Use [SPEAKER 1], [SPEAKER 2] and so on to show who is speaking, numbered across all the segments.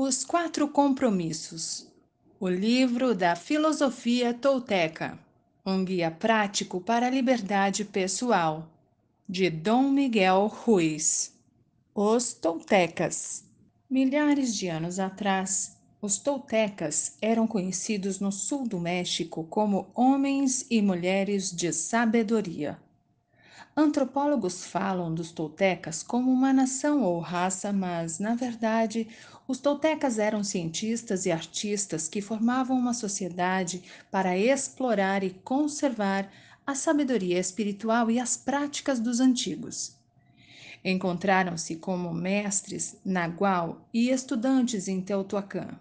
[SPEAKER 1] Os Quatro Compromissos O livro da filosofia tolteca Um guia prático para a liberdade pessoal de Dom Miguel Ruiz Os Toltecas Milhares de anos atrás, os toltecas eram conhecidos no sul do México como homens e mulheres de sabedoria. Antropólogos falam dos toltecas como uma nação ou raça, mas, na verdade, os toltecas eram cientistas e artistas que formavam uma sociedade para explorar e conservar a sabedoria espiritual e as práticas dos antigos. Encontraram-se como mestres Nagual e estudantes em Teotihuacan,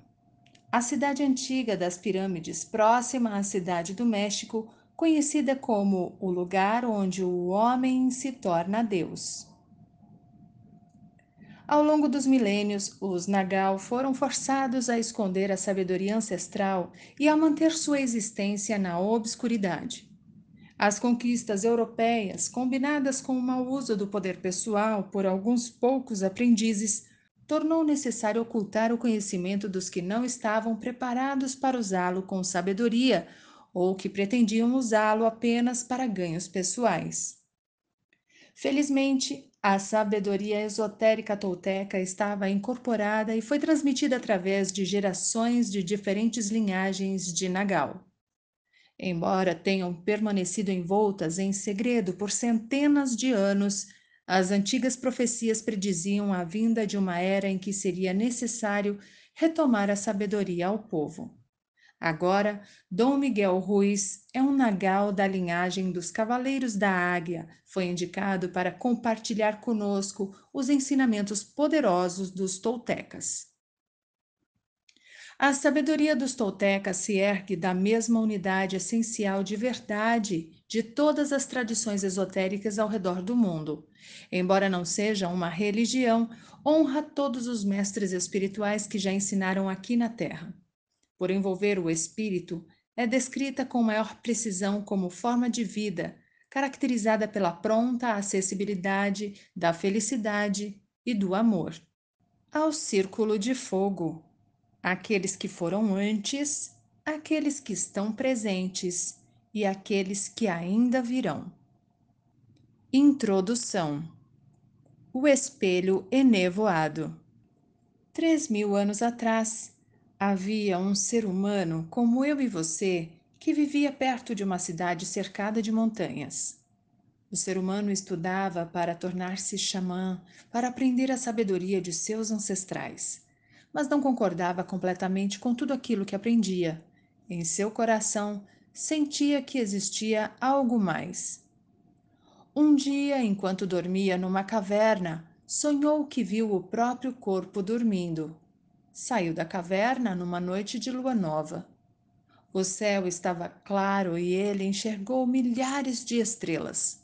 [SPEAKER 1] a cidade antiga das pirâmides próxima à cidade do México, conhecida como o lugar onde o homem se torna Deus. Ao longo dos milênios, os Nagal foram forçados a esconder a sabedoria ancestral e a manter sua existência na obscuridade. As conquistas europeias, combinadas com o mau uso do poder pessoal por alguns poucos aprendizes, tornou necessário ocultar o conhecimento dos que não estavam preparados para usá-lo com sabedoria ou que pretendiam usá-lo apenas para ganhos pessoais. Felizmente, a sabedoria esotérica tolteca estava incorporada e foi transmitida através de gerações de diferentes linhagens de Nagal. Embora tenham permanecido envoltas em segredo por centenas de anos, as antigas profecias prediziam a vinda de uma era em que seria necessário retomar a sabedoria ao povo. Agora, Dom Miguel Ruiz é um nagal da linhagem dos Cavaleiros da Águia. Foi indicado para compartilhar conosco os ensinamentos poderosos dos toltecas. A sabedoria dos toltecas se ergue da mesma unidade essencial de verdade de todas as tradições esotéricas ao redor do mundo. Embora não seja uma religião, honra todos os mestres espirituais que já ensinaram aqui na Terra por envolver o espírito, é descrita com maior precisão como forma de vida, caracterizada pela pronta acessibilidade da felicidade e do amor. Ao círculo de fogo, aqueles que foram antes, aqueles que estão presentes e aqueles que ainda virão. Introdução: O espelho enevoado. Três mil anos atrás, Havia um ser humano como eu e você que vivia perto de uma cidade cercada de montanhas. O ser humano estudava para tornar-se xamã, para aprender a sabedoria de seus ancestrais, mas não concordava completamente com tudo aquilo que aprendia. Em seu coração, sentia que existia algo mais. Um dia, enquanto dormia numa caverna, sonhou que viu o próprio corpo dormindo. Saiu da caverna numa noite de lua nova. O céu estava claro e ele enxergou milhares de estrelas.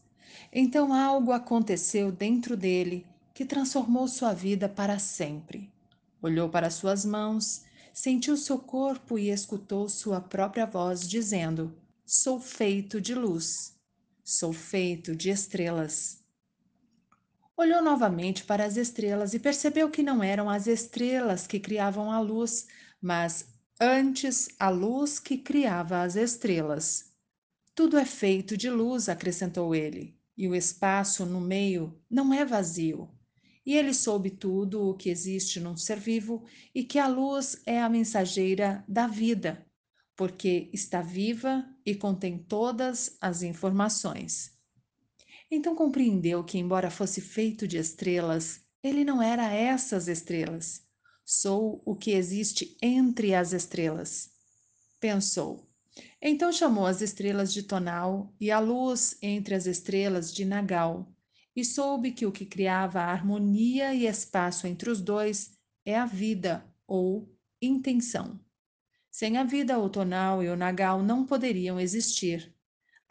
[SPEAKER 1] Então algo aconteceu dentro dele que transformou sua vida para sempre. Olhou para suas mãos, sentiu seu corpo e escutou sua própria voz dizendo: Sou feito de luz, sou feito de estrelas. Olhou novamente para as estrelas e percebeu que não eram as estrelas que criavam a luz, mas antes a luz que criava as estrelas. Tudo é feito de luz, acrescentou ele, e o espaço no meio não é vazio. E ele soube tudo o que existe num ser vivo e que a luz é a mensageira da vida, porque está viva e contém todas as informações. Então compreendeu que, embora fosse feito de estrelas, ele não era essas estrelas. Sou o que existe entre as estrelas. Pensou. Então chamou as estrelas de Tonal e a luz entre as estrelas de Nagal, e soube que o que criava a harmonia e espaço entre os dois é a vida ou intenção. Sem a vida, o Tonal e o Nagal não poderiam existir.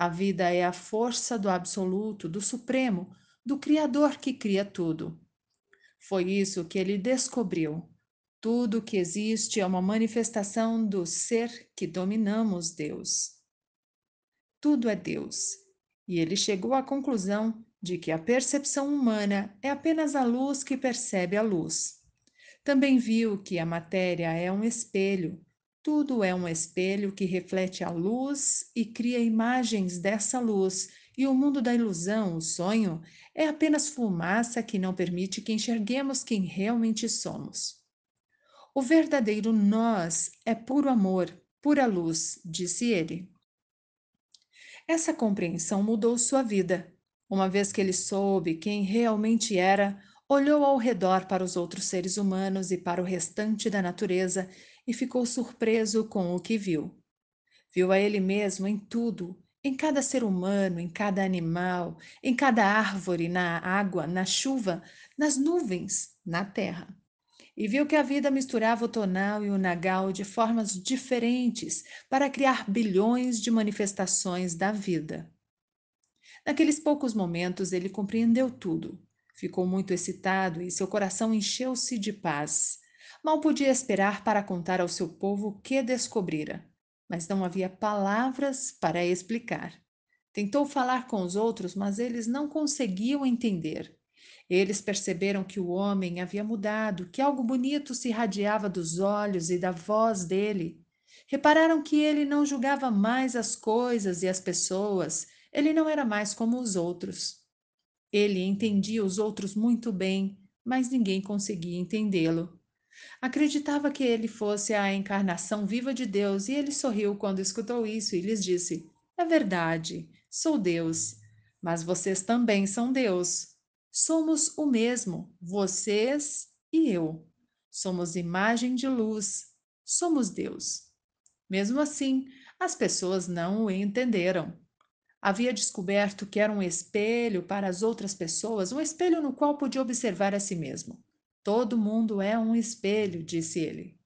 [SPEAKER 1] A vida é a força do absoluto, do supremo, do Criador que cria tudo. Foi isso que ele descobriu. Tudo que existe é uma manifestação do ser que dominamos, Deus. Tudo é Deus. E ele chegou à conclusão de que a percepção humana é apenas a luz que percebe a luz. Também viu que a matéria é um espelho tudo é um espelho que reflete a luz e cria imagens dessa luz, e o mundo da ilusão, o sonho, é apenas fumaça que não permite que enxerguemos quem realmente somos. O verdadeiro nós é puro amor, pura luz, disse ele. Essa compreensão mudou sua vida. Uma vez que ele soube quem realmente era, olhou ao redor para os outros seres humanos e para o restante da natureza e ficou surpreso com o que viu. Viu a ele mesmo em tudo, em cada ser humano, em cada animal, em cada árvore, na água, na chuva, nas nuvens, na terra. E viu que a vida misturava o tonal e o nagal de formas diferentes para criar bilhões de manifestações da vida. Naqueles poucos momentos ele compreendeu tudo. Ficou muito excitado e seu coração encheu-se de paz. Mal podia esperar para contar ao seu povo o que descobrira, mas não havia palavras para explicar. Tentou falar com os outros, mas eles não conseguiam entender. Eles perceberam que o homem havia mudado, que algo bonito se irradiava dos olhos e da voz dele. Repararam que ele não julgava mais as coisas e as pessoas, ele não era mais como os outros. Ele entendia os outros muito bem, mas ninguém conseguia entendê-lo. Acreditava que ele fosse a encarnação viva de Deus e ele sorriu quando escutou isso e lhes disse: É verdade, sou Deus, mas vocês também são Deus. Somos o mesmo, vocês e eu. Somos imagem de luz, somos Deus. Mesmo assim, as pessoas não o entenderam. Havia descoberto que era um espelho para as outras pessoas, um espelho no qual podia observar a si mesmo. Todo mundo é um espelho, disse ele.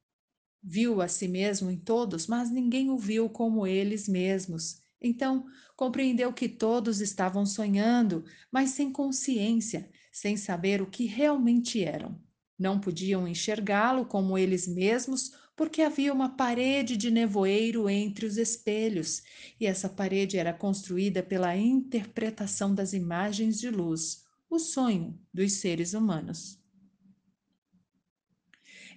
[SPEAKER 1] Viu a si mesmo em todos, mas ninguém o viu como eles mesmos. Então, compreendeu que todos estavam sonhando, mas sem consciência, sem saber o que realmente eram. Não podiam enxergá-lo como eles mesmos, porque havia uma parede de nevoeiro entre os espelhos, e essa parede era construída pela interpretação das imagens de luz, o sonho dos seres humanos.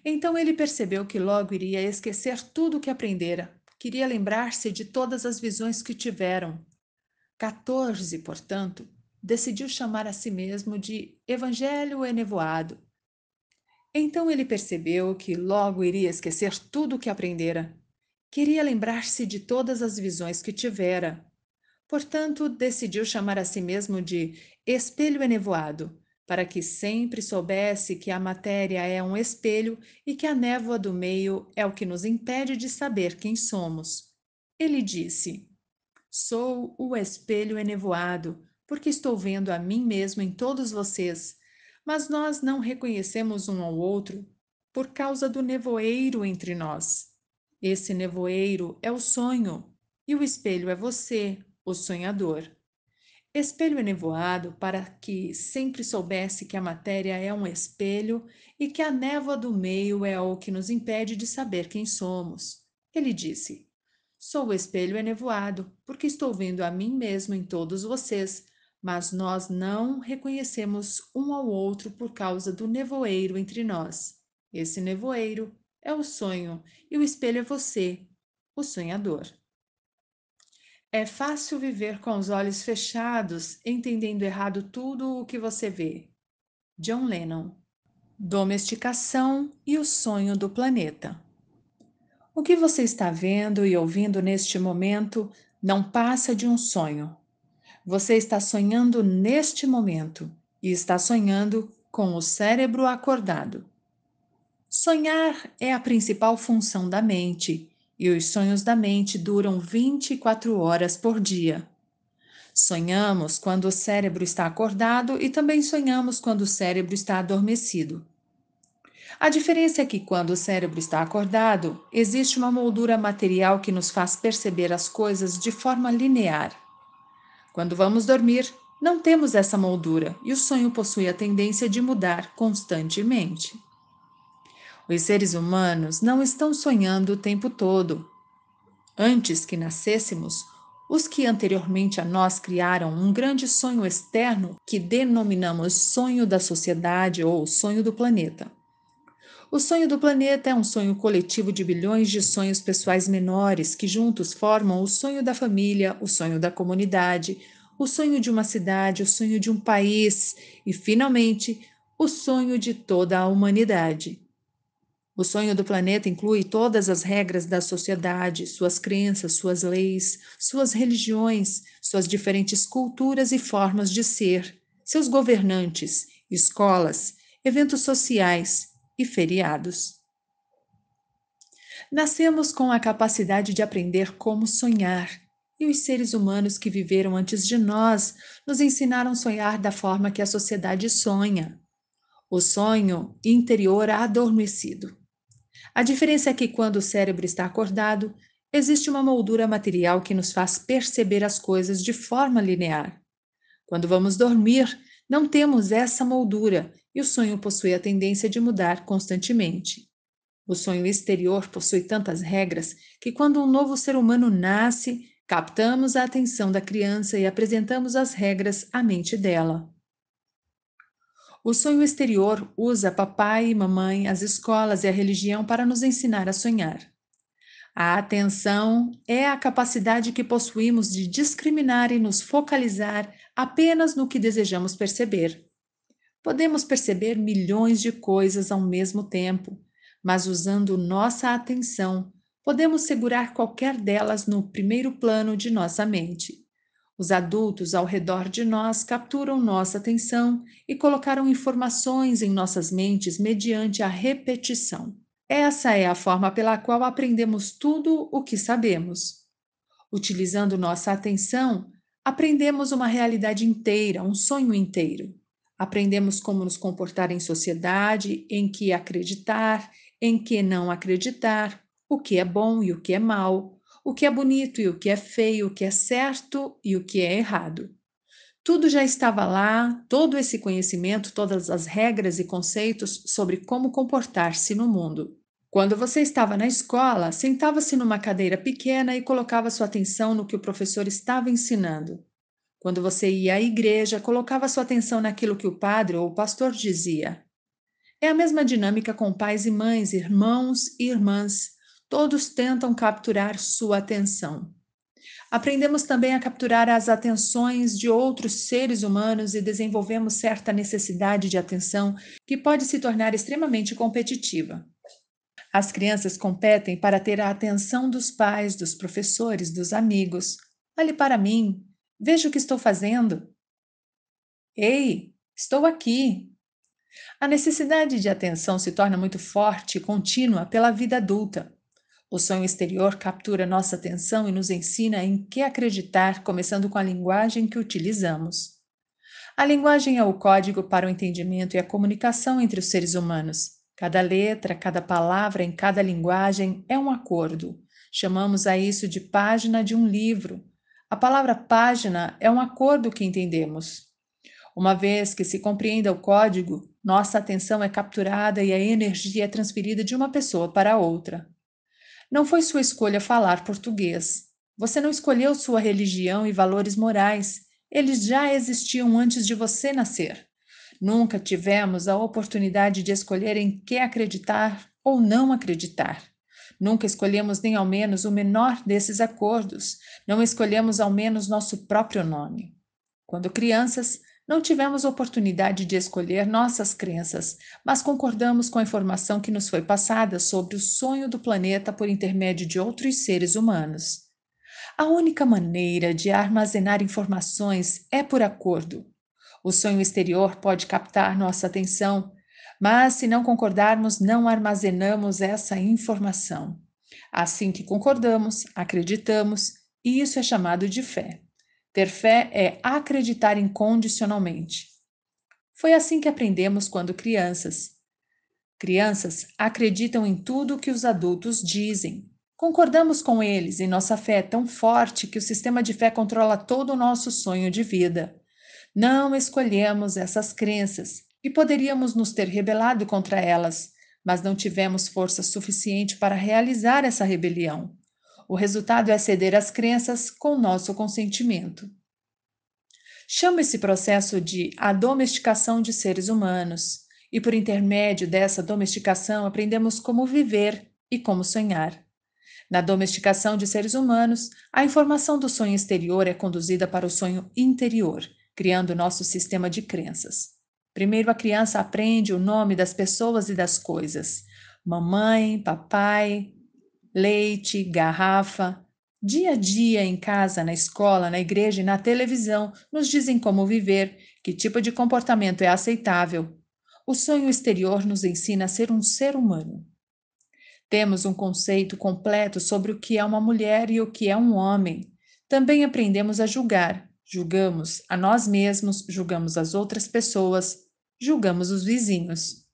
[SPEAKER 1] Então ele percebeu que logo iria esquecer tudo o que aprendera. Queria lembrar-se de todas as visões que tiveram. 14, portanto, decidiu chamar a si mesmo de Evangelho Enevoado. Então ele percebeu que logo iria esquecer tudo o que aprendera. Queria lembrar-se de todas as visões que tivera. Portanto, decidiu chamar a si mesmo de Espelho Enevoado para que sempre soubesse que a matéria é um espelho e que a névoa do meio é o que nos impede de saber quem somos. Ele disse: Sou o espelho enevoado, porque estou vendo a mim mesmo em todos vocês, mas nós não reconhecemos um ao outro por causa do nevoeiro entre nós. Esse nevoeiro é o sonho, e o espelho é você, o sonhador. Espelho enevoado é para que sempre soubesse que a matéria é um espelho e que a névoa do meio é o que nos impede de saber quem somos. Ele disse: Sou o espelho enevoado, é porque estou vendo a mim mesmo em todos vocês, mas nós não reconhecemos um ao outro por causa do nevoeiro entre nós. Esse nevoeiro é o sonho e o espelho é você, o sonhador. É fácil viver com os olhos fechados, entendendo errado tudo o que você vê. John Lennon. Domesticação e o sonho do planeta. O que você está vendo e ouvindo neste momento não passa de um sonho. Você está sonhando neste momento e está sonhando com o cérebro acordado. Sonhar é a principal função da mente e os sonhos da mente duram 24 horas por dia. Sonhamos quando o cérebro está acordado e também sonhamos quando o cérebro está adormecido. A diferença é que quando o cérebro está acordado, existe uma moldura material que nos faz perceber as coisas de forma linear. Quando vamos dormir, não temos essa moldura e o sonho possui a tendência de mudar constantemente. Os seres humanos não estão sonhando o tempo todo. Antes que nascêssemos, os que anteriormente a nós criaram um grande sonho externo que denominamos sonho da sociedade ou sonho do planeta. O sonho do planeta é um sonho coletivo de bilhões de sonhos pessoais menores que juntos formam o sonho da família, o sonho da comunidade, o sonho de uma cidade, o sonho de um país e, finalmente, o sonho de toda a humanidade. O sonho do planeta inclui todas as regras da sociedade, suas crenças, suas leis, suas religiões, suas diferentes culturas e formas de ser, seus governantes, escolas, eventos sociais e feriados. Nascemos com a capacidade de aprender como sonhar, e os seres humanos que viveram antes de nós nos ensinaram a sonhar da forma que a sociedade sonha. O sonho interior adormecido. A diferença é que, quando o cérebro está acordado, existe uma moldura material que nos faz perceber as coisas de forma linear. Quando vamos dormir, não temos essa moldura e o sonho possui a tendência de mudar constantemente. O sonho exterior possui tantas regras que, quando um novo ser humano nasce, captamos a atenção da criança e apresentamos as regras à mente dela. O sonho exterior usa papai e mamãe, as escolas e a religião para nos ensinar a sonhar. A atenção é a capacidade que possuímos de discriminar e nos focalizar apenas no que desejamos perceber. Podemos perceber milhões de coisas ao mesmo tempo, mas usando nossa atenção, podemos segurar qualquer delas no primeiro plano de nossa mente. Os adultos ao redor de nós capturam nossa atenção e colocaram informações em nossas mentes mediante a repetição. Essa é a forma pela qual aprendemos tudo o que sabemos. Utilizando nossa atenção, aprendemos uma realidade inteira, um sonho inteiro. Aprendemos como nos comportar em sociedade, em que acreditar, em que não acreditar, o que é bom e o que é mal, o que é bonito e o que é feio, o que é certo e o que é errado. Tudo já estava lá, todo esse conhecimento, todas as regras e conceitos sobre como comportar-se no mundo. Quando você estava na escola, sentava-se numa cadeira pequena e colocava sua atenção no que o professor estava ensinando. Quando você ia à igreja, colocava sua atenção naquilo que o padre ou o pastor dizia. É a mesma dinâmica com pais e mães, irmãos e irmãs todos tentam capturar sua atenção. Aprendemos também a capturar as atenções de outros seres humanos e desenvolvemos certa necessidade de atenção que pode se tornar extremamente competitiva. As crianças competem para ter a atenção dos pais, dos professores, dos amigos. Olhe para mim, veja o que estou fazendo. Ei, estou aqui. A necessidade de atenção se torna muito forte e contínua pela vida adulta. O sonho exterior captura nossa atenção e nos ensina em que acreditar, começando com a linguagem que utilizamos. A linguagem é o código para o entendimento e a comunicação entre os seres humanos. Cada letra, cada palavra em cada linguagem é um acordo. Chamamos a isso de página de um livro. A palavra página é um acordo que entendemos. Uma vez que se compreenda o código, nossa atenção é capturada e a energia é transferida de uma pessoa para outra. Não foi sua escolha falar português. Você não escolheu sua religião e valores morais. Eles já existiam antes de você nascer. Nunca tivemos a oportunidade de escolher em que acreditar ou não acreditar. Nunca escolhemos nem ao menos o menor desses acordos, não escolhemos ao menos nosso próprio nome. Quando crianças, não tivemos oportunidade de escolher nossas crenças, mas concordamos com a informação que nos foi passada sobre o sonho do planeta por intermédio de outros seres humanos. A única maneira de armazenar informações é por acordo. O sonho exterior pode captar nossa atenção, mas se não concordarmos, não armazenamos essa informação. Assim que concordamos, acreditamos, e isso é chamado de fé. Ter fé é acreditar incondicionalmente. Foi assim que aprendemos quando crianças. Crianças acreditam em tudo o que os adultos dizem. Concordamos com eles e nossa fé é tão forte que o sistema de fé controla todo o nosso sonho de vida. Não escolhemos essas crenças e poderíamos nos ter rebelado contra elas, mas não tivemos força suficiente para realizar essa rebelião. O resultado é ceder às crenças com nosso consentimento. Chama esse processo de a domesticação de seres humanos, e por intermédio dessa domesticação aprendemos como viver e como sonhar. Na domesticação de seres humanos, a informação do sonho exterior é conduzida para o sonho interior, criando nosso sistema de crenças. Primeiro, a criança aprende o nome das pessoas e das coisas: mamãe, papai, leite, garrafa. Dia a dia, em casa, na escola, na igreja e na televisão, nos dizem como viver, que tipo de comportamento é aceitável. O sonho exterior nos ensina a ser um ser humano. Temos um conceito completo sobre o que é uma mulher e o que é um homem. Também aprendemos a julgar. Julgamos a nós mesmos, julgamos as outras pessoas, julgamos os vizinhos.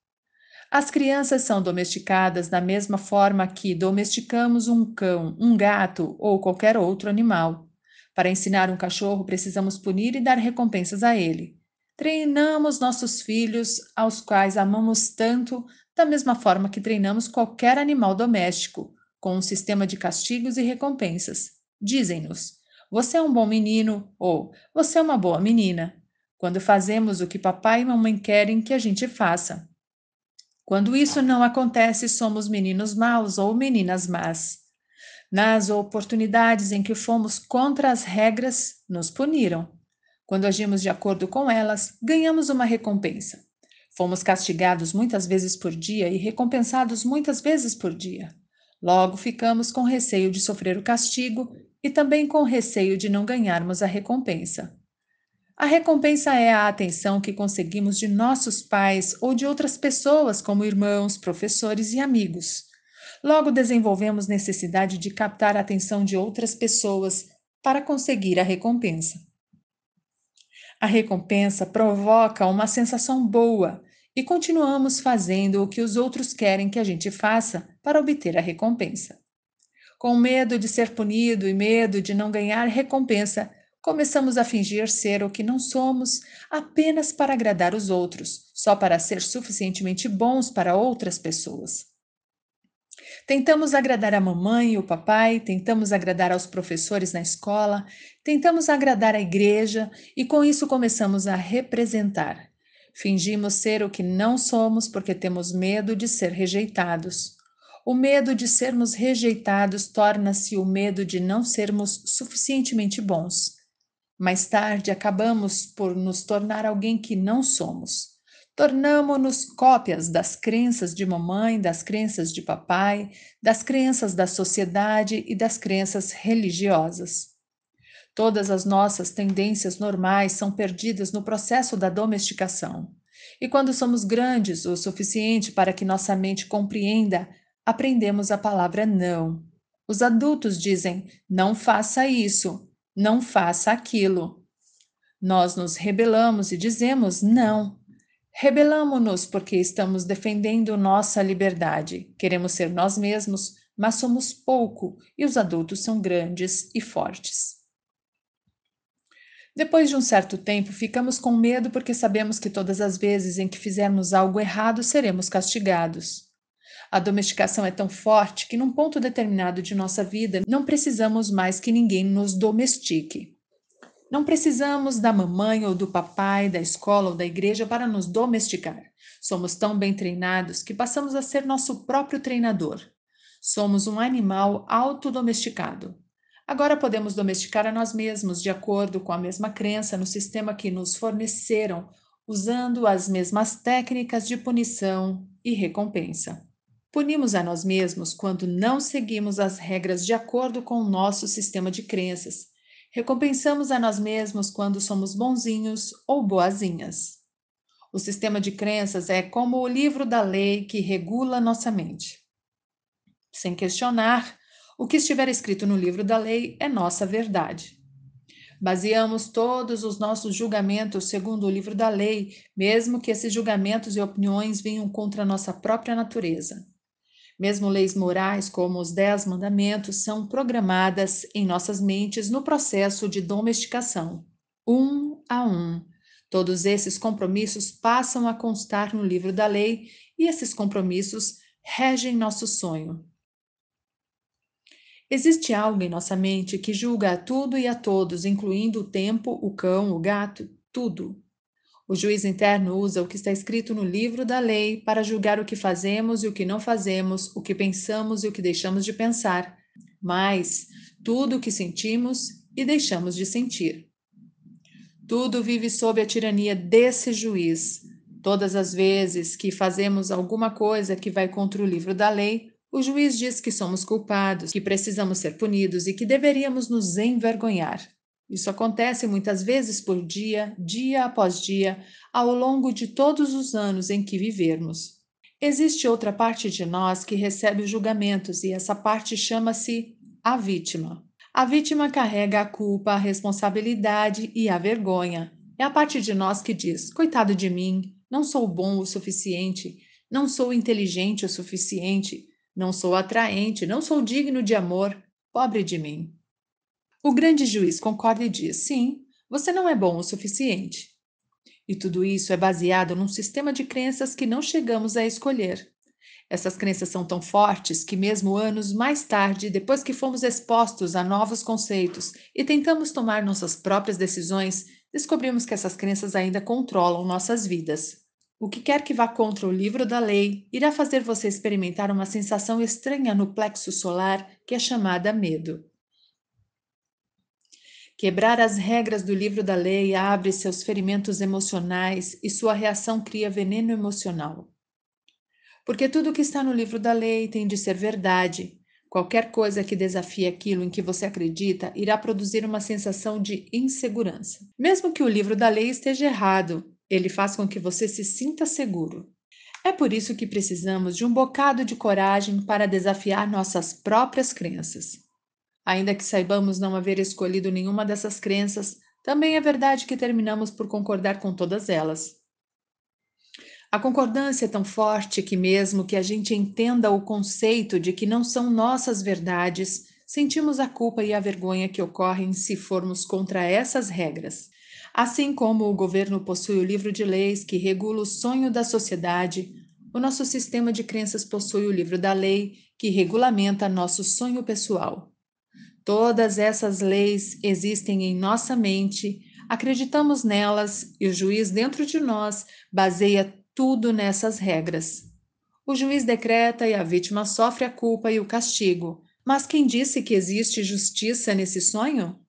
[SPEAKER 1] As crianças são domesticadas da mesma forma que domesticamos um cão, um gato ou qualquer outro animal. Para ensinar um cachorro, precisamos punir e dar recompensas a ele. Treinamos nossos filhos, aos quais amamos tanto, da mesma forma que treinamos qualquer animal doméstico, com um sistema de castigos e recompensas. Dizem-nos: você é um bom menino ou você é uma boa menina. Quando fazemos o que papai e mamãe querem que a gente faça, quando isso não acontece, somos meninos maus ou meninas más. Nas oportunidades em que fomos contra as regras, nos puniram. Quando agimos de acordo com elas, ganhamos uma recompensa. Fomos castigados muitas vezes por dia e recompensados muitas vezes por dia. Logo, ficamos com receio de sofrer o castigo e também com receio de não ganharmos a recompensa. A recompensa é a atenção que conseguimos de nossos pais ou de outras pessoas, como irmãos, professores e amigos. Logo desenvolvemos necessidade de captar a atenção de outras pessoas para conseguir a recompensa. A recompensa provoca uma sensação boa e continuamos fazendo o que os outros querem que a gente faça para obter a recompensa. Com medo de ser punido e medo de não ganhar recompensa, Começamos a fingir ser o que não somos apenas para agradar os outros, só para ser suficientemente bons para outras pessoas. Tentamos agradar a mamãe e o papai, tentamos agradar aos professores na escola, tentamos agradar a igreja e com isso começamos a representar. Fingimos ser o que não somos porque temos medo de ser rejeitados. O medo de sermos rejeitados torna-se o medo de não sermos suficientemente bons. Mais tarde, acabamos por nos tornar alguém que não somos. Tornamos-nos cópias das crenças de mamãe, das crenças de papai, das crenças da sociedade e das crenças religiosas. Todas as nossas tendências normais são perdidas no processo da domesticação. E quando somos grandes o suficiente para que nossa mente compreenda, aprendemos a palavra não. Os adultos dizem: não faça isso, não faça aquilo. Nós nos rebelamos e dizemos não. Rebelamo-nos porque estamos defendendo nossa liberdade. Queremos ser nós mesmos, mas somos pouco e os adultos são grandes e fortes. Depois de um certo tempo, ficamos com medo porque sabemos que todas as vezes em que fizermos algo errado seremos castigados. A domesticação é tão forte que, num ponto determinado de nossa vida, não precisamos mais que ninguém nos domestique. Não precisamos da mamãe ou do papai, da escola ou da igreja para nos domesticar. Somos tão bem treinados que passamos a ser nosso próprio treinador. Somos um animal autodomesticado. Agora podemos domesticar a nós mesmos de acordo com a mesma crença no sistema que nos forneceram, usando as mesmas técnicas de punição e recompensa. Punimos a nós mesmos quando não seguimos as regras de acordo com o nosso sistema de crenças. Recompensamos a nós mesmos quando somos bonzinhos ou boazinhas. O sistema de crenças é como o livro da lei que regula nossa mente. Sem questionar, o que estiver escrito no livro da lei é nossa verdade. Baseamos todos os nossos julgamentos segundo o livro da lei, mesmo que esses julgamentos e opiniões venham contra nossa própria natureza. Mesmo leis morais, como os Dez Mandamentos, são programadas em nossas mentes no processo de domesticação, um a um. Todos esses compromissos passam a constar no livro da lei e esses compromissos regem nosso sonho. Existe algo em nossa mente que julga a tudo e a todos, incluindo o tempo, o cão, o gato, tudo. O juiz interno usa o que está escrito no livro da lei para julgar o que fazemos e o que não fazemos, o que pensamos e o que deixamos de pensar, mas tudo o que sentimos e deixamos de sentir. Tudo vive sob a tirania desse juiz. Todas as vezes que fazemos alguma coisa que vai contra o livro da lei, o juiz diz que somos culpados, que precisamos ser punidos e que deveríamos nos envergonhar. Isso acontece muitas vezes por dia, dia após dia, ao longo de todos os anos em que vivermos. Existe outra parte de nós que recebe os julgamentos e essa parte chama-se a vítima. A vítima carrega a culpa, a responsabilidade e a vergonha. É a parte de nós que diz: coitado de mim, não sou bom o suficiente, não sou inteligente o suficiente, não sou atraente, não sou digno de amor, pobre de mim. O grande juiz concorda e diz: sim, você não é bom o suficiente. E tudo isso é baseado num sistema de crenças que não chegamos a escolher. Essas crenças são tão fortes que, mesmo anos mais tarde, depois que fomos expostos a novos conceitos e tentamos tomar nossas próprias decisões, descobrimos que essas crenças ainda controlam nossas vidas. O que quer que vá contra o livro da lei irá fazer você experimentar uma sensação estranha no plexo solar que é chamada medo. Quebrar as regras do livro da lei abre seus ferimentos emocionais e sua reação cria veneno emocional. Porque tudo que está no livro da lei tem de ser verdade. Qualquer coisa que desafie aquilo em que você acredita irá produzir uma sensação de insegurança. Mesmo que o livro da lei esteja errado, ele faz com que você se sinta seguro. É por isso que precisamos de um bocado de coragem para desafiar nossas próprias crenças. Ainda que saibamos não haver escolhido nenhuma dessas crenças, também é verdade que terminamos por concordar com todas elas. A concordância é tão forte que, mesmo que a gente entenda o conceito de que não são nossas verdades, sentimos a culpa e a vergonha que ocorrem se formos contra essas regras. Assim como o governo possui o livro de leis que regula o sonho da sociedade, o nosso sistema de crenças possui o livro da lei que regulamenta nosso sonho pessoal. Todas essas leis existem em nossa mente, acreditamos nelas e o juiz dentro de nós baseia tudo nessas regras. O juiz decreta e a vítima sofre a culpa e o castigo. Mas quem disse que existe justiça nesse sonho?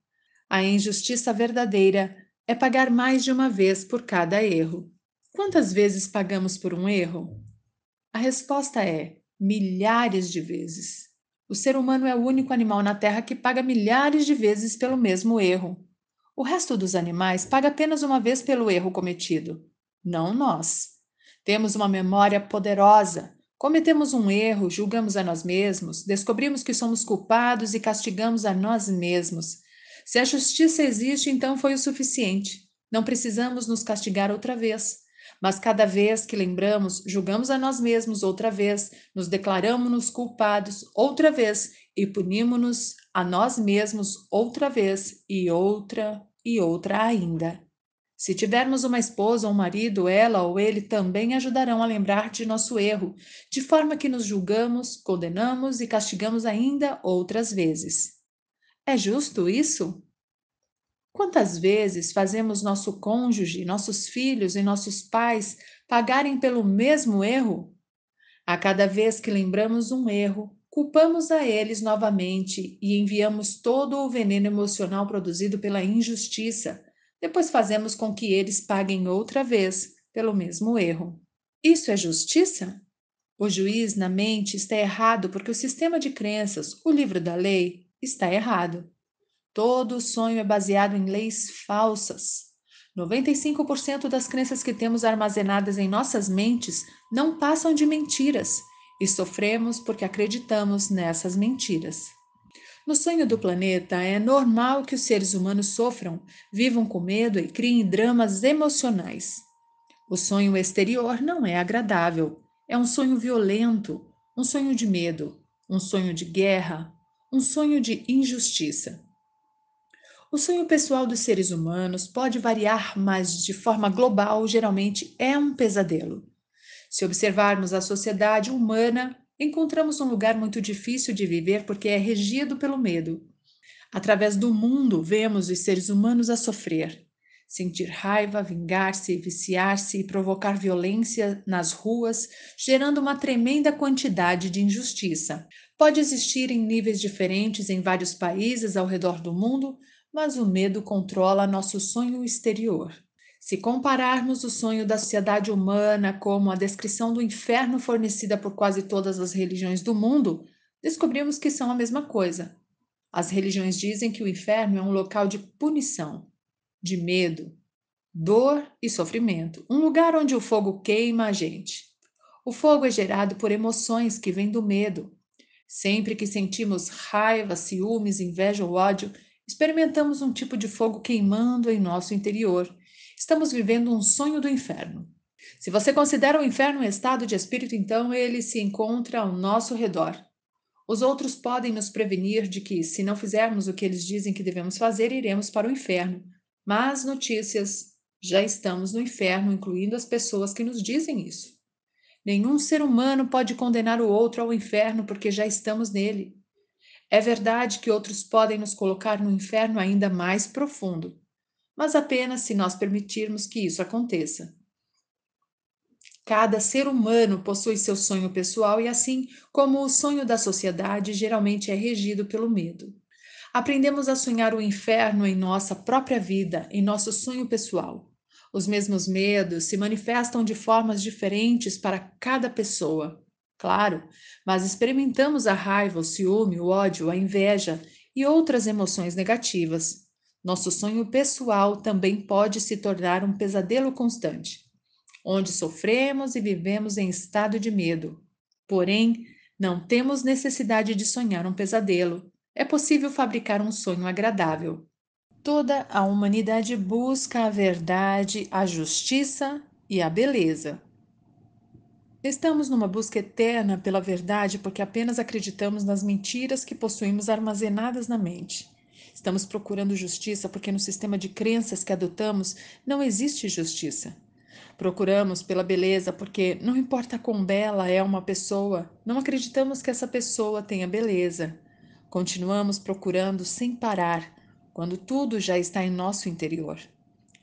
[SPEAKER 1] A injustiça verdadeira é pagar mais de uma vez por cada erro. Quantas vezes pagamos por um erro? A resposta é milhares de vezes. O ser humano é o único animal na Terra que paga milhares de vezes pelo mesmo erro. O resto dos animais paga apenas uma vez pelo erro cometido. Não nós. Temos uma memória poderosa. Cometemos um erro, julgamos a nós mesmos, descobrimos que somos culpados e castigamos a nós mesmos. Se a justiça existe, então foi o suficiente. Não precisamos nos castigar outra vez. Mas cada vez que lembramos, julgamos a nós mesmos outra vez, nos declaramos-nos culpados outra vez e punimos-nos a nós mesmos outra vez e outra e outra ainda. Se tivermos uma esposa ou um marido, ela ou ele também ajudarão a lembrar de nosso erro, de forma que nos julgamos, condenamos e castigamos ainda outras vezes. É justo isso? Quantas vezes fazemos nosso cônjuge, nossos filhos e nossos pais pagarem pelo mesmo erro? A cada vez que lembramos um erro, culpamos a eles novamente e enviamos todo o veneno emocional produzido pela injustiça. Depois fazemos com que eles paguem outra vez pelo mesmo erro. Isso é justiça? O juiz na mente está errado porque o sistema de crenças, o livro da lei, está errado. Todo sonho é baseado em leis falsas. 95% das crenças que temos armazenadas em nossas mentes não passam de mentiras e sofremos porque acreditamos nessas mentiras. No sonho do planeta, é normal que os seres humanos sofram, vivam com medo e criem dramas emocionais. O sonho exterior não é agradável. É um sonho violento, um sonho de medo, um sonho de guerra, um sonho de injustiça. O sonho pessoal dos seres humanos pode variar, mas de forma global, geralmente é um pesadelo. Se observarmos a sociedade humana, encontramos um lugar muito difícil de viver porque é regido pelo medo. Através do mundo, vemos os seres humanos a sofrer, sentir raiva, vingar-se, viciar-se e provocar violência nas ruas, gerando uma tremenda quantidade de injustiça. Pode existir em níveis diferentes em vários países ao redor do mundo, mas o medo controla nosso sonho exterior. Se compararmos o sonho da sociedade humana com a descrição do inferno fornecida por quase todas as religiões do mundo, descobrimos que são a mesma coisa. As religiões dizem que o inferno é um local de punição, de medo, dor e sofrimento, um lugar onde o fogo queima a gente. O fogo é gerado por emoções que vêm do medo. Sempre que sentimos raiva, ciúmes, inveja ou ódio, Experimentamos um tipo de fogo queimando em nosso interior. Estamos vivendo um sonho do inferno. Se você considera o inferno um estado de espírito, então ele se encontra ao nosso redor. Os outros podem nos prevenir de que, se não fizermos o que eles dizem que devemos fazer, iremos para o inferno. Mas notícias, já estamos no inferno, incluindo as pessoas que nos dizem isso. Nenhum ser humano pode condenar o outro ao inferno porque já estamos nele. É verdade que outros podem nos colocar no inferno ainda mais profundo, mas apenas se nós permitirmos que isso aconteça. Cada ser humano possui seu sonho pessoal e, assim como o sonho da sociedade, geralmente é regido pelo medo. Aprendemos a sonhar o inferno em nossa própria vida, em nosso sonho pessoal. Os mesmos medos se manifestam de formas diferentes para cada pessoa claro, mas experimentamos a raiva, o ciúme, o ódio, a inveja e outras emoções negativas. Nosso sonho pessoal também pode se tornar um pesadelo constante, onde sofremos e vivemos em estado de medo. Porém, não temos necessidade de sonhar um pesadelo. É possível fabricar um sonho agradável. Toda a humanidade busca a verdade, a justiça e a beleza. Estamos numa busca eterna pela verdade porque apenas acreditamos nas mentiras que possuímos armazenadas na mente. Estamos procurando justiça porque no sistema de crenças que adotamos não existe justiça. Procuramos pela beleza porque não importa quão bela é uma pessoa, não acreditamos que essa pessoa tenha beleza. Continuamos procurando sem parar, quando tudo já está em nosso interior.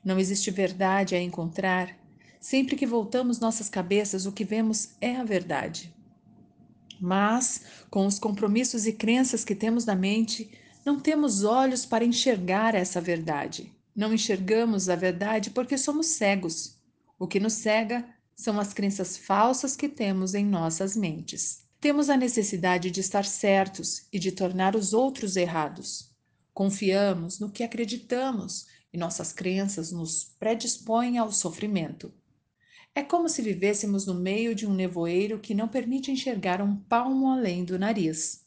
[SPEAKER 1] Não existe verdade a encontrar, Sempre que voltamos nossas cabeças, o que vemos é a verdade. Mas, com os compromissos e crenças que temos na mente, não temos olhos para enxergar essa verdade. Não enxergamos a verdade porque somos cegos. O que nos cega são as crenças falsas que temos em nossas mentes. Temos a necessidade de estar certos e de tornar os outros errados. Confiamos no que acreditamos e nossas crenças nos predispõem ao sofrimento. É como se vivêssemos no meio de um nevoeiro que não permite enxergar um palmo além do nariz.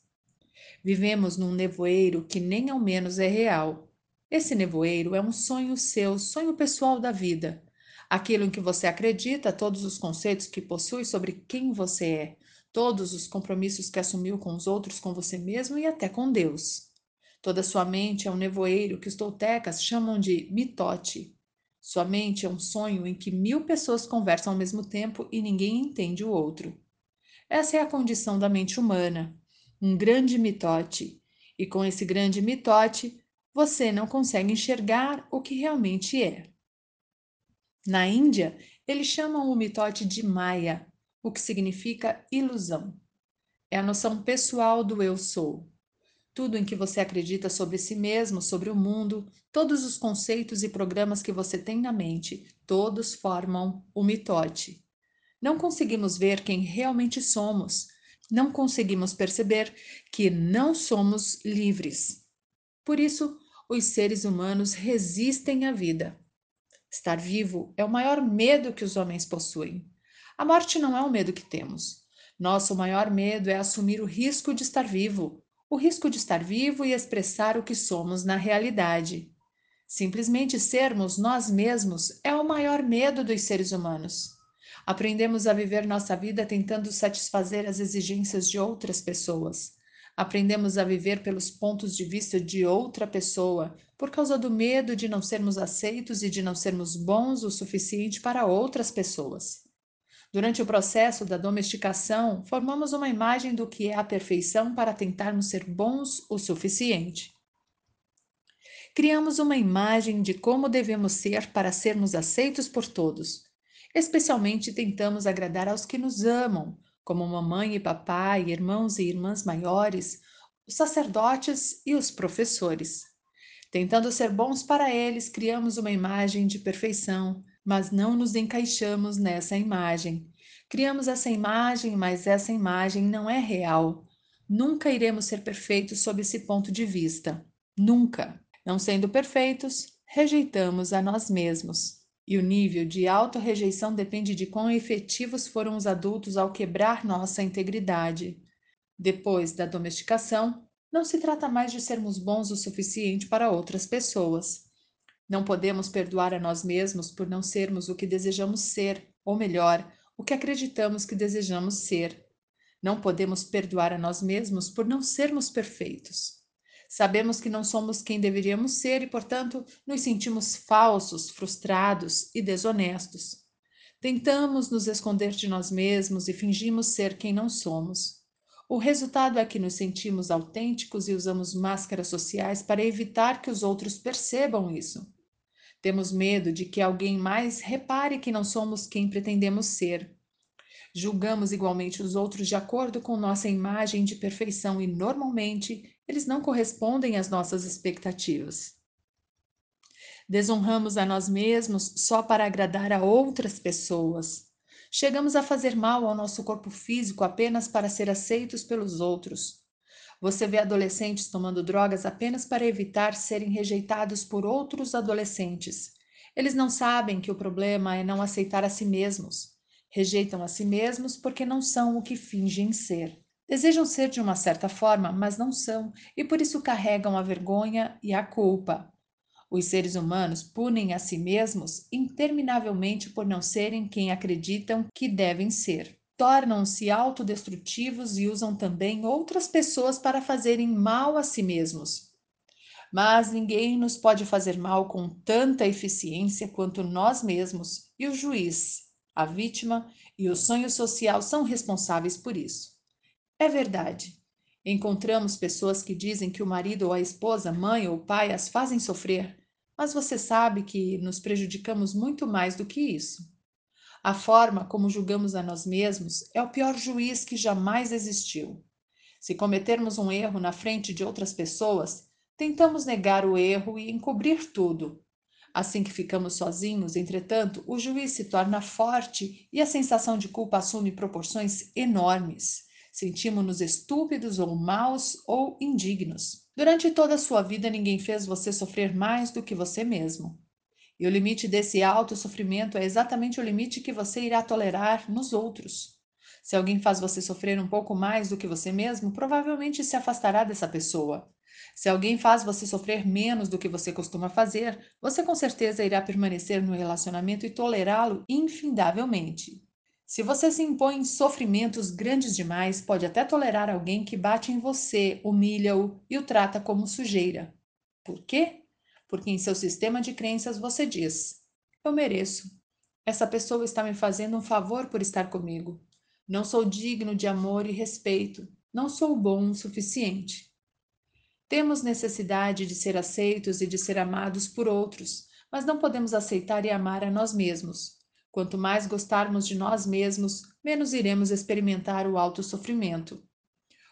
[SPEAKER 1] Vivemos num nevoeiro que nem ao menos é real. Esse nevoeiro é um sonho seu, sonho pessoal da vida. Aquilo em que você acredita, todos os conceitos que possui sobre quem você é, todos os compromissos que assumiu com os outros, com você mesmo e até com Deus. Toda sua mente é um nevoeiro que os toltecas chamam de mitote, sua mente é um sonho em que mil pessoas conversam ao mesmo tempo e ninguém entende o outro. Essa é a condição da mente humana, um grande mitote. E com esse grande mitote, você não consegue enxergar o que realmente é. Na Índia, eles chamam o mitote de Maya, o que significa ilusão. É a noção pessoal do eu sou tudo em que você acredita sobre si mesmo, sobre o mundo, todos os conceitos e programas que você tem na mente, todos formam o mitote. Não conseguimos ver quem realmente somos, não conseguimos perceber que não somos livres. Por isso, os seres humanos resistem à vida. Estar vivo é o maior medo que os homens possuem. A morte não é o medo que temos. Nosso maior medo é assumir o risco de estar vivo, o risco de estar vivo e expressar o que somos na realidade. Simplesmente sermos nós mesmos é o maior medo dos seres humanos. Aprendemos a viver nossa vida tentando satisfazer as exigências de outras pessoas. Aprendemos a viver pelos pontos de vista de outra pessoa, por causa do medo de não sermos aceitos e de não sermos bons o suficiente para outras pessoas. Durante o processo da domesticação, formamos uma imagem do que é a perfeição para tentarmos ser bons o suficiente. Criamos uma imagem de como devemos ser para sermos aceitos por todos. Especialmente tentamos agradar aos que nos amam, como mamãe e papai, irmãos e irmãs maiores, os sacerdotes e os professores. Tentando ser bons para eles, criamos uma imagem de perfeição, mas não nos encaixamos nessa imagem. Criamos essa imagem, mas essa imagem não é real. Nunca iremos ser perfeitos sob esse ponto de vista. Nunca. Não sendo perfeitos, rejeitamos a nós mesmos. E o nível de autorrejeição depende de quão efetivos foram os adultos ao quebrar nossa integridade. Depois da domesticação, não se trata mais de sermos bons o suficiente para outras pessoas. Não podemos perdoar a nós mesmos por não sermos o que desejamos ser, ou melhor, o que acreditamos que desejamos ser. Não podemos perdoar a nós mesmos por não sermos perfeitos. Sabemos que não somos quem deveríamos ser e, portanto, nos sentimos falsos, frustrados e desonestos. Tentamos nos esconder de nós mesmos e fingimos ser quem não somos. O resultado é que nos sentimos autênticos e usamos máscaras sociais para evitar que os outros percebam isso. Temos medo de que alguém mais repare que não somos quem pretendemos ser. Julgamos igualmente os outros de acordo com nossa imagem de perfeição e, normalmente, eles não correspondem às nossas expectativas. Desonramos a nós mesmos só para agradar a outras pessoas. Chegamos a fazer mal ao nosso corpo físico apenas para ser aceitos pelos outros. Você vê adolescentes tomando drogas apenas para evitar serem rejeitados por outros adolescentes. Eles não sabem que o problema é não aceitar a si mesmos. Rejeitam a si mesmos porque não são o que fingem ser. Desejam ser de uma certa forma, mas não são, e por isso carregam a vergonha e a culpa. Os seres humanos punem a si mesmos interminavelmente por não serem quem acreditam que devem ser tornam-se autodestrutivos e usam também outras pessoas para fazerem mal a si mesmos. Mas ninguém nos pode fazer mal com tanta eficiência quanto nós mesmos, e o juiz, a vítima e o sonho social são responsáveis por isso. É verdade. Encontramos pessoas que dizem que o marido ou a esposa, mãe ou pai as fazem sofrer, mas você sabe que nos prejudicamos muito mais do que isso. A forma como julgamos a nós mesmos é o pior juiz que jamais existiu. Se cometermos um erro na frente de outras pessoas, tentamos negar o erro e encobrir tudo. Assim que ficamos sozinhos, entretanto, o juiz se torna forte e a sensação de culpa assume proporções enormes. Sentimos-nos estúpidos ou maus ou indignos. Durante toda a sua vida, ninguém fez você sofrer mais do que você mesmo. E o limite desse alto sofrimento é exatamente o limite que você irá tolerar nos outros. Se alguém faz você sofrer um pouco mais do que você mesmo, provavelmente se afastará dessa pessoa. Se alguém faz você sofrer menos do que você costuma fazer, você com certeza irá permanecer no relacionamento e tolerá-lo infindavelmente. Se você se impõe sofrimentos grandes demais, pode até tolerar alguém que bate em você, humilha-o e o trata como sujeira. Por quê? porque em seu sistema de crenças você diz: Eu mereço. Essa pessoa está me fazendo um favor por estar comigo. Não sou digno de amor e respeito. Não sou bom o suficiente. Temos necessidade de ser aceitos e de ser amados por outros, mas não podemos aceitar e amar a nós mesmos. Quanto mais gostarmos de nós mesmos, menos iremos experimentar o alto sofrimento.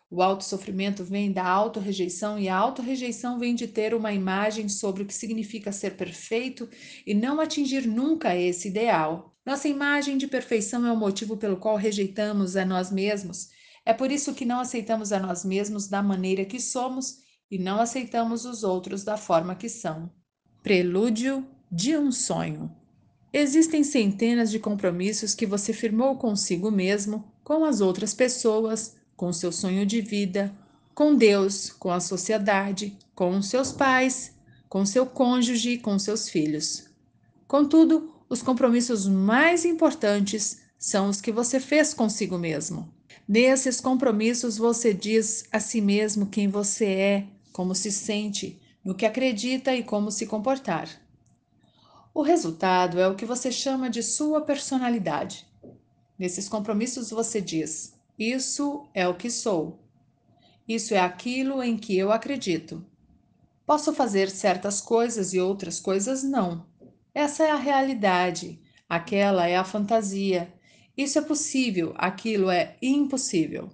[SPEAKER 1] O auto-sofrimento vem da auto-rejeição e a auto-rejeição vem de ter uma imagem sobre o que significa ser perfeito e não atingir nunca esse ideal. Nossa imagem de perfeição é o motivo pelo qual rejeitamos a nós mesmos. É por isso que não aceitamos a nós mesmos da maneira que somos e não aceitamos os outros da forma que são. Prelúdio de um sonho. Existem centenas de compromissos que você firmou consigo mesmo, com as outras pessoas, com seu sonho de vida, com Deus, com a sociedade, com seus pais, com seu cônjuge e com seus filhos. Contudo, os compromissos mais importantes são os que você fez consigo mesmo. Nesses compromissos, você diz a si mesmo quem você é, como se sente, no que acredita e como se comportar. O resultado é o que você chama de sua personalidade. Nesses compromissos, você diz: isso é o que sou. Isso é aquilo em que eu acredito. Posso fazer certas coisas e outras coisas não. Essa é a realidade, aquela é a fantasia. Isso é possível, aquilo é impossível.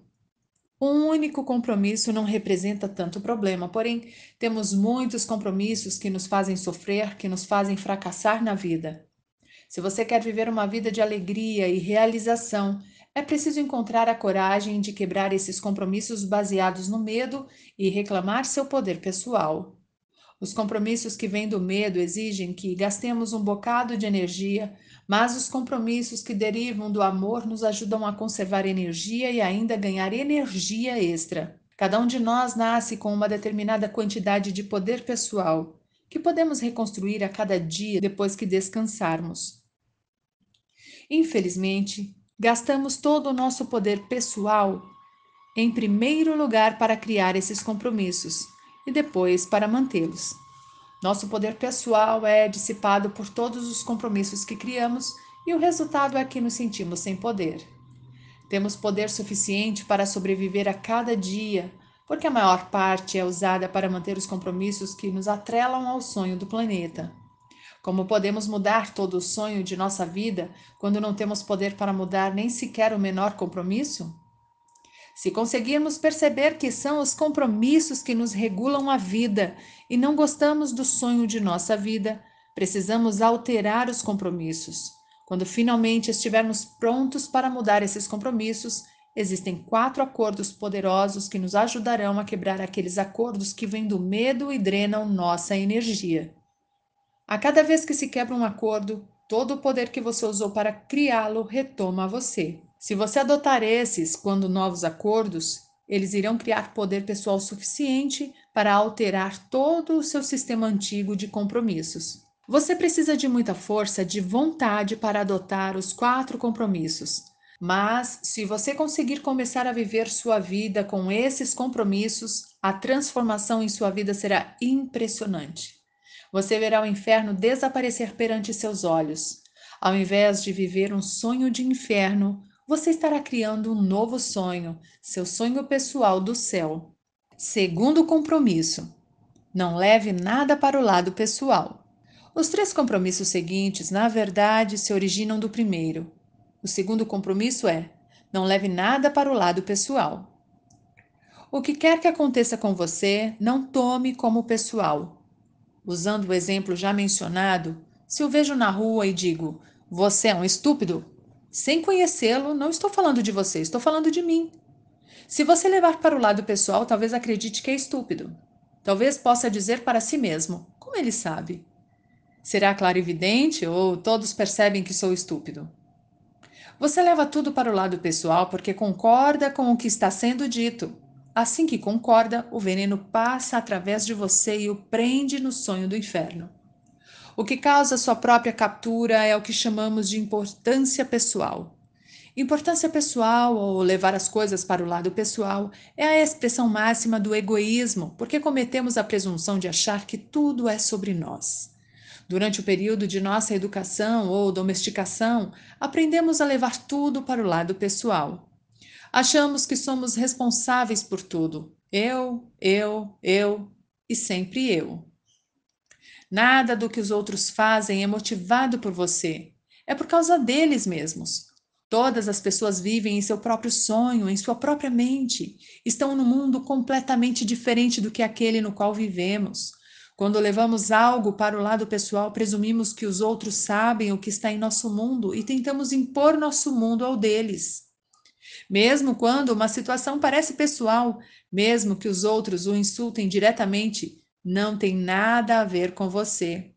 [SPEAKER 1] Um único compromisso não representa tanto problema, porém, temos muitos compromissos que nos fazem sofrer, que nos fazem fracassar na vida. Se você quer viver uma vida de alegria e realização, é preciso encontrar a coragem de quebrar esses compromissos baseados no medo e reclamar seu poder pessoal. Os compromissos que vêm do medo exigem que gastemos um bocado de energia, mas os compromissos que derivam do amor nos ajudam a conservar energia e ainda ganhar energia extra. Cada um de nós nasce com uma determinada quantidade de poder pessoal, que podemos reconstruir a cada dia depois que descansarmos. Infelizmente, Gastamos todo o nosso poder pessoal, em primeiro lugar, para criar esses compromissos e depois para mantê-los. Nosso poder pessoal é dissipado por todos os compromissos que criamos e o resultado é que nos sentimos sem poder. Temos poder suficiente para sobreviver a cada dia, porque a maior parte é usada para manter os compromissos que nos atrelam ao sonho do planeta. Como podemos mudar todo o sonho de nossa vida quando não temos poder para mudar nem sequer o menor compromisso? Se conseguirmos perceber que são os compromissos que nos regulam a vida e não gostamos do sonho de nossa vida, precisamos alterar os compromissos. Quando finalmente estivermos prontos para mudar esses compromissos, existem quatro acordos poderosos que nos ajudarão a quebrar aqueles acordos que vêm do medo e drenam nossa energia. A cada vez que se quebra um acordo, todo o poder que você usou para criá-lo retoma a você. Se você adotar esses quando novos acordos, eles irão criar poder pessoal suficiente para alterar todo o seu sistema antigo de compromissos. Você precisa de muita força de vontade para adotar os quatro compromissos. Mas, se você conseguir começar a viver sua vida com esses compromissos, a transformação em sua vida será impressionante. Você verá o inferno desaparecer perante seus olhos. Ao invés de viver um sonho de inferno, você estará criando um novo sonho, seu sonho pessoal do céu. Segundo compromisso: não leve nada para o lado pessoal. Os três compromissos seguintes, na verdade, se originam do primeiro. O segundo compromisso é: não leve nada para o lado pessoal. O que quer que aconteça com você, não tome como pessoal. Usando o exemplo já mencionado, se o vejo na rua e digo, você é um estúpido, sem conhecê-lo, não estou falando de você, estou falando de mim. Se você levar para o lado pessoal, talvez acredite que é estúpido. Talvez possa dizer para si mesmo, como ele sabe? Será claro e evidente ou todos percebem que sou estúpido? Você leva tudo para o lado pessoal porque concorda com o que está sendo dito Assim que concorda, o veneno passa através de você e o prende no sonho do inferno. O que causa sua própria captura é o que chamamos de importância pessoal. Importância pessoal, ou levar as coisas para o lado pessoal, é a expressão máxima do egoísmo, porque cometemos a presunção de achar que tudo é sobre nós. Durante o período de nossa educação ou domesticação, aprendemos a levar tudo para o lado pessoal. Achamos que somos responsáveis por tudo. Eu, eu, eu e sempre eu. Nada do que os outros fazem é motivado por você. É por causa deles mesmos. Todas as pessoas vivem em seu próprio sonho, em sua própria mente. Estão num mundo completamente diferente do que aquele no qual vivemos. Quando levamos algo para o lado pessoal, presumimos que os outros sabem o que está em nosso mundo e tentamos impor nosso mundo ao deles mesmo quando uma situação parece pessoal, mesmo que os outros o insultem diretamente, não tem nada a ver com você.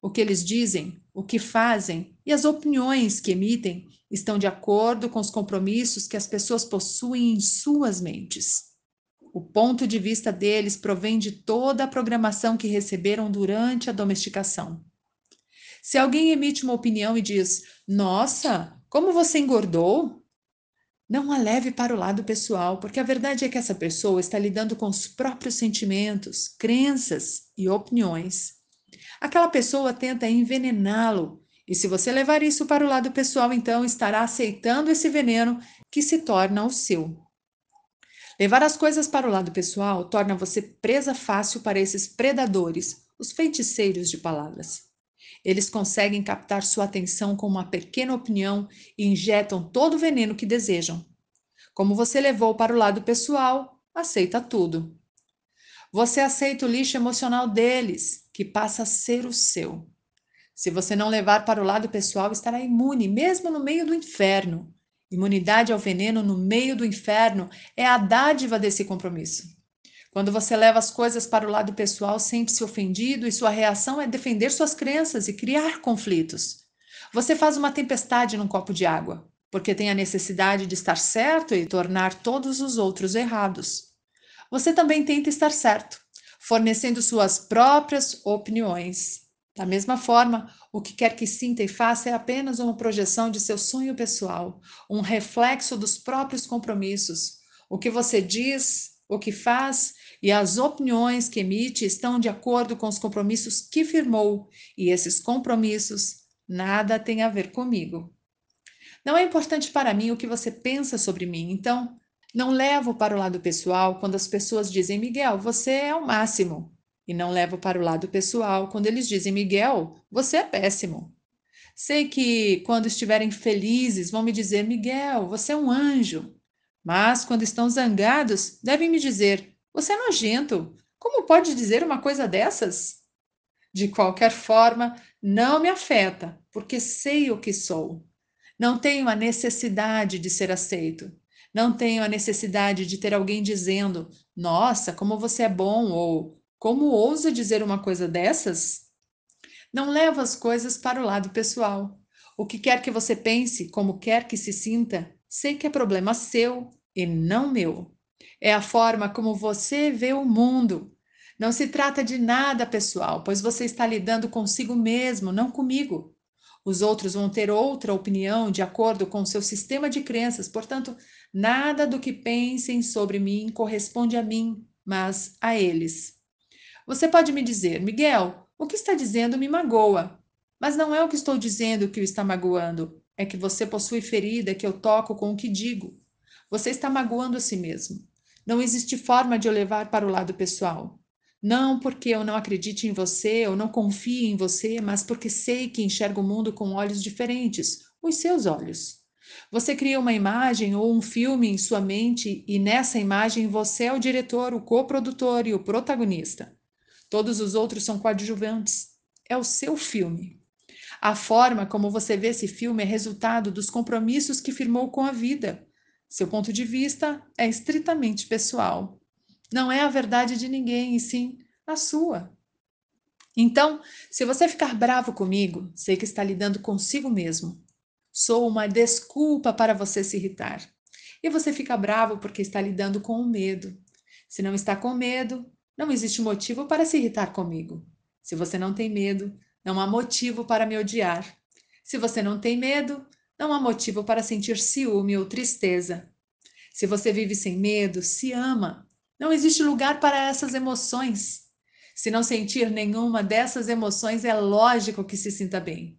[SPEAKER 1] O que eles dizem, o que fazem e as opiniões que emitem estão de acordo com os compromissos que as pessoas possuem em suas mentes. O ponto de vista deles provém de toda a programação que receberam durante a domesticação. Se alguém emite uma opinião e diz: Nossa, como você engordou? Não a leve para o lado pessoal, porque a verdade é que essa pessoa está lidando com os próprios sentimentos, crenças e opiniões. Aquela pessoa tenta envenená-lo, e se você levar isso para o lado pessoal, então estará aceitando esse veneno que se torna o seu. Levar as coisas para o lado pessoal torna você presa fácil para esses predadores, os feiticeiros de palavras. Eles conseguem captar sua atenção com uma pequena opinião e injetam todo o veneno que desejam. Como você levou para o lado pessoal, aceita tudo. Você aceita o lixo emocional deles, que passa a ser o seu. Se você não levar para o lado pessoal, estará imune, mesmo no meio do inferno. Imunidade ao veneno no meio do inferno é a dádiva desse compromisso. Quando você leva as coisas para o lado pessoal, sente-se ofendido e sua reação é defender suas crenças e criar conflitos. Você faz uma tempestade num copo de água, porque tem a necessidade de estar certo e tornar todos os outros errados. Você também tenta estar certo, fornecendo suas próprias opiniões. Da mesma forma, o que quer que sinta e faça é apenas uma projeção de seu sonho pessoal, um reflexo dos próprios compromissos. O que você diz, o que faz e as opiniões que emite estão de acordo com os compromissos que firmou, e esses compromissos nada têm a ver comigo. Não é importante para mim o que você pensa sobre mim, então não levo para o lado pessoal quando as pessoas dizem Miguel, você é o máximo. E não levo para o lado pessoal quando eles dizem Miguel, você é péssimo. Sei que quando estiverem felizes vão me dizer Miguel, você é um anjo. Mas, quando estão zangados, devem me dizer: Você é nojento! Como pode dizer uma coisa dessas? De qualquer forma, não me afeta, porque sei o que sou. Não tenho a necessidade de ser aceito. Não tenho a necessidade de ter alguém dizendo: Nossa, como você é bom! ou Como ousa dizer uma coisa dessas? Não levo as coisas para o lado pessoal. O que quer que você pense, como quer que se sinta, Sei que é problema seu e não meu. É a forma como você vê o mundo. Não se trata de nada pessoal, pois você está lidando consigo mesmo, não comigo. Os outros vão ter outra opinião de acordo com seu sistema de crenças, portanto, nada do que pensem sobre mim corresponde a mim, mas a eles. Você pode me dizer, Miguel, o que está dizendo me magoa, mas não é o que estou dizendo que o está magoando, é que você possui ferida que eu toco com o que digo. Você está magoando a si mesmo. Não existe forma de o levar para o lado pessoal. Não porque eu não acredite em você ou não confie em você, mas porque sei que enxergo o mundo com olhos diferentes os seus olhos. Você cria uma imagem ou um filme em sua mente e nessa imagem você é o diretor, o coprodutor e o protagonista. Todos os outros são coadjuvantes. É o seu filme. A forma como você vê esse filme é resultado dos compromissos que firmou com a vida. Seu ponto de vista é estritamente pessoal. Não é a verdade de ninguém, e sim a sua. Então, se você ficar bravo comigo, sei que está lidando consigo mesmo. Sou uma desculpa para você se irritar. E você fica bravo porque está lidando com o medo. Se não está com medo, não existe motivo para se irritar comigo. Se você não tem medo, não há motivo para me odiar. Se você não tem medo, não há motivo para sentir ciúme ou tristeza. Se você vive sem medo, se ama. Não existe lugar para essas emoções. Se não sentir nenhuma dessas emoções, é lógico que se sinta bem.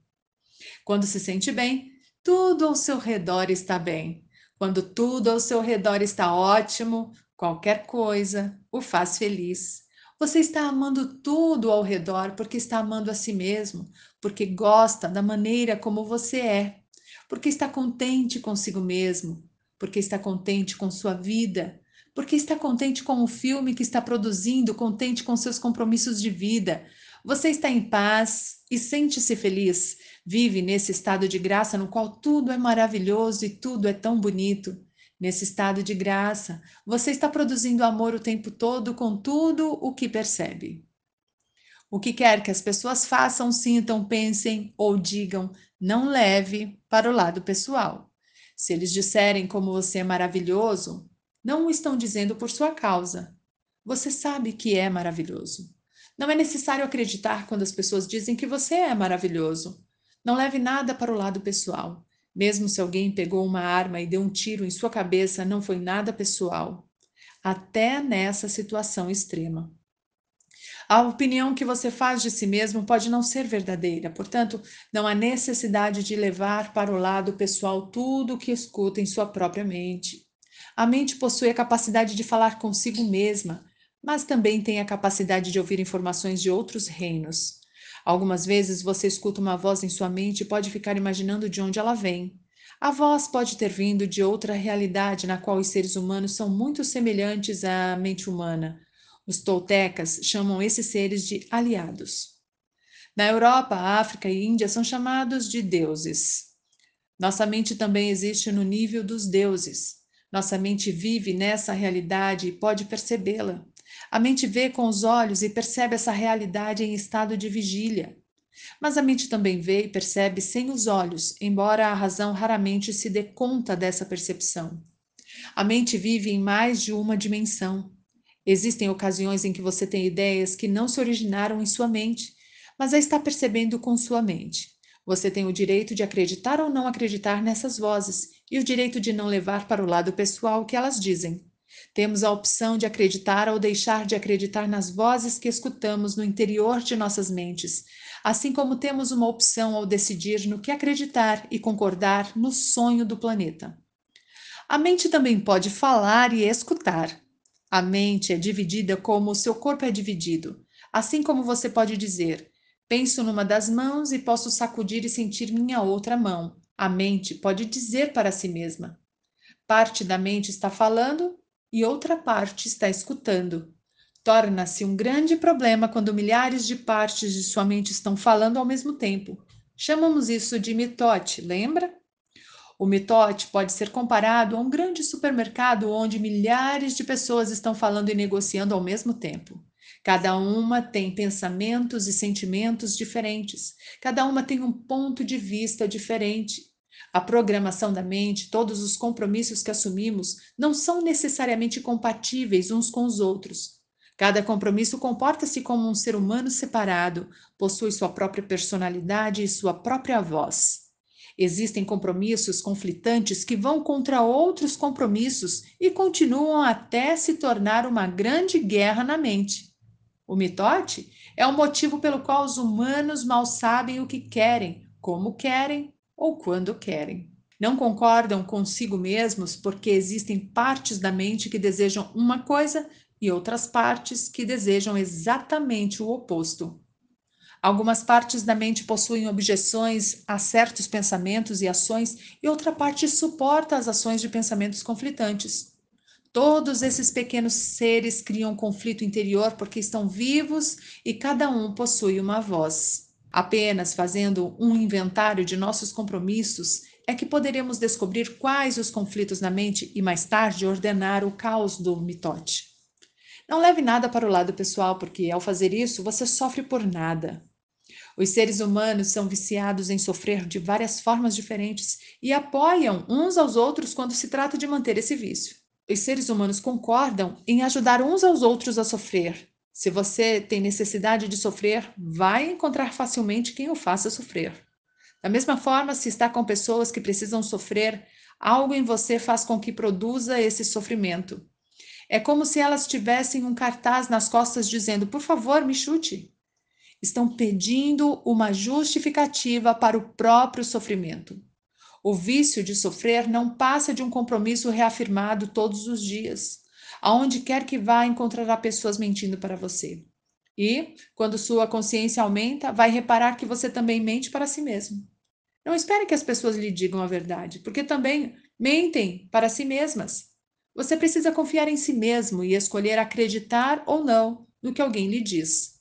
[SPEAKER 1] Quando se sente bem, tudo ao seu redor está bem. Quando tudo ao seu redor está ótimo, qualquer coisa o faz feliz. Você está amando tudo ao redor porque está amando a si mesmo, porque gosta da maneira como você é, porque está contente consigo mesmo, porque está contente com sua vida, porque está contente com o filme que está produzindo, contente com seus compromissos de vida. Você está em paz e sente-se feliz. Vive nesse estado de graça no qual tudo é maravilhoso e tudo é tão bonito. Nesse estado de graça, você está produzindo amor o tempo todo com tudo o que percebe. O que quer que as pessoas façam, sintam, pensem ou digam, não leve para o lado pessoal. Se eles disserem como você é maravilhoso, não o estão dizendo por sua causa. Você sabe que é maravilhoso. Não é necessário acreditar quando as pessoas dizem que você é maravilhoso. Não leve nada para o lado pessoal. Mesmo se alguém pegou uma arma e deu um tiro em sua cabeça, não foi nada pessoal, até nessa situação extrema. A opinião que você faz de si mesmo pode não ser verdadeira, portanto, não há necessidade de levar para o lado pessoal tudo o que escuta em sua própria mente. A mente possui a capacidade de falar consigo mesma, mas também tem a capacidade de ouvir informações de outros reinos. Algumas vezes você escuta uma voz em sua mente e pode ficar imaginando de onde ela vem. A voz pode ter vindo de outra realidade na qual os seres humanos são muito semelhantes à mente humana. Os toltecas chamam esses seres de aliados. Na Europa, África e Índia são chamados de deuses. Nossa mente também existe no nível dos deuses. Nossa mente vive nessa realidade e pode percebê-la. A mente vê com os olhos e percebe essa realidade em estado de vigília. Mas a mente também vê e percebe sem os olhos, embora a razão raramente se dê conta dessa percepção. A mente vive em mais de uma dimensão. Existem ocasiões em que você tem ideias que não se originaram em sua mente, mas a está percebendo com sua mente. Você tem o direito de acreditar ou não acreditar nessas vozes e o direito de não levar para o lado pessoal o que elas dizem. Temos a opção de acreditar ou deixar de acreditar nas vozes que escutamos no interior de nossas mentes, assim como temos uma opção ao decidir no que acreditar e concordar no sonho do planeta. A mente também pode falar e escutar. A mente é dividida como o seu corpo é dividido, assim como você pode dizer: penso numa das mãos e posso sacudir e sentir minha outra mão. A mente pode dizer para si mesma: parte da mente está falando e outra parte está escutando. Torna-se um grande problema quando milhares de partes de sua mente estão falando ao mesmo tempo. Chamamos isso de mitote, lembra? O mitote pode ser comparado a um grande supermercado onde milhares de pessoas estão falando e negociando ao mesmo tempo. Cada uma tem pensamentos e sentimentos diferentes. Cada uma tem um ponto de vista diferente a programação da mente, todos os compromissos que assumimos, não são necessariamente compatíveis uns com os outros. Cada compromisso comporta-se como um ser humano separado, possui sua própria personalidade e sua própria voz. Existem compromissos conflitantes que vão contra outros compromissos e continuam até se tornar uma grande guerra na mente. O mitote é o motivo pelo qual os humanos mal sabem o que querem, como querem ou quando querem. Não concordam consigo mesmos porque existem partes da mente que desejam uma coisa e outras partes que desejam exatamente o oposto. Algumas partes da mente possuem objeções a certos pensamentos e ações, e outra parte suporta as ações de pensamentos conflitantes. Todos esses pequenos seres criam um conflito interior porque estão vivos e cada um possui uma voz. Apenas fazendo um inventário de nossos compromissos é que poderemos descobrir quais os conflitos na mente e mais tarde ordenar o caos do mitote. Não leve nada para o lado pessoal, porque ao fazer isso você sofre por nada. Os seres humanos são viciados em sofrer de várias formas diferentes e apoiam uns aos outros quando se trata de manter esse vício. Os seres humanos concordam em ajudar uns aos outros a sofrer, se você tem necessidade de sofrer, vai encontrar facilmente quem o faça sofrer. Da mesma forma, se está com pessoas que precisam sofrer, algo em você faz com que produza esse sofrimento. É como se elas tivessem um cartaz nas costas dizendo: por favor, me chute. Estão pedindo uma justificativa para o próprio sofrimento. O vício de sofrer não passa de um compromisso reafirmado todos os dias aonde quer que vá, encontrará pessoas mentindo para você. E, quando sua consciência aumenta, vai reparar que você também mente para si mesmo. Não espere que as pessoas lhe digam a verdade, porque também mentem para si mesmas. Você precisa confiar em si mesmo e escolher acreditar ou não no que alguém lhe diz.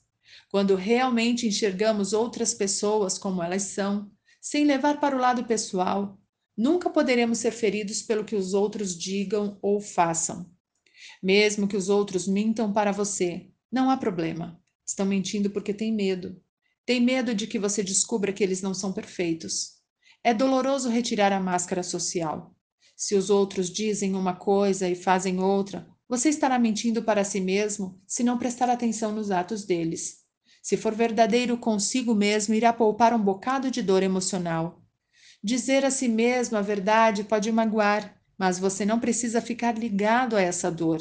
[SPEAKER 1] Quando realmente enxergamos outras pessoas como elas são, sem levar para o lado pessoal, nunca poderemos ser feridos pelo que os outros digam ou façam. Mesmo que os outros mintam para você, não há problema. Estão mentindo porque têm medo. Têm medo de que você descubra que eles não são perfeitos. É doloroso retirar a máscara social. Se os outros dizem uma coisa e fazem outra, você estará mentindo para si mesmo se não prestar atenção nos atos deles. Se for verdadeiro consigo mesmo, irá poupar um bocado de dor emocional. Dizer a si mesmo a verdade pode magoar, mas você não precisa ficar ligado a essa dor.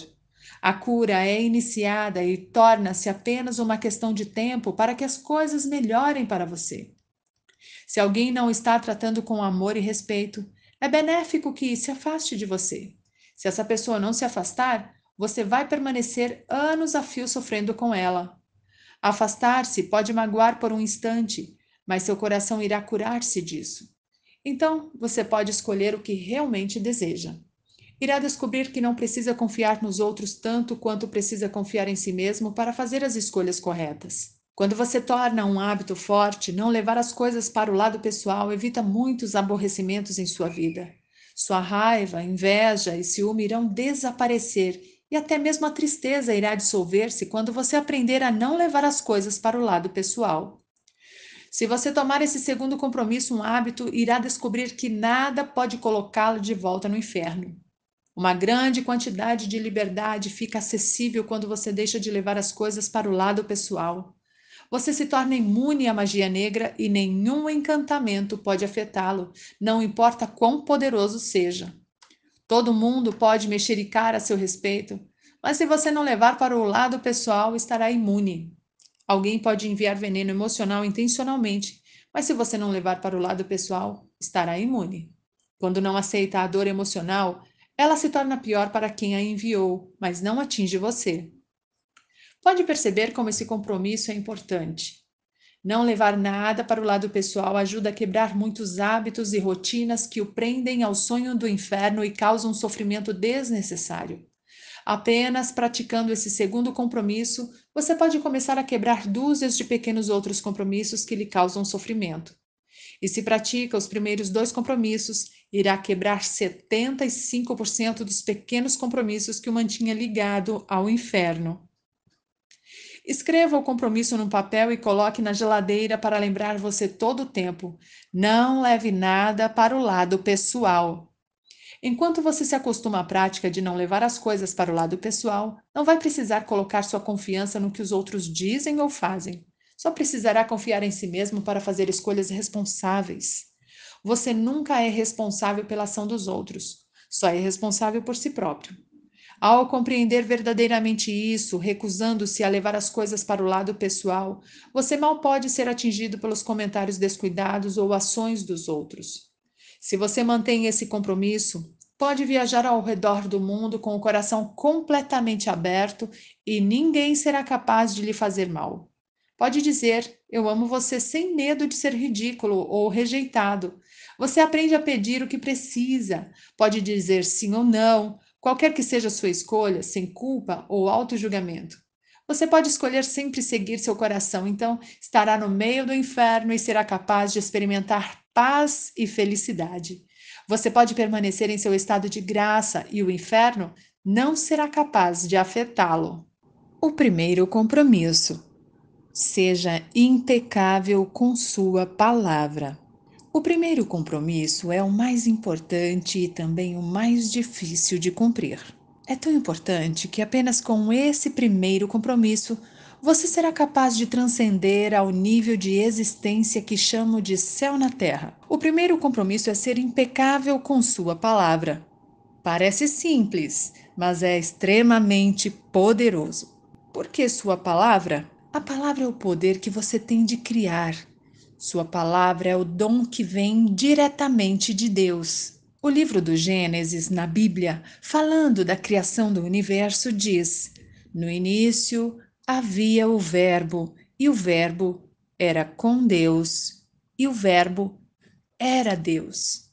[SPEAKER 1] A cura é iniciada e torna-se apenas uma questão de tempo para que as coisas melhorem para você. Se alguém não está tratando com amor e respeito, é benéfico que se afaste de você. Se essa pessoa não se afastar, você vai permanecer anos a fio sofrendo com ela. Afastar-se pode magoar por um instante, mas seu coração irá curar-se disso. Então, você pode escolher o que realmente deseja. Irá descobrir que não precisa confiar nos outros tanto quanto precisa confiar em si mesmo para fazer as escolhas corretas. Quando você torna um hábito forte, não levar as coisas para o lado pessoal evita muitos aborrecimentos em sua vida. Sua raiva, inveja e ciúme irão desaparecer e até mesmo a tristeza irá dissolver-se quando você aprender a não levar as coisas para o lado pessoal. Se você tomar esse segundo compromisso, um hábito, irá descobrir que nada pode colocá-lo de volta no inferno. Uma grande quantidade de liberdade fica acessível quando você deixa de levar as coisas para o lado pessoal. Você se torna imune à magia negra e nenhum encantamento pode afetá-lo, não importa quão poderoso seja. Todo mundo pode mexericar a seu respeito, mas se você não levar para o lado pessoal, estará imune. Alguém pode enviar veneno emocional intencionalmente, mas se você não levar para o lado pessoal, estará imune. Quando não aceita a dor emocional, ela se torna pior para quem a enviou, mas não atinge você. Pode perceber como esse compromisso é importante. Não levar nada para o lado pessoal ajuda a quebrar muitos hábitos e rotinas que o prendem ao sonho do inferno e causam sofrimento desnecessário. Apenas praticando esse segundo compromisso, você pode começar a quebrar dúzias de pequenos outros compromissos que lhe causam sofrimento. E se pratica os primeiros dois compromissos, irá quebrar 75% dos pequenos compromissos que o mantinha ligado ao inferno. Escreva o compromisso num papel e coloque na geladeira para lembrar você todo o tempo. Não leve nada para o lado pessoal. Enquanto você se acostuma à prática de não levar as coisas para o lado pessoal, não vai precisar colocar sua confiança no que os outros dizem ou fazem. Só precisará confiar em si mesmo para fazer escolhas responsáveis. Você nunca é responsável pela ação dos outros, só é responsável por si próprio. Ao compreender verdadeiramente isso, recusando-se a levar as coisas para o lado pessoal, você mal pode ser atingido pelos comentários descuidados ou ações dos outros. Se você mantém esse compromisso, pode viajar ao redor do mundo com o coração completamente aberto e ninguém será capaz de lhe fazer mal. Pode dizer: Eu amo você sem medo de ser ridículo ou rejeitado. Você aprende a pedir o que precisa. Pode dizer sim ou não, qualquer que seja a sua escolha, sem culpa ou auto-julgamento. Você pode escolher sempre seguir seu coração, então estará no meio do inferno e será capaz de experimentar paz e felicidade. Você pode permanecer em seu estado de graça e o inferno não será capaz de afetá-lo. O primeiro compromisso: seja impecável com sua palavra. O primeiro compromisso é o mais importante e também o mais difícil de cumprir. É tão importante que apenas com esse primeiro compromisso você será capaz de transcender ao nível de existência que chamo de céu na terra. O primeiro compromisso é ser impecável com sua palavra. Parece simples, mas é extremamente poderoso. Por que sua palavra? A palavra é o poder que você tem de criar. Sua palavra é o dom que vem diretamente de Deus. O livro do Gênesis, na Bíblia, falando da criação do universo, diz: No início, havia o Verbo, e o Verbo era com Deus, e o Verbo era Deus.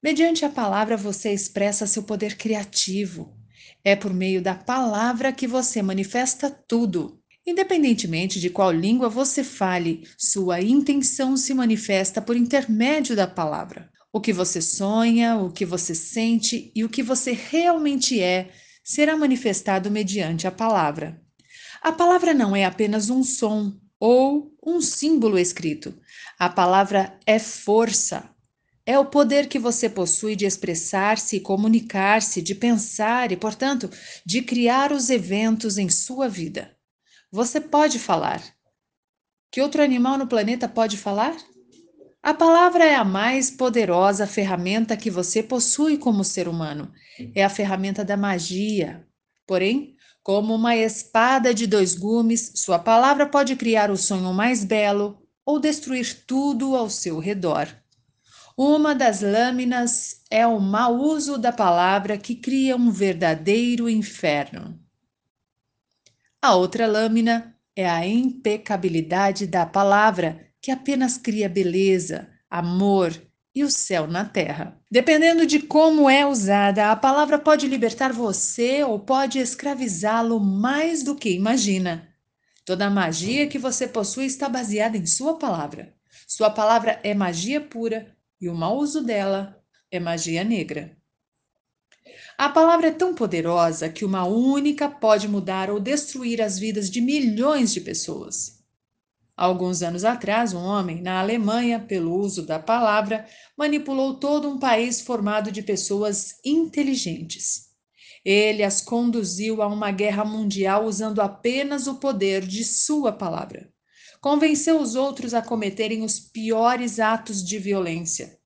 [SPEAKER 1] Mediante a palavra você expressa seu poder criativo. É por meio da palavra que você manifesta tudo. Independentemente de qual língua você fale, sua intenção se manifesta por intermédio da palavra. O que você sonha, o que você sente e o que você realmente é será manifestado mediante a palavra. A palavra não é apenas um som ou um símbolo escrito. A palavra é força. É o poder que você possui de expressar-se, comunicar-se, de pensar e, portanto, de criar os eventos em sua vida. Você pode falar. Que outro animal no planeta pode falar? A palavra é a mais poderosa ferramenta que você possui como ser humano. É a ferramenta da magia. Porém, como uma espada de dois gumes, sua palavra pode criar o sonho mais belo ou destruir tudo ao seu redor. Uma das lâminas é o mau uso da palavra que cria um verdadeiro inferno. A outra lâmina é a impecabilidade da palavra, que apenas cria beleza, amor e o céu na terra. Dependendo de como é usada, a palavra pode libertar você ou pode escravizá-lo mais do que imagina. Toda a magia que você possui está baseada em sua palavra. Sua palavra é magia pura e o mau uso dela é magia negra. A palavra é tão poderosa que uma única pode mudar ou destruir as vidas de milhões de pessoas alguns anos atrás, um homem na Alemanha, pelo uso da palavra, manipulou todo um país formado de pessoas inteligentes. Ele as conduziu a uma guerra mundial usando apenas o poder de sua palavra. Convenceu os outros a cometerem os piores atos de violência.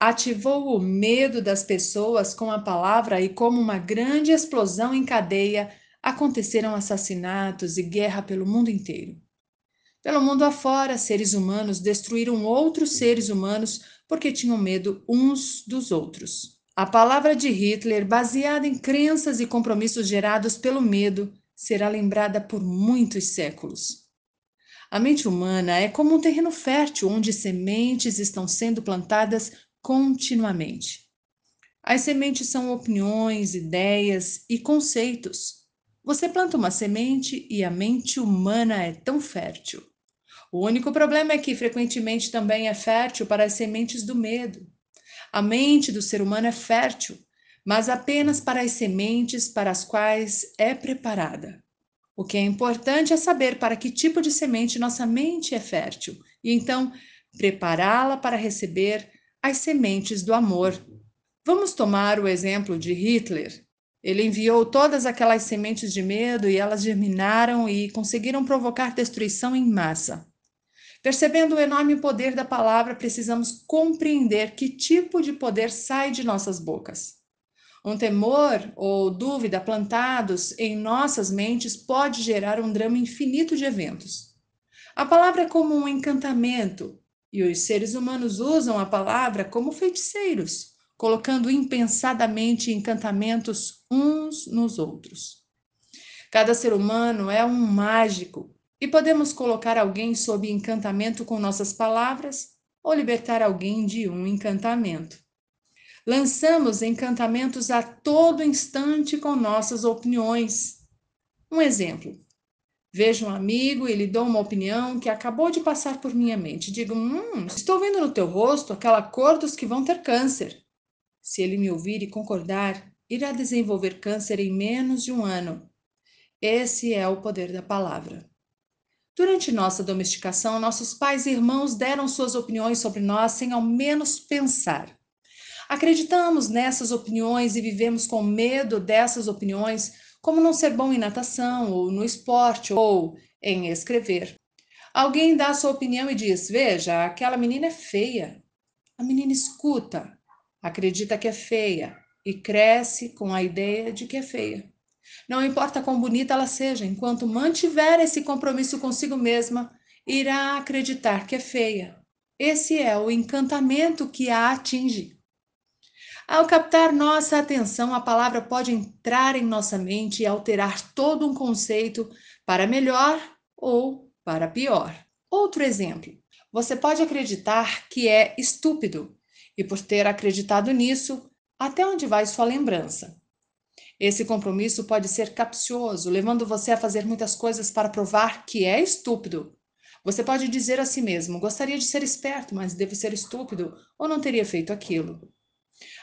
[SPEAKER 1] Ativou o medo das pessoas com a palavra e, como uma grande explosão em cadeia, aconteceram assassinatos e guerra pelo mundo inteiro. Pelo mundo afora, seres humanos destruíram outros seres humanos porque tinham medo uns dos outros. A palavra de Hitler, baseada em crenças e compromissos gerados pelo medo, será lembrada por muitos séculos. A mente humana é como um terreno fértil onde sementes estão sendo plantadas continuamente. As sementes são opiniões, ideias e conceitos. Você planta uma semente e a mente humana é tão fértil o único problema é que frequentemente também é fértil para as sementes do medo. A mente do ser humano é fértil, mas apenas para as sementes para as quais é preparada. O que é importante é saber para que tipo de semente nossa mente é fértil e então prepará-la para receber as sementes do amor. Vamos tomar o exemplo de Hitler. Ele enviou todas aquelas sementes de medo e elas germinaram e conseguiram provocar destruição em massa. Percebendo o enorme poder da palavra, precisamos compreender que tipo de poder sai de nossas bocas. Um temor ou dúvida plantados em nossas mentes pode gerar um drama infinito de eventos. A palavra é como um encantamento, e os seres humanos usam a palavra como feiticeiros, colocando impensadamente encantamentos uns nos outros. Cada ser humano é um mágico e podemos colocar alguém sob encantamento com nossas palavras ou libertar alguém de um encantamento. Lançamos encantamentos a todo instante com nossas opiniões. Um exemplo. Vejo um amigo e lhe dou uma opinião que acabou de passar por minha mente. Digo: Hum, estou vendo no teu rosto aquela cor dos que vão ter câncer. Se ele me ouvir e concordar, irá desenvolver câncer em menos de um ano. Esse é o poder da palavra. Durante nossa domesticação, nossos pais e irmãos deram suas opiniões sobre nós sem ao menos pensar. Acreditamos nessas opiniões e vivemos com medo dessas opiniões, como não ser bom em natação, ou no esporte, ou em escrever. Alguém dá sua opinião e diz: Veja, aquela menina é feia. A menina escuta, acredita que é feia e cresce com a ideia de que é feia. Não importa quão bonita ela seja, enquanto mantiver esse compromisso consigo mesma, irá acreditar que é feia. Esse é o encantamento que a atinge. Ao captar nossa atenção, a palavra pode entrar em nossa mente e alterar todo um conceito para melhor ou para pior. Outro exemplo: você pode acreditar que é estúpido, e por ter acreditado nisso, até onde vai sua lembrança? Esse compromisso pode ser capcioso, levando você a fazer muitas coisas para provar que é estúpido. Você pode dizer a si mesmo: gostaria de ser esperto, mas devo ser estúpido, ou não teria feito aquilo.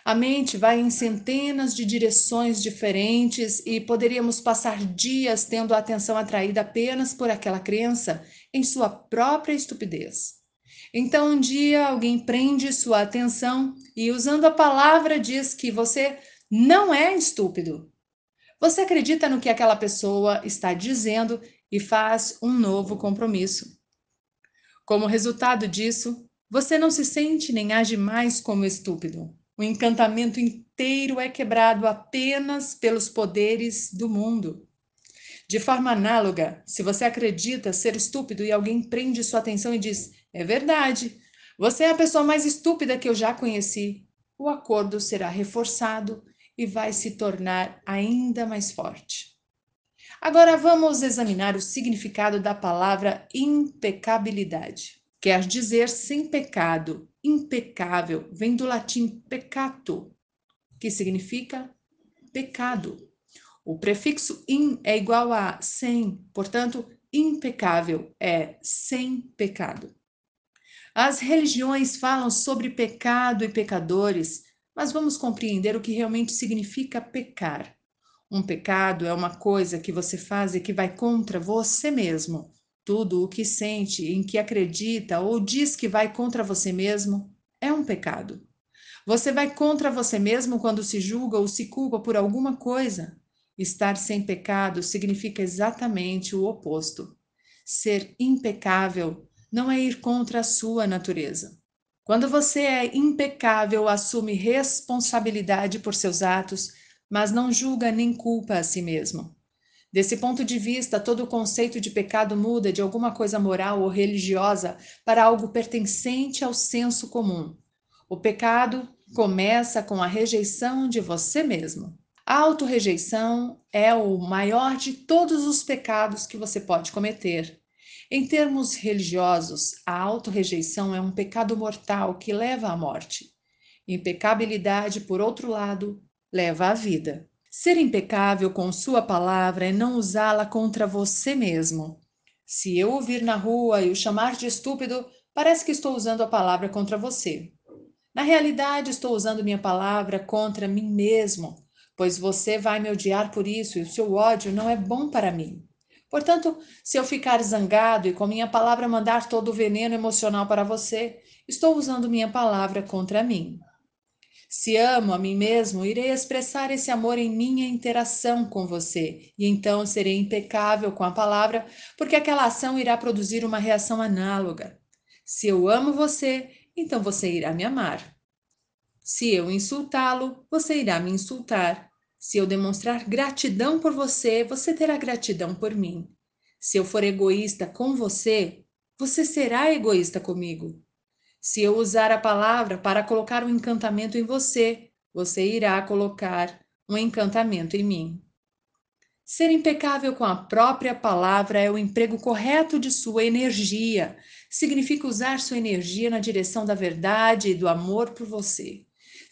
[SPEAKER 1] A mente vai em centenas de direções diferentes e poderíamos passar dias tendo a atenção atraída apenas por aquela crença em sua própria estupidez. Então, um dia alguém prende sua atenção e, usando a palavra, diz que você não é estúpido. Você acredita no que aquela pessoa está dizendo e faz um novo compromisso. Como resultado disso, você não se sente nem age mais como estúpido. O encantamento inteiro é quebrado apenas pelos poderes do mundo. De forma análoga, se você acredita ser estúpido e alguém prende sua atenção e diz: É verdade, você é a pessoa mais estúpida que eu já conheci, o acordo será reforçado e vai se tornar ainda mais forte. Agora vamos examinar o significado da palavra impecabilidade. Quer dizer sem pecado, impecável, vem do latim peccato, que significa pecado. O prefixo in é igual a sem, portanto, impecável é sem pecado. As religiões falam sobre pecado e pecadores, mas vamos compreender o que realmente significa pecar. Um pecado é uma coisa que você faz e que vai contra você mesmo. Tudo o que sente, em que acredita ou diz que vai contra você mesmo é um pecado. Você vai contra você mesmo quando se julga ou se culpa por alguma coisa. Estar sem pecado significa exatamente o oposto. Ser impecável não é ir contra a sua natureza. Quando você é impecável, assume responsabilidade por seus atos, mas não julga nem culpa a si mesmo. Desse ponto de vista, todo o conceito de pecado muda de alguma coisa moral ou religiosa para algo pertencente ao senso comum. O pecado começa com a rejeição de você mesmo. A autorrejeição é o maior de todos os pecados que você pode cometer. Em termos religiosos, a autorrejeição é um pecado mortal que leva à morte. Impecabilidade, por outro lado, leva à vida. Ser impecável com sua palavra é não usá-la contra você mesmo. Se eu ouvir na rua e o chamar de estúpido, parece que estou usando a palavra contra você. Na realidade, estou usando minha palavra contra mim mesmo, pois você vai me odiar por isso e o seu ódio não é bom para mim. Portanto, se eu ficar zangado e com minha palavra mandar todo o veneno emocional para você, estou usando minha palavra contra mim. Se amo a mim mesmo, irei expressar esse amor em minha interação com você, e então serei impecável com a palavra, porque aquela ação irá produzir uma reação análoga. Se eu amo você, então você irá me amar. Se eu insultá-lo, você irá me insultar. Se eu demonstrar gratidão por você, você terá gratidão por mim. Se eu for egoísta com você, você será egoísta comigo. Se eu usar a palavra para colocar um encantamento em você, você irá colocar um encantamento em mim. Ser impecável com a própria palavra é o emprego correto de sua energia. Significa usar sua energia na direção da verdade e do amor por você.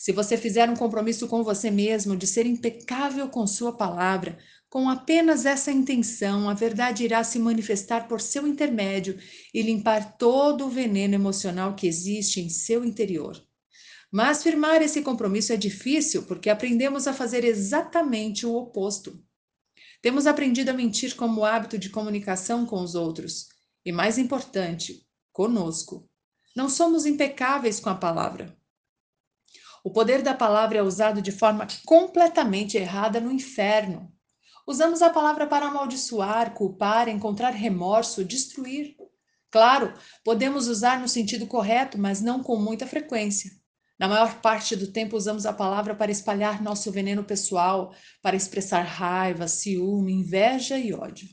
[SPEAKER 1] Se você fizer um compromisso com você mesmo de ser impecável com sua palavra, com apenas essa intenção, a verdade irá se manifestar por seu intermédio e limpar todo o veneno emocional que existe em seu interior. Mas firmar esse compromisso é difícil porque aprendemos a fazer exatamente o oposto. Temos aprendido a mentir como hábito de comunicação com os outros e, mais importante, conosco. Não somos impecáveis com a palavra. O poder da palavra é usado de forma completamente errada no inferno. Usamos a palavra para amaldiçoar, culpar, encontrar remorso, destruir. Claro, podemos usar no sentido correto, mas não com muita frequência. Na maior parte do tempo, usamos a palavra para espalhar nosso veneno pessoal, para expressar raiva, ciúme, inveja e ódio.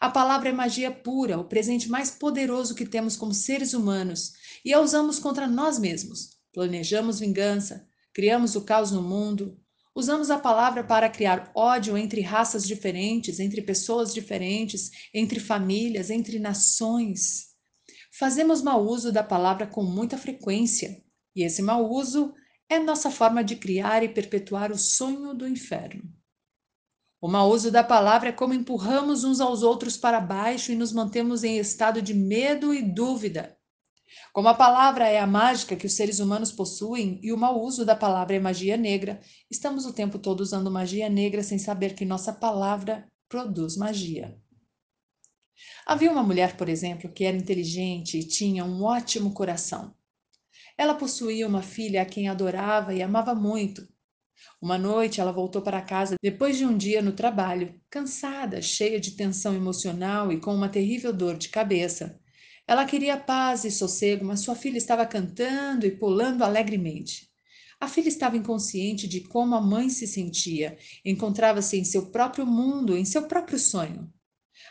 [SPEAKER 1] A palavra é magia pura, o presente mais poderoso que temos como seres humanos, e a usamos contra nós mesmos, planejamos vingança, criamos o caos no mundo, usamos a palavra para criar ódio entre raças diferentes, entre pessoas diferentes, entre famílias, entre nações. Fazemos mau uso da palavra com muita frequência, e esse mau uso é nossa forma de criar e perpetuar o sonho do inferno. O mau uso da palavra é como empurramos uns aos outros para baixo e nos mantemos em estado de medo e dúvida, como a palavra é a mágica que os seres humanos possuem e o mau uso da palavra é magia negra, estamos o tempo todo usando magia negra sem saber que nossa palavra produz magia. Havia uma mulher, por exemplo, que era inteligente e tinha um ótimo coração. Ela possuía uma filha a quem adorava e amava muito. Uma noite ela voltou para casa depois de um dia no trabalho, cansada, cheia de tensão emocional e com uma terrível dor de cabeça. Ela queria paz e sossego, mas sua filha estava cantando e pulando alegremente. A filha estava inconsciente de como a mãe se sentia, encontrava-se em seu próprio mundo, em seu próprio sonho.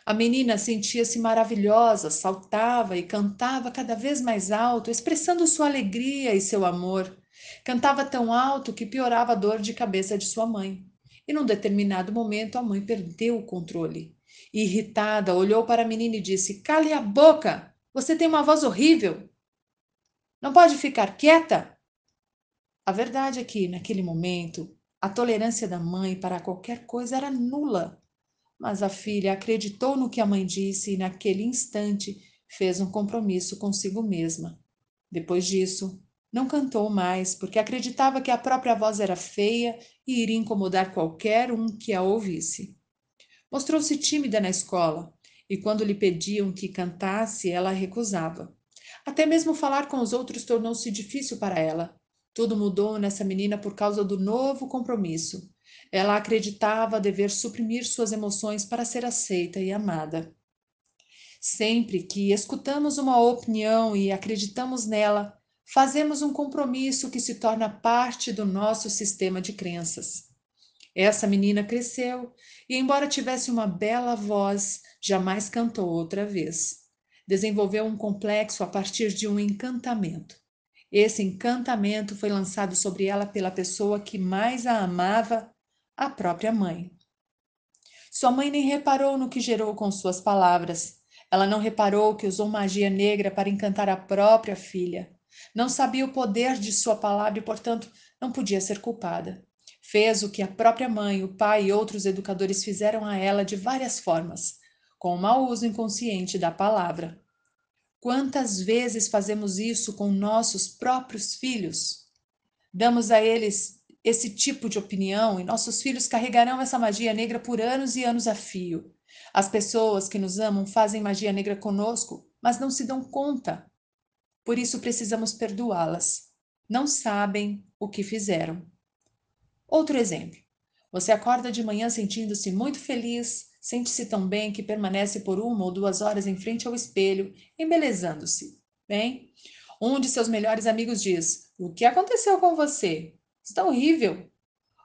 [SPEAKER 1] A menina sentia-se maravilhosa, saltava e cantava cada vez mais alto, expressando sua alegria e seu amor. Cantava tão alto que piorava a dor de cabeça de sua mãe. E num determinado momento a mãe perdeu o controle. Irritada, olhou para a menina e disse: Cale a boca! Você tem uma voz horrível. Não pode ficar quieta. A verdade é que, naquele momento, a tolerância da mãe para qualquer coisa era nula. Mas a filha acreditou no que a mãe disse e, naquele instante, fez um compromisso consigo mesma. Depois disso, não cantou mais, porque acreditava que a própria voz era feia e iria incomodar qualquer um que a ouvisse. Mostrou-se tímida na escola, e quando lhe pediam que cantasse, ela recusava. Até mesmo falar com os outros tornou-se difícil para ela. Tudo mudou nessa menina por causa do novo compromisso. Ela acreditava dever suprimir suas emoções para ser aceita e amada. Sempre que escutamos uma opinião e acreditamos nela, fazemos um compromisso que se torna parte do nosso sistema de crenças. Essa menina cresceu e, embora tivesse uma bela voz, jamais cantou outra vez. Desenvolveu um complexo a partir de um encantamento. Esse encantamento foi lançado sobre ela pela pessoa que mais a amava, a própria mãe. Sua mãe nem reparou no que gerou com suas palavras. Ela não reparou que usou magia negra para encantar a própria filha. Não sabia o poder de sua palavra e, portanto, não podia ser culpada. Fez o que a própria mãe, o pai e outros educadores fizeram a ela de várias formas, com o mau uso inconsciente da palavra. Quantas vezes fazemos isso com nossos próprios filhos? Damos a eles esse tipo de opinião e nossos filhos carregarão essa magia negra por anos e anos a fio. As pessoas que nos amam fazem magia negra conosco, mas não se dão conta. Por isso precisamos perdoá-las. Não sabem o que fizeram. Outro exemplo. Você acorda de manhã sentindo-se muito feliz, sente-se tão bem que permanece por uma ou duas horas em frente ao espelho, embelezando-se. Bem, um de seus melhores amigos diz: O que aconteceu com você? Está horrível.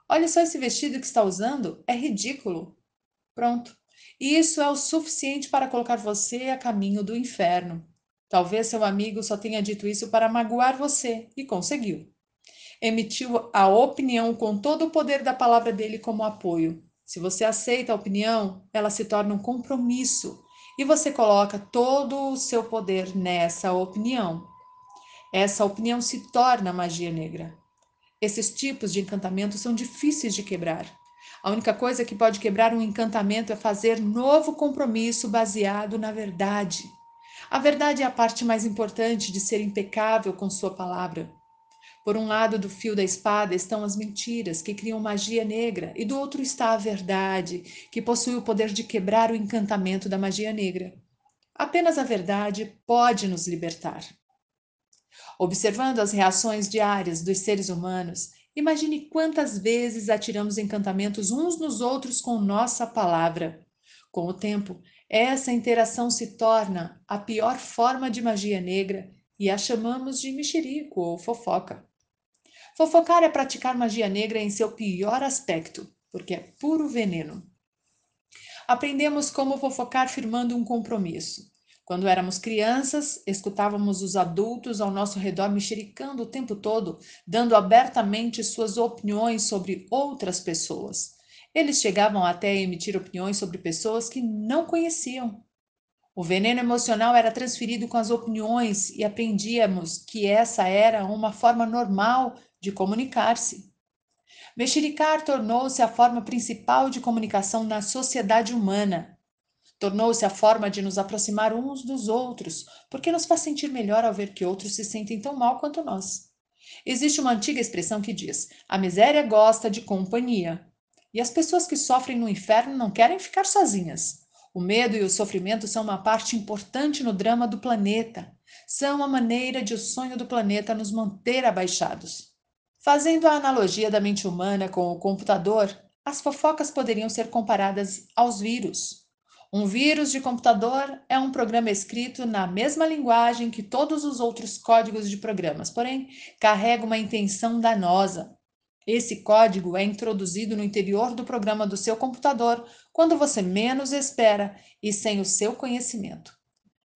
[SPEAKER 1] Olha só esse vestido que está usando, é ridículo. Pronto. E Isso é o suficiente para colocar você a caminho do inferno. Talvez seu amigo só tenha dito isso para magoar você e conseguiu emitiu a opinião com todo o poder da palavra dele como apoio. Se você aceita a opinião, ela se torna um compromisso e você coloca todo o seu poder nessa opinião. Essa opinião se torna magia negra. Esses tipos de encantamento são difíceis de quebrar. A única coisa que pode quebrar um encantamento é fazer novo compromisso baseado na verdade. A verdade é a parte mais importante de ser impecável com sua palavra. Por um lado do fio da espada estão as mentiras, que criam magia negra, e do outro está a verdade, que possui o poder de quebrar o encantamento da magia negra. Apenas a verdade pode nos libertar. Observando as reações diárias dos seres humanos, imagine quantas vezes atiramos encantamentos uns nos outros com nossa palavra. Com o tempo, essa interação se torna a pior forma de magia negra e a chamamos de mexerico ou fofoca. Fofocar é praticar magia negra em seu pior aspecto, porque é puro veneno. Aprendemos como fofocar firmando um compromisso. Quando éramos crianças, escutávamos os adultos ao nosso redor mexericando o tempo todo, dando abertamente suas opiniões sobre outras pessoas. Eles chegavam até a emitir opiniões sobre pessoas que não conheciam. O veneno emocional era transferido com as opiniões e aprendíamos que essa era uma forma normal de comunicar-se. Mexericar tornou-se a forma principal de comunicação na sociedade humana. Tornou-se a forma de nos aproximar uns dos outros, porque nos faz sentir melhor ao ver que outros se sentem tão mal quanto nós. Existe uma antiga expressão que diz: a miséria gosta de companhia. E as pessoas que sofrem no inferno não querem ficar sozinhas. O medo e o sofrimento são uma parte importante no drama do planeta. São a maneira de o sonho do planeta nos manter abaixados. Fazendo a analogia da mente humana com o computador, as fofocas poderiam ser comparadas aos vírus. Um vírus de computador é um programa escrito na mesma linguagem que todos os outros códigos de programas, porém carrega uma intenção danosa. Esse código é introduzido no interior do programa do seu computador quando você menos espera e sem o seu conhecimento.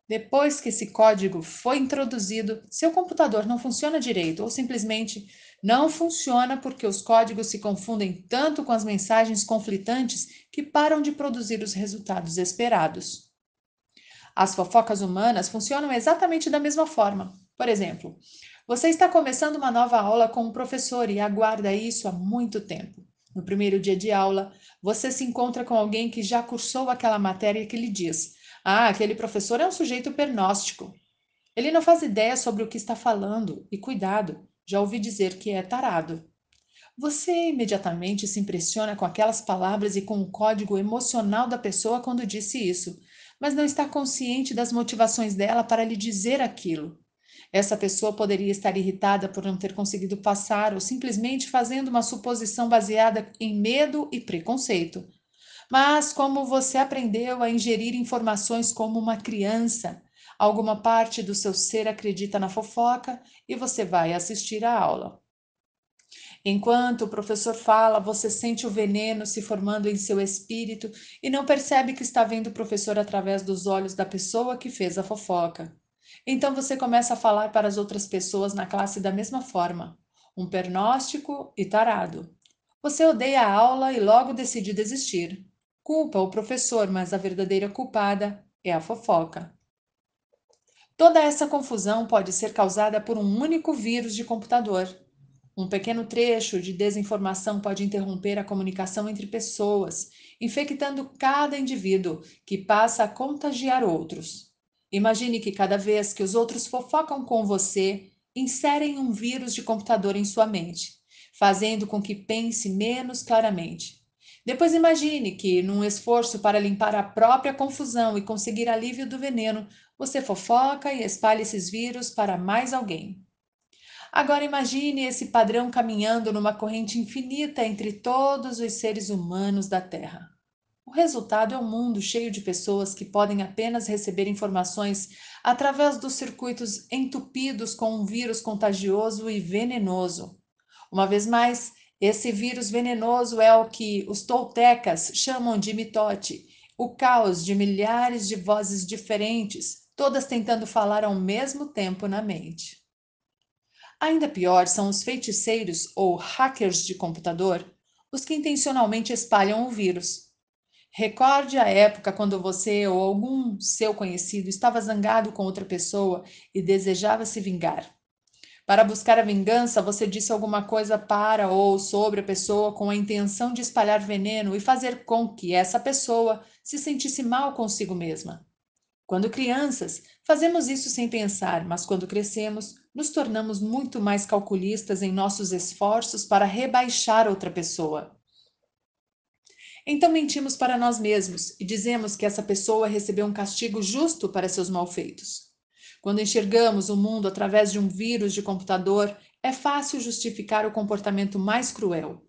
[SPEAKER 1] Depois que esse código foi introduzido, seu computador não funciona direito ou simplesmente não funciona porque os códigos se confundem tanto com as mensagens conflitantes que param de produzir os resultados esperados. As fofocas humanas funcionam exatamente da mesma forma. Por exemplo, você está começando uma nova aula com um professor e aguarda isso há muito tempo. No primeiro dia de aula, você se encontra com alguém que já cursou aquela matéria que lhe diz: Ah, aquele professor é um sujeito pernóstico. Ele não faz ideia sobre o que está falando, e cuidado, já ouvi dizer que é tarado. Você imediatamente se impressiona com aquelas palavras e com o código emocional da pessoa quando disse isso, mas não está consciente das motivações dela para lhe dizer aquilo. Essa pessoa poderia estar irritada por não ter conseguido passar ou simplesmente fazendo uma suposição baseada em medo e preconceito. Mas como você aprendeu a ingerir informações como uma criança, Alguma parte do seu ser acredita na fofoca e você vai assistir à aula. Enquanto o professor fala, você sente o veneno se formando em seu espírito e não percebe que está vendo o professor através dos olhos da pessoa que fez a fofoca. Então você começa a falar para as outras pessoas na classe da mesma forma, um pernóstico e tarado. Você odeia a aula e logo decide desistir. Culpa o professor, mas a verdadeira culpada é a fofoca. Toda essa confusão pode ser causada por um único vírus de computador. Um pequeno trecho de desinformação pode interromper a comunicação entre pessoas, infectando cada indivíduo, que passa a contagiar outros. Imagine que cada vez que os outros fofocam com você, inserem um vírus de computador em sua mente, fazendo com que pense menos claramente. Depois imagine que, num esforço para limpar a própria confusão e conseguir alívio do veneno, você fofoca e espalha esses vírus para mais alguém. Agora imagine esse padrão caminhando numa corrente infinita entre todos os seres humanos da Terra. O resultado é um mundo cheio de pessoas que podem apenas receber informações através dos circuitos entupidos com um vírus contagioso e venenoso. Uma vez mais, esse vírus venenoso é o que os toltecas chamam de mitote, o caos de milhares de vozes diferentes, todas tentando falar ao mesmo tempo na mente. Ainda pior são os feiticeiros ou hackers de computador, os que intencionalmente espalham o vírus. Recorde a época quando você ou algum seu conhecido estava zangado com outra pessoa e desejava se vingar. Para buscar a vingança, você disse alguma coisa para ou sobre a pessoa com a intenção de espalhar veneno e fazer com que essa pessoa se sentisse mal consigo mesma. Quando crianças, fazemos isso sem pensar, mas quando crescemos, nos tornamos muito mais calculistas em nossos esforços para rebaixar outra pessoa. Então mentimos para nós mesmos e dizemos que essa pessoa recebeu um castigo justo para seus malfeitos. Quando enxergamos o mundo através de um vírus de computador, é fácil justificar o comportamento mais cruel.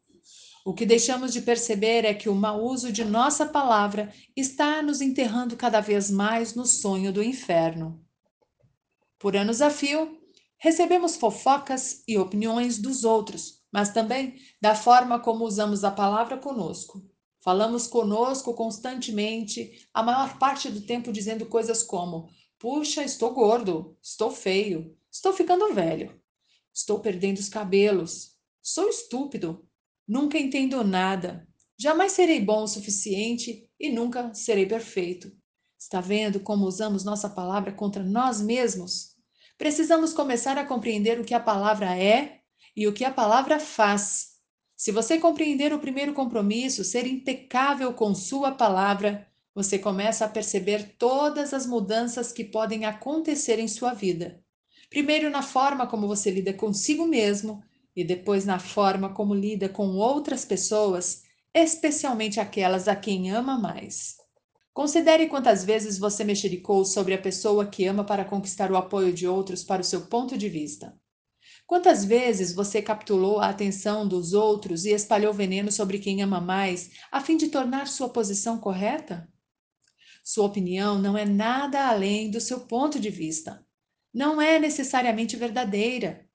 [SPEAKER 1] O que deixamos de perceber é que o mau uso de nossa palavra está nos enterrando cada vez mais no sonho do inferno. Por anos a fio, recebemos fofocas e opiniões dos outros, mas também da forma como usamos a palavra conosco. Falamos conosco constantemente, a maior parte do tempo dizendo coisas como: Puxa, estou gordo, estou feio, estou ficando velho, estou perdendo os cabelos, sou estúpido, Nunca entendo nada. Jamais serei bom o suficiente e nunca serei perfeito. Está vendo como usamos nossa palavra contra nós mesmos? Precisamos começar a compreender o que a palavra é e o que a palavra faz. Se você compreender o primeiro compromisso, ser impecável com sua palavra, você começa a perceber todas as mudanças que podem acontecer em sua vida. Primeiro, na forma como você lida consigo mesmo e depois na forma como lida com outras pessoas, especialmente aquelas a quem ama mais. Considere quantas vezes você mexericou sobre a pessoa que ama para conquistar o apoio de outros para o seu ponto de vista. Quantas vezes você capturou a atenção dos outros e espalhou veneno sobre quem ama mais, a fim de tornar sua posição correta? Sua opinião não é nada além do seu ponto de vista. Não é necessariamente verdadeira,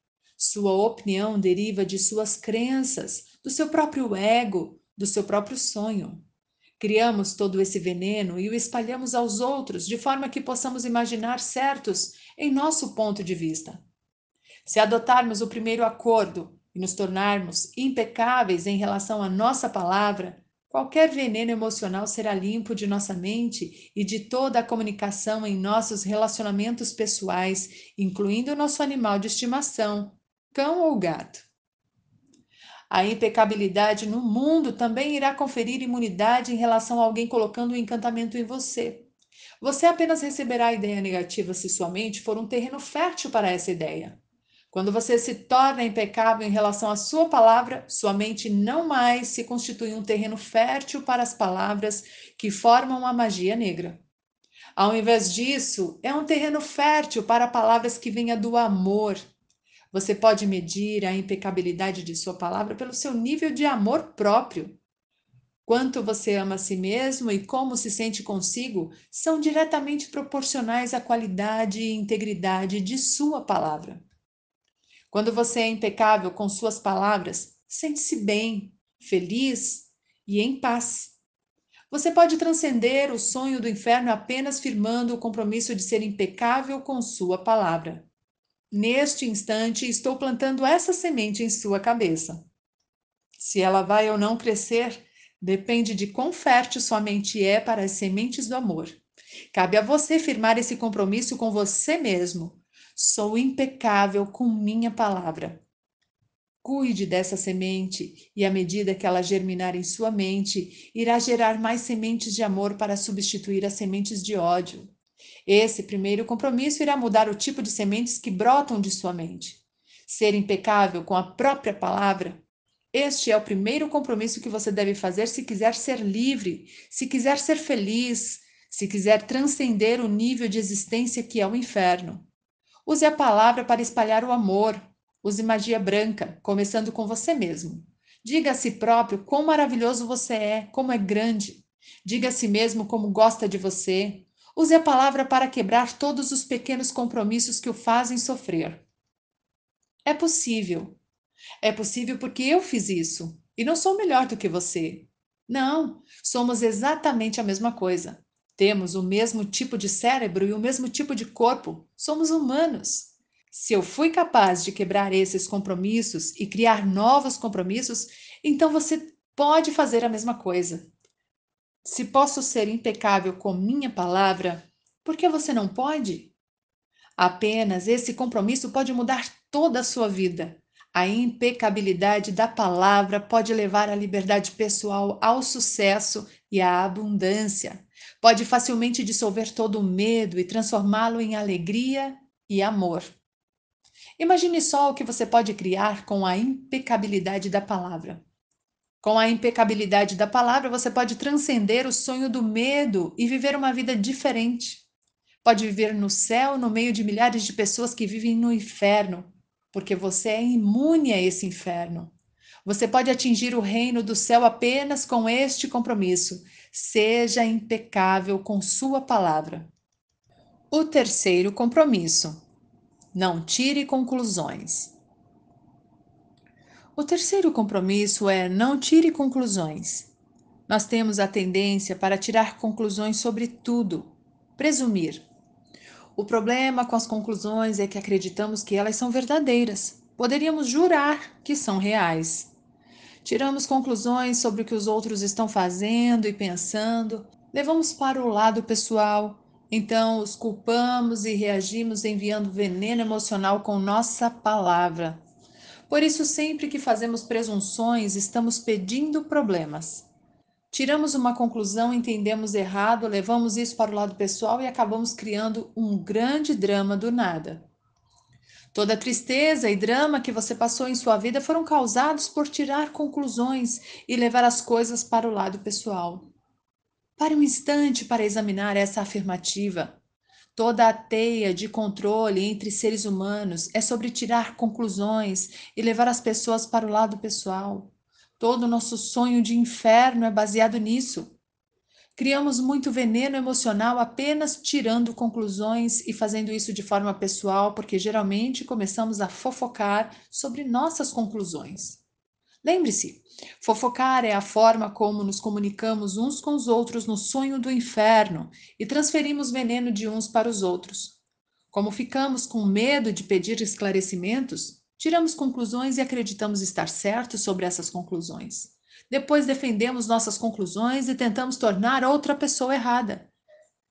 [SPEAKER 1] sua opinião deriva de suas crenças, do seu próprio ego, do seu próprio sonho. Criamos todo esse veneno e o espalhamos aos outros de forma que possamos imaginar certos em nosso ponto de vista. Se adotarmos o primeiro acordo e nos tornarmos impecáveis em relação à nossa palavra, qualquer veneno emocional será limpo de nossa mente e de toda a comunicação em nossos relacionamentos pessoais, incluindo o nosso animal de estimação, cão ou gato. A impecabilidade no mundo também irá conferir imunidade em relação a alguém colocando um encantamento em você. Você apenas receberá a ideia negativa se sua mente for um terreno fértil para essa ideia. Quando você se torna impecável em relação à sua palavra, sua mente não mais se constitui um terreno fértil para as palavras que formam a magia negra. Ao invés disso, é um terreno fértil para palavras que venham do amor, você pode medir a impecabilidade de sua palavra pelo seu nível de amor próprio. Quanto você ama a si mesmo e como se sente consigo são diretamente proporcionais à qualidade e integridade de sua palavra. Quando você é impecável com suas palavras, sente-se bem, feliz e em paz. Você pode transcender o sonho do inferno apenas firmando o compromisso de ser impecável com sua palavra. Neste instante, estou plantando essa semente em sua cabeça. Se ela vai ou não crescer, depende de quão fértil sua mente é para as sementes do amor. Cabe a você firmar esse compromisso com você mesmo. Sou impecável com minha palavra. Cuide dessa semente, e à medida que ela germinar em sua mente, irá gerar mais sementes de amor para substituir as sementes de ódio. Esse primeiro compromisso irá mudar o tipo de sementes que brotam de sua mente. Ser impecável com a própria palavra. Este é o primeiro compromisso que você deve fazer se quiser ser livre, se quiser ser feliz, se quiser transcender o nível de existência que é o inferno. Use a palavra para espalhar o amor. Use magia branca, começando com você mesmo. Diga a si próprio quão maravilhoso você é, como é grande. Diga a si mesmo como gosta de você, Use a palavra para quebrar todos os pequenos compromissos que o fazem sofrer. É possível. É possível porque eu fiz isso e não sou melhor do que você. Não, somos exatamente a mesma coisa. Temos o mesmo tipo de cérebro e o mesmo tipo de corpo. Somos humanos. Se eu fui capaz de quebrar esses compromissos e criar novos compromissos, então você pode fazer a mesma coisa. Se posso ser impecável com minha palavra, por que você não pode? Apenas esse compromisso pode mudar toda a sua vida. A impecabilidade da palavra pode levar à liberdade pessoal, ao sucesso e à abundância. Pode facilmente dissolver todo o medo e transformá-lo em alegria e amor. Imagine só o que você pode criar com a impecabilidade da palavra. Com a impecabilidade da palavra, você pode transcender o sonho do medo e viver uma vida diferente. Pode viver no céu, no meio de milhares de pessoas que vivem no inferno, porque você é imune a esse inferno. Você pode atingir o reino do céu apenas com este compromisso: seja impecável com sua palavra. O terceiro compromisso: não tire conclusões. O terceiro compromisso é não tire conclusões. Nós temos a tendência para tirar conclusões sobre tudo, presumir. O problema com as conclusões é que acreditamos que elas são verdadeiras. Poderíamos jurar que são reais. Tiramos conclusões sobre o que os outros estão fazendo e pensando, levamos para o lado pessoal, então os culpamos e reagimos enviando veneno emocional com nossa palavra. Por isso, sempre que fazemos presunções, estamos pedindo problemas. Tiramos uma conclusão, entendemos errado, levamos isso para o lado pessoal e acabamos criando um grande drama do nada. Toda tristeza e drama que você passou em sua vida foram causados por tirar conclusões e levar as coisas para o lado pessoal. Pare um instante para examinar essa afirmativa. Toda a teia de controle entre seres humanos é sobre tirar conclusões e levar as pessoas para o lado pessoal. Todo o nosso sonho de inferno é baseado nisso. Criamos muito veneno emocional apenas tirando conclusões e fazendo isso de forma pessoal, porque geralmente começamos a fofocar sobre nossas conclusões. Lembre-se, fofocar é a forma como nos comunicamos uns com os outros no sonho do inferno e transferimos veneno de uns para os outros. Como ficamos com medo de pedir esclarecimentos, tiramos conclusões e acreditamos estar certos sobre essas conclusões. Depois defendemos nossas conclusões e tentamos tornar outra pessoa errada.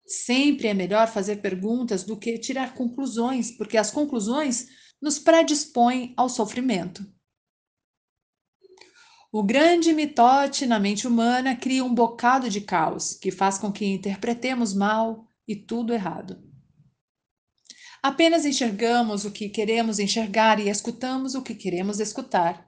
[SPEAKER 1] Sempre é melhor fazer perguntas do que tirar conclusões, porque as conclusões nos predispõem ao sofrimento. O grande mitote na mente humana cria um bocado de caos que faz com que interpretemos mal e tudo errado. Apenas enxergamos o que queremos enxergar e escutamos o que queremos escutar.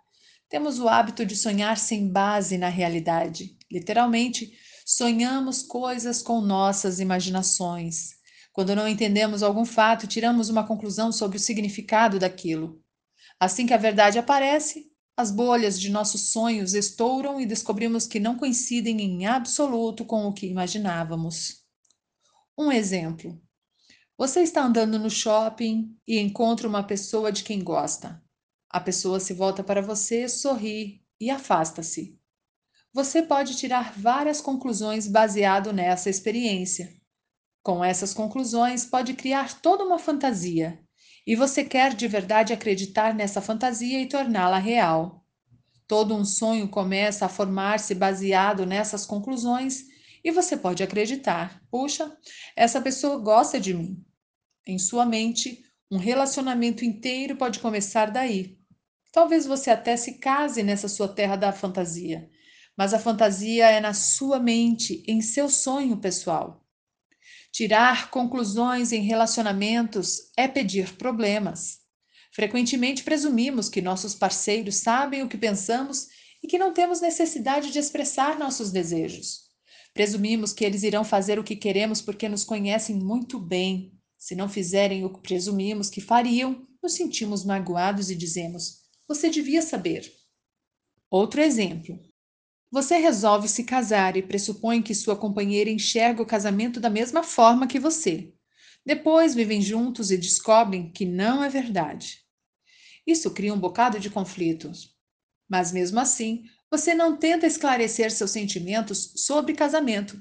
[SPEAKER 1] Temos o hábito de sonhar sem base na realidade. Literalmente, sonhamos coisas com nossas imaginações. Quando não entendemos algum fato, tiramos uma conclusão sobre o significado daquilo. Assim que a verdade aparece, as bolhas de nossos sonhos estouram e descobrimos que não coincidem em absoluto com o que imaginávamos. Um exemplo: você está andando no shopping e encontra uma pessoa de quem gosta. A pessoa se volta para você, sorri e afasta-se. Você pode tirar várias conclusões baseado nessa experiência. Com essas conclusões, pode criar toda uma fantasia e você quer de verdade acreditar nessa fantasia e torná-la real. Todo um sonho começa a formar-se baseado nessas conclusões e você pode acreditar: puxa, essa pessoa gosta de mim. Em sua mente, um relacionamento inteiro pode começar daí. Talvez você até se case nessa sua terra da fantasia, mas a fantasia é na sua mente, em seu sonho pessoal. Tirar conclusões em relacionamentos é pedir problemas. Frequentemente presumimos que nossos parceiros sabem o que pensamos e que não temos necessidade de expressar nossos desejos. Presumimos que eles irão fazer o que queremos porque nos conhecem muito bem. Se não fizerem o que presumimos que fariam, nos sentimos magoados e dizemos: Você devia saber. Outro exemplo: você resolve se casar e pressupõe que sua companheira enxerga o casamento da mesma forma que você. Depois vivem juntos e descobrem que não é verdade. Isso cria um bocado de conflitos. Mas mesmo assim, você não tenta esclarecer seus sentimentos sobre casamento.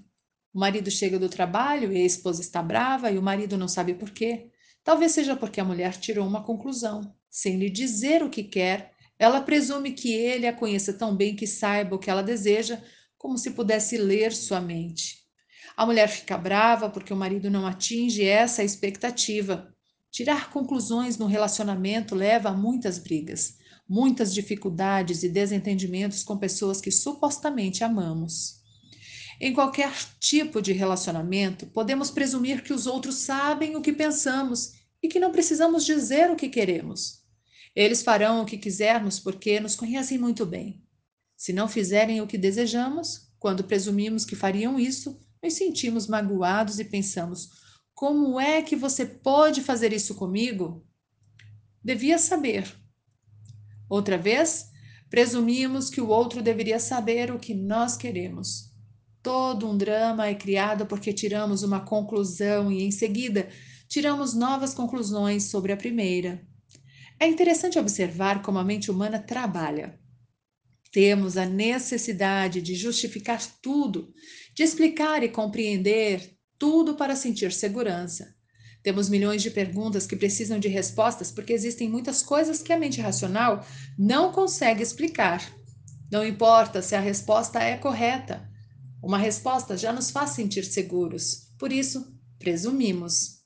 [SPEAKER 1] O marido chega do trabalho e a esposa está brava e o marido não sabe por quê. Talvez seja porque a mulher tirou uma conclusão, sem lhe dizer o que quer ela presume que ele a conheça tão bem que saiba o que ela deseja, como se pudesse ler sua mente. A mulher fica brava porque o marido não atinge essa expectativa. Tirar conclusões no relacionamento leva a muitas brigas, muitas dificuldades e desentendimentos com pessoas que supostamente amamos. Em qualquer tipo de relacionamento, podemos presumir que os outros sabem o que pensamos e que não precisamos dizer o que queremos. Eles farão o que quisermos porque nos conhecem muito bem. Se não fizerem o que desejamos, quando presumimos que fariam isso, nos sentimos magoados e pensamos: como é que você pode fazer isso comigo? Devia saber. Outra vez, presumimos que o outro deveria saber o que nós queremos. Todo um drama é criado porque tiramos uma conclusão e, em seguida, tiramos novas conclusões sobre a primeira. É interessante observar como a mente humana trabalha. Temos a necessidade de justificar tudo, de explicar e compreender tudo para sentir segurança. Temos milhões de perguntas que precisam de respostas porque existem muitas coisas que a mente racional não consegue explicar. Não importa se a resposta é correta, uma resposta já nos faz sentir seguros, por isso, presumimos.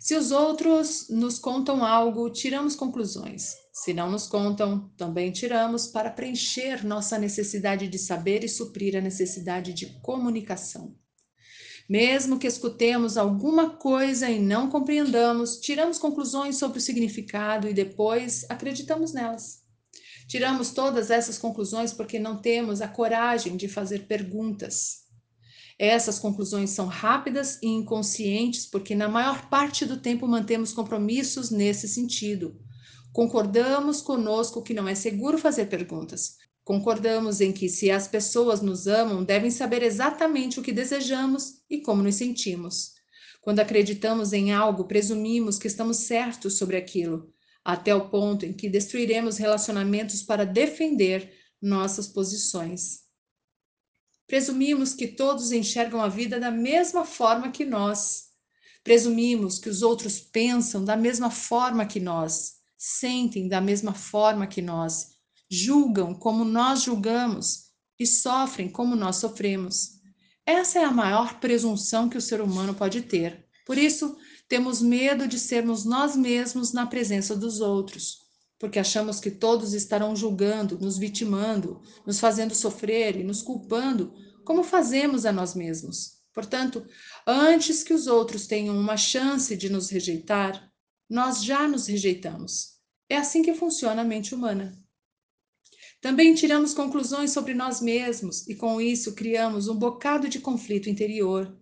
[SPEAKER 1] Se os outros nos contam algo, tiramos conclusões. Se não nos contam, também tiramos para preencher nossa necessidade de saber e suprir a necessidade de comunicação. Mesmo que escutemos alguma coisa e não compreendamos, tiramos conclusões sobre o significado e depois acreditamos nelas. Tiramos todas essas conclusões porque não temos a coragem de fazer perguntas. Essas conclusões são rápidas e inconscientes, porque na maior parte do tempo mantemos compromissos nesse sentido. Concordamos conosco que não é seguro fazer perguntas. Concordamos em que, se as pessoas nos amam, devem saber exatamente o que desejamos e como nos sentimos. Quando acreditamos em algo, presumimos que estamos certos sobre aquilo, até o ponto em que destruiremos relacionamentos para defender nossas posições. Presumimos que todos enxergam a vida da mesma forma que nós. Presumimos que os outros pensam da mesma forma que nós, sentem da mesma forma que nós, julgam como nós julgamos e sofrem como nós sofremos. Essa é a maior presunção que o ser humano pode ter. Por isso, temos medo de sermos nós mesmos na presença dos outros porque achamos que todos estarão julgando, nos vitimando, nos fazendo sofrer e nos culpando, como fazemos a nós mesmos. Portanto, antes que os outros tenham uma chance de nos rejeitar, nós já nos rejeitamos. É assim que funciona a mente humana. Também tiramos conclusões sobre nós mesmos e, com isso, criamos um bocado de conflito interior.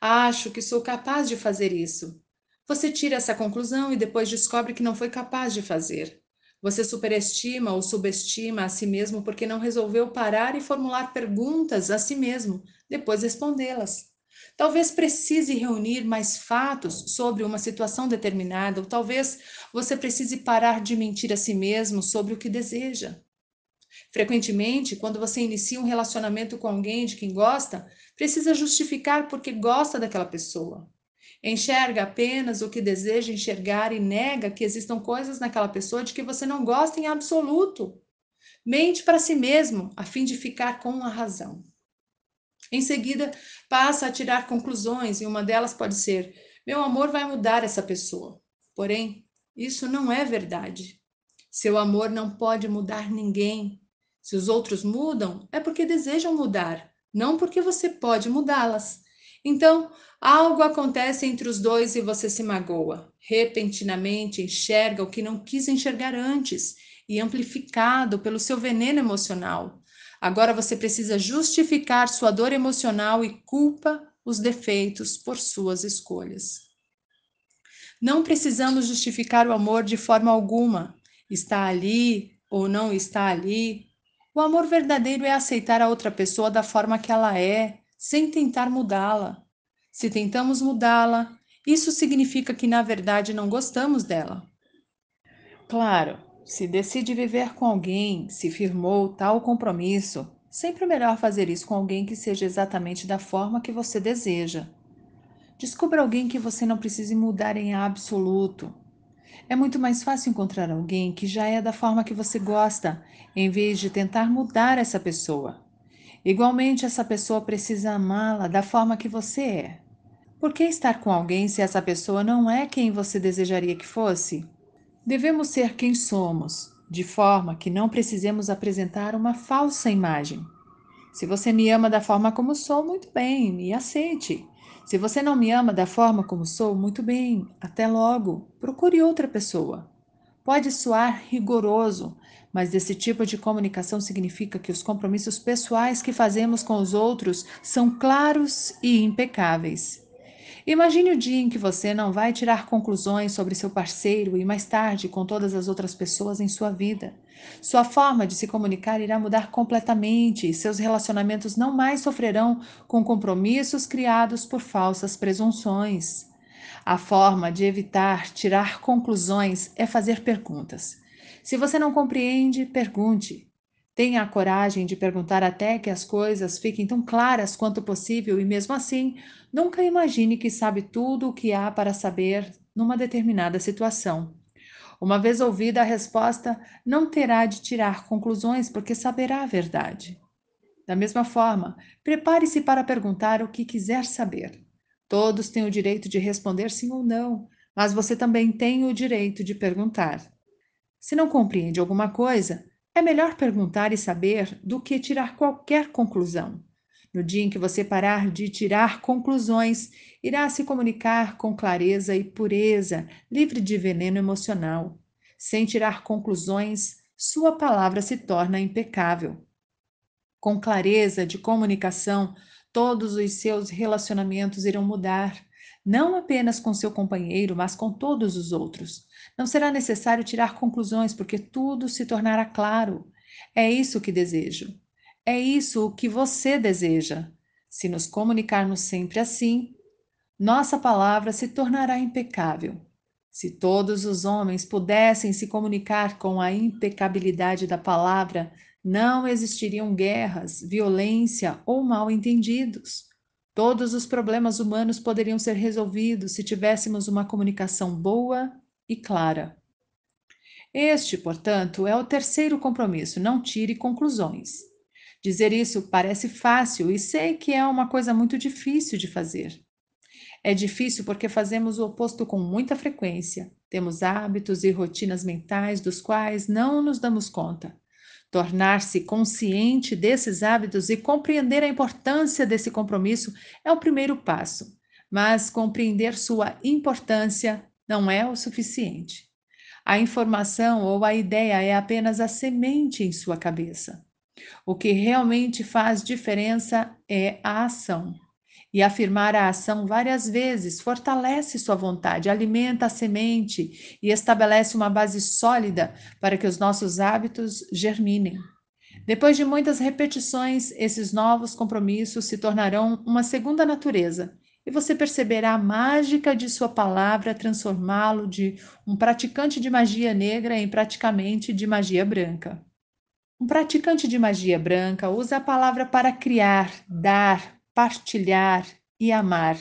[SPEAKER 1] Acho que sou capaz de fazer isso. Você tira essa conclusão e depois descobre que não foi capaz de fazer. Você superestima ou subestima a si mesmo porque não resolveu parar e formular perguntas a si mesmo, depois respondê-las. Talvez precise reunir mais fatos sobre uma situação determinada, ou talvez você precise parar de mentir a si mesmo sobre o que deseja. Frequentemente, quando você inicia um relacionamento com alguém de quem gosta, precisa justificar porque gosta daquela pessoa. Enxerga apenas o que deseja enxergar e nega que existam coisas naquela pessoa de que você não gosta em absoluto. Mente para si mesmo, a fim de ficar com a razão. Em seguida, passa a tirar conclusões, e uma delas pode ser: meu amor vai mudar essa pessoa. Porém, isso não é verdade. Seu amor não pode mudar ninguém. Se os outros mudam, é porque desejam mudar, não porque você pode mudá-las. Então, algo acontece entre os dois e você se magoa. Repentinamente enxerga o que não quis enxergar antes e amplificado pelo seu veneno emocional. Agora você precisa justificar sua dor emocional e culpa os defeitos por suas escolhas. Não precisamos justificar o amor de forma alguma. Está ali ou não está ali. O amor verdadeiro é aceitar a outra pessoa da forma que ela é, sem tentar mudá-la. Se tentamos mudá-la, isso significa que na verdade não gostamos dela. Claro, se decide viver com alguém, se firmou tal compromisso, sempre é melhor fazer isso com alguém que seja exatamente da forma que você deseja. Descubra alguém que você não precise mudar em absoluto. É muito mais fácil encontrar alguém que já é da forma que você gosta, em vez de tentar mudar essa pessoa. Igualmente, essa pessoa precisa amá-la da forma que você é. Por que estar com alguém se essa pessoa não é quem você desejaria que fosse? Devemos ser quem somos, de forma que não precisemos apresentar uma falsa imagem. Se você me ama da forma como sou, muito bem, me aceite. Se você não me ama da forma como sou, muito bem, até logo. Procure outra pessoa. Pode soar rigoroso, mas esse tipo de comunicação significa que os compromissos pessoais que fazemos com os outros são claros e impecáveis. Imagine o dia em que você não vai tirar conclusões sobre seu parceiro e mais tarde com todas as outras pessoas em sua vida. Sua forma de se comunicar irá mudar completamente e seus relacionamentos não mais sofrerão com compromissos criados por falsas presunções. A forma de evitar tirar conclusões é fazer perguntas. Se você não compreende, pergunte. Tenha a coragem de perguntar até que as coisas fiquem tão claras quanto possível e, mesmo assim, nunca imagine que sabe tudo o que há para saber numa determinada situação. Uma vez ouvida a resposta, não terá de tirar conclusões porque saberá a verdade. Da mesma forma, prepare-se para perguntar o que quiser saber. Todos têm o direito de responder sim ou não, mas você também tem o direito de perguntar. Se não compreende alguma coisa, é melhor perguntar e saber do que tirar qualquer conclusão. No dia em que você parar de tirar conclusões, irá se comunicar com clareza e pureza, livre de veneno emocional. Sem tirar conclusões, sua palavra se torna impecável. Com clareza de comunicação, todos os seus relacionamentos irão mudar, não apenas com seu companheiro, mas com todos os outros. Não será necessário tirar conclusões, porque tudo se tornará claro. É isso que desejo. É isso o que você deseja. Se nos comunicarmos sempre assim, nossa palavra se tornará impecável. Se todos os homens pudessem se comunicar com a impecabilidade da palavra, não existiriam guerras, violência ou mal-entendidos. Todos os problemas humanos poderiam ser resolvidos se tivéssemos uma comunicação boa e clara. Este, portanto, é o terceiro compromisso, não tire conclusões. Dizer isso parece fácil e sei que é uma coisa muito difícil de fazer. É difícil porque fazemos o oposto com muita frequência. Temos hábitos e rotinas mentais dos quais não nos damos conta. Tornar-se consciente desses hábitos e compreender a importância desse compromisso é o primeiro passo, mas compreender sua importância não é o suficiente. A informação ou a ideia é apenas a semente em sua cabeça. O que realmente faz diferença é a ação. E afirmar a ação várias vezes fortalece sua vontade, alimenta a semente e estabelece uma base sólida para que os nossos hábitos germinem. Depois de muitas repetições, esses novos compromissos se tornarão uma segunda natureza e você perceberá a mágica de sua palavra transformá-lo de um praticante de magia negra em praticamente de magia branca. Um praticante de magia branca usa a palavra para criar, dar, partilhar e amar.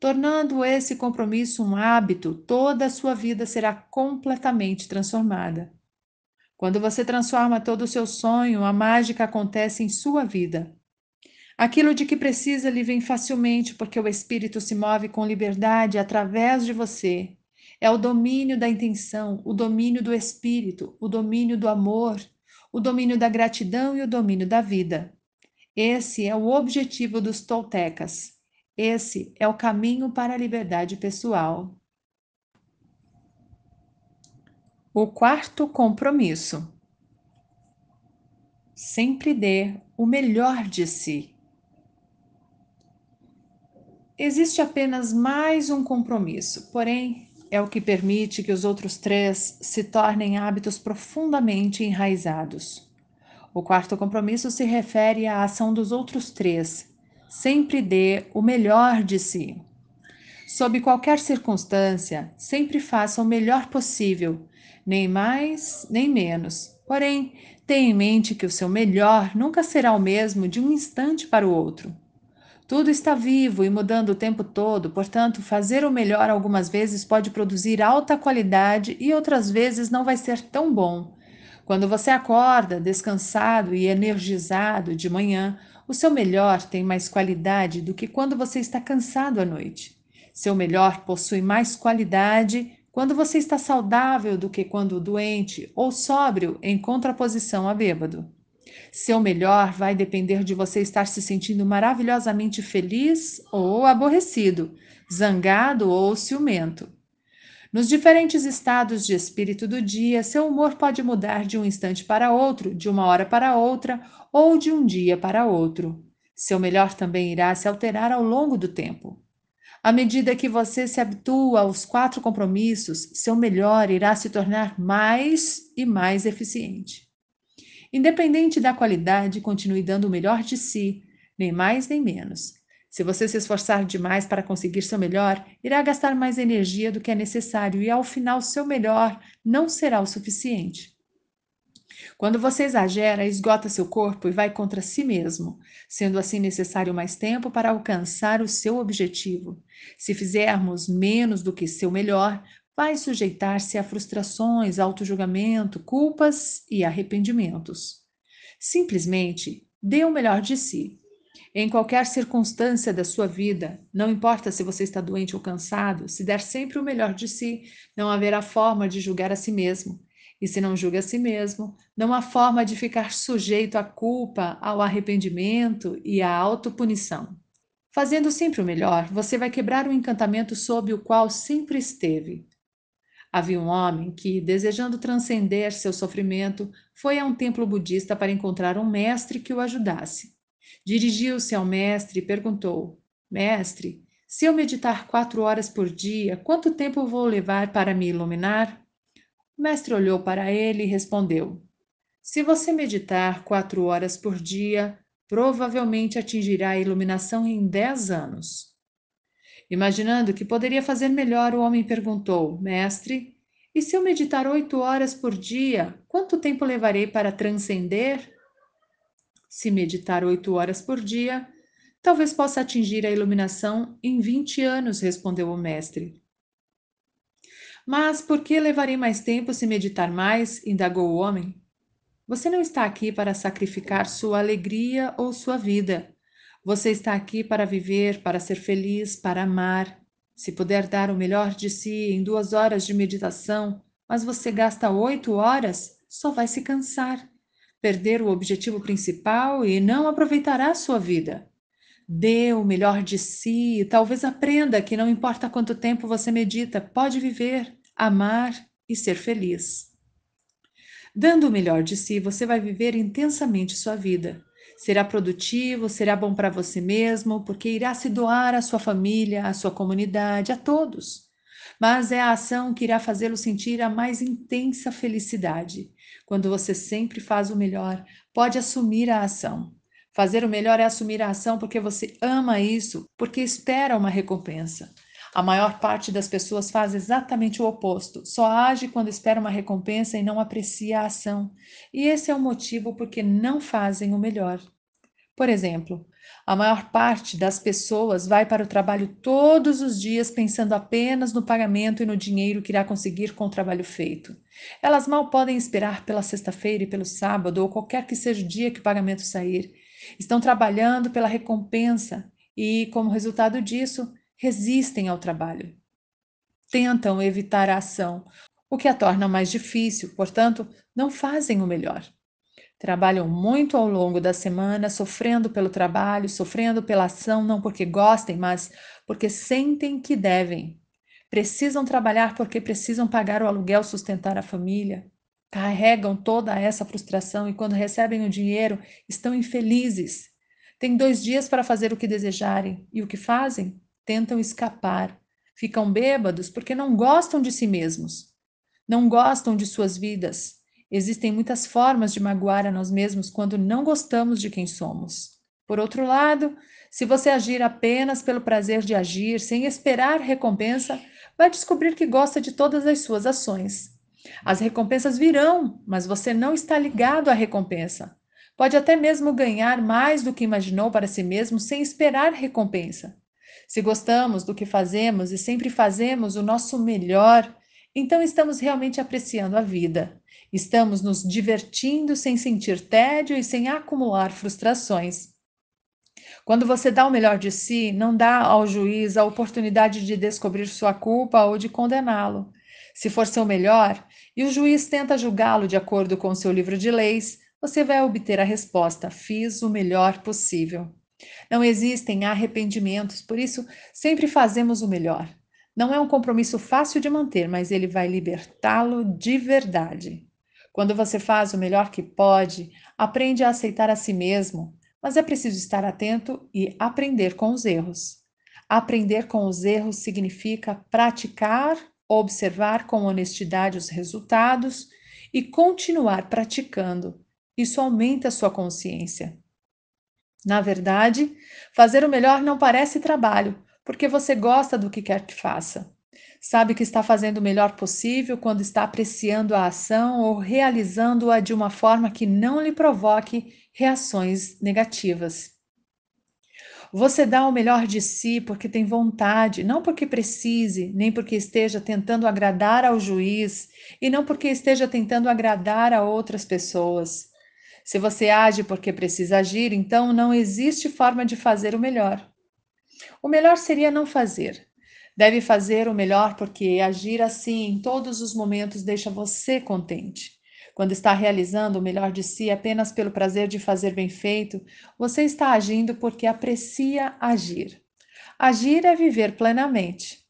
[SPEAKER 1] Tornando esse compromisso um hábito, toda a sua vida será completamente transformada. Quando você transforma todo o seu sonho, a mágica acontece em sua vida. Aquilo de que precisa lhe vem facilmente, porque o espírito se move com liberdade através de você. É o domínio da intenção, o domínio do espírito, o domínio do amor, o domínio da gratidão e o domínio da vida. Esse é o objetivo dos toltecas. Esse é o caminho para a liberdade pessoal. O quarto compromisso. Sempre dê o melhor de si. Existe apenas mais um compromisso, porém, é o que permite que os outros três se tornem hábitos profundamente enraizados. O quarto compromisso se refere à ação dos outros três. Sempre dê o melhor de si. Sob qualquer circunstância, sempre faça o melhor possível, nem mais nem menos. Porém, tenha em mente que o seu melhor nunca será o mesmo de um instante para o outro. Tudo está vivo e mudando o tempo todo, portanto, fazer o melhor algumas vezes pode produzir alta qualidade e outras vezes não vai ser tão bom. Quando você acorda descansado e energizado de manhã, o seu melhor tem mais qualidade do que quando você está cansado à noite. Seu melhor possui mais qualidade quando você está saudável do que quando doente ou sóbrio, em contraposição a bêbado. Seu melhor vai depender de você estar se sentindo maravilhosamente feliz ou aborrecido, zangado ou ciumento. Nos diferentes estados de espírito do dia, seu humor pode mudar de um instante para outro, de uma hora para outra ou de um dia para outro. Seu melhor também irá se alterar ao longo do tempo. À medida que você se habitua aos quatro compromissos, seu melhor irá se tornar mais e mais eficiente. Independente da qualidade, continue dando o melhor de si, nem mais nem menos. Se você se esforçar demais para conseguir seu melhor, irá gastar mais energia do que é necessário e ao final seu melhor não será o suficiente. Quando você exagera, esgota seu corpo e vai contra si mesmo, sendo assim necessário mais tempo para alcançar o seu objetivo. Se fizermos menos do que seu melhor, vai sujeitar-se a frustrações, autojulgamento, culpas e arrependimentos. Simplesmente dê o melhor de si. Em qualquer circunstância da sua vida, não importa se você está doente ou cansado, se der sempre o melhor de si, não haverá forma de julgar a si mesmo. E se não julga a si mesmo, não há forma de ficar sujeito à culpa, ao arrependimento e à autopunição. Fazendo sempre o melhor, você vai quebrar o encantamento sob o qual sempre esteve. Havia um homem que, desejando transcender seu sofrimento, foi a um templo budista para encontrar um mestre que o ajudasse. Dirigiu-se ao mestre e perguntou: Mestre, se eu meditar quatro horas por dia, quanto tempo vou levar para me iluminar? O mestre olhou para ele e respondeu: Se você meditar quatro horas por dia, provavelmente atingirá a iluminação em dez anos. Imaginando que poderia fazer melhor, o homem perguntou: Mestre, e se eu meditar oito horas por dia, quanto tempo levarei para transcender? Se meditar oito horas por dia, talvez possa atingir a iluminação em vinte anos, respondeu o mestre. Mas por que levarei mais tempo se meditar mais? indagou o homem. Você não está aqui para sacrificar sua alegria ou sua vida. Você está aqui para viver, para ser feliz, para amar. Se puder dar o melhor de si em duas horas de meditação, mas você gasta oito horas, só vai se cansar, perder o objetivo principal e não aproveitará a sua vida. Dê o melhor de si e talvez aprenda que não importa quanto tempo você medita, pode viver, amar e ser feliz. Dando o melhor de si, você vai viver intensamente sua vida. Será produtivo, será bom para você mesmo, porque irá se doar à sua família, à sua comunidade, a todos. Mas é a ação que irá fazê-lo sentir a mais intensa felicidade. Quando você sempre faz o melhor, pode assumir a ação. Fazer o melhor é assumir a ação porque você ama isso, porque espera uma recompensa. A maior parte das pessoas faz exatamente o oposto, só age quando espera uma recompensa e não aprecia a ação. E esse é o motivo por que não fazem o melhor. Por exemplo, a maior parte das pessoas vai para o trabalho todos os dias pensando apenas no pagamento e no dinheiro que irá conseguir com o trabalho feito. Elas mal podem esperar pela sexta-feira e pelo sábado ou qualquer que seja o dia que o pagamento sair. Estão trabalhando pela recompensa e, como resultado disso, resistem ao trabalho. Tentam evitar a ação, o que a torna mais difícil, portanto, não fazem o melhor. Trabalham muito ao longo da semana, sofrendo pelo trabalho, sofrendo pela ação, não porque gostem, mas porque sentem que devem. Precisam trabalhar porque precisam pagar o aluguel, sustentar a família. Carregam toda essa frustração e, quando recebem o dinheiro, estão infelizes. Têm dois dias para fazer o que desejarem e o que fazem? tentam escapar, ficam bêbados porque não gostam de si mesmos, não gostam de suas vidas. Existem muitas formas de magoar a nós mesmos quando não gostamos de quem somos. Por outro lado, se você agir apenas pelo prazer de agir, sem esperar recompensa, vai descobrir que gosta de todas as suas ações. As recompensas virão, mas você não está ligado à recompensa. Pode até mesmo ganhar mais do que imaginou para si mesmo sem esperar recompensa. Se gostamos do que fazemos e sempre fazemos o nosso melhor, então estamos realmente apreciando a vida. Estamos nos divertindo sem sentir tédio e sem acumular frustrações. Quando você dá o melhor de si, não dá ao juiz a oportunidade de descobrir sua culpa ou de condená-lo. Se for seu melhor e o juiz tenta julgá-lo de acordo com seu livro de leis, você vai obter a resposta: fiz o melhor possível. Não existem arrependimentos, por isso sempre fazemos o melhor. Não é um compromisso fácil de manter, mas ele vai libertá-lo de verdade. Quando você faz o melhor que pode, aprende a aceitar a si mesmo, mas é preciso estar atento e aprender com os erros. Aprender com os erros significa praticar, observar com honestidade os resultados e continuar praticando. Isso aumenta a sua consciência. Na verdade, fazer o melhor não parece trabalho, porque você gosta do que quer que faça. Sabe que está fazendo o melhor possível quando está apreciando a ação ou realizando-a de uma forma que não lhe provoque reações negativas. Você dá o melhor de si porque tem vontade, não porque precise, nem porque esteja tentando agradar ao juiz e não porque esteja tentando agradar a outras pessoas. Se você age porque precisa agir, então não existe forma de fazer o melhor. O melhor seria não fazer. Deve fazer o melhor porque agir assim em todos os momentos deixa você contente. Quando está realizando o melhor de si apenas pelo prazer de fazer bem feito, você está agindo porque aprecia agir. Agir é viver plenamente.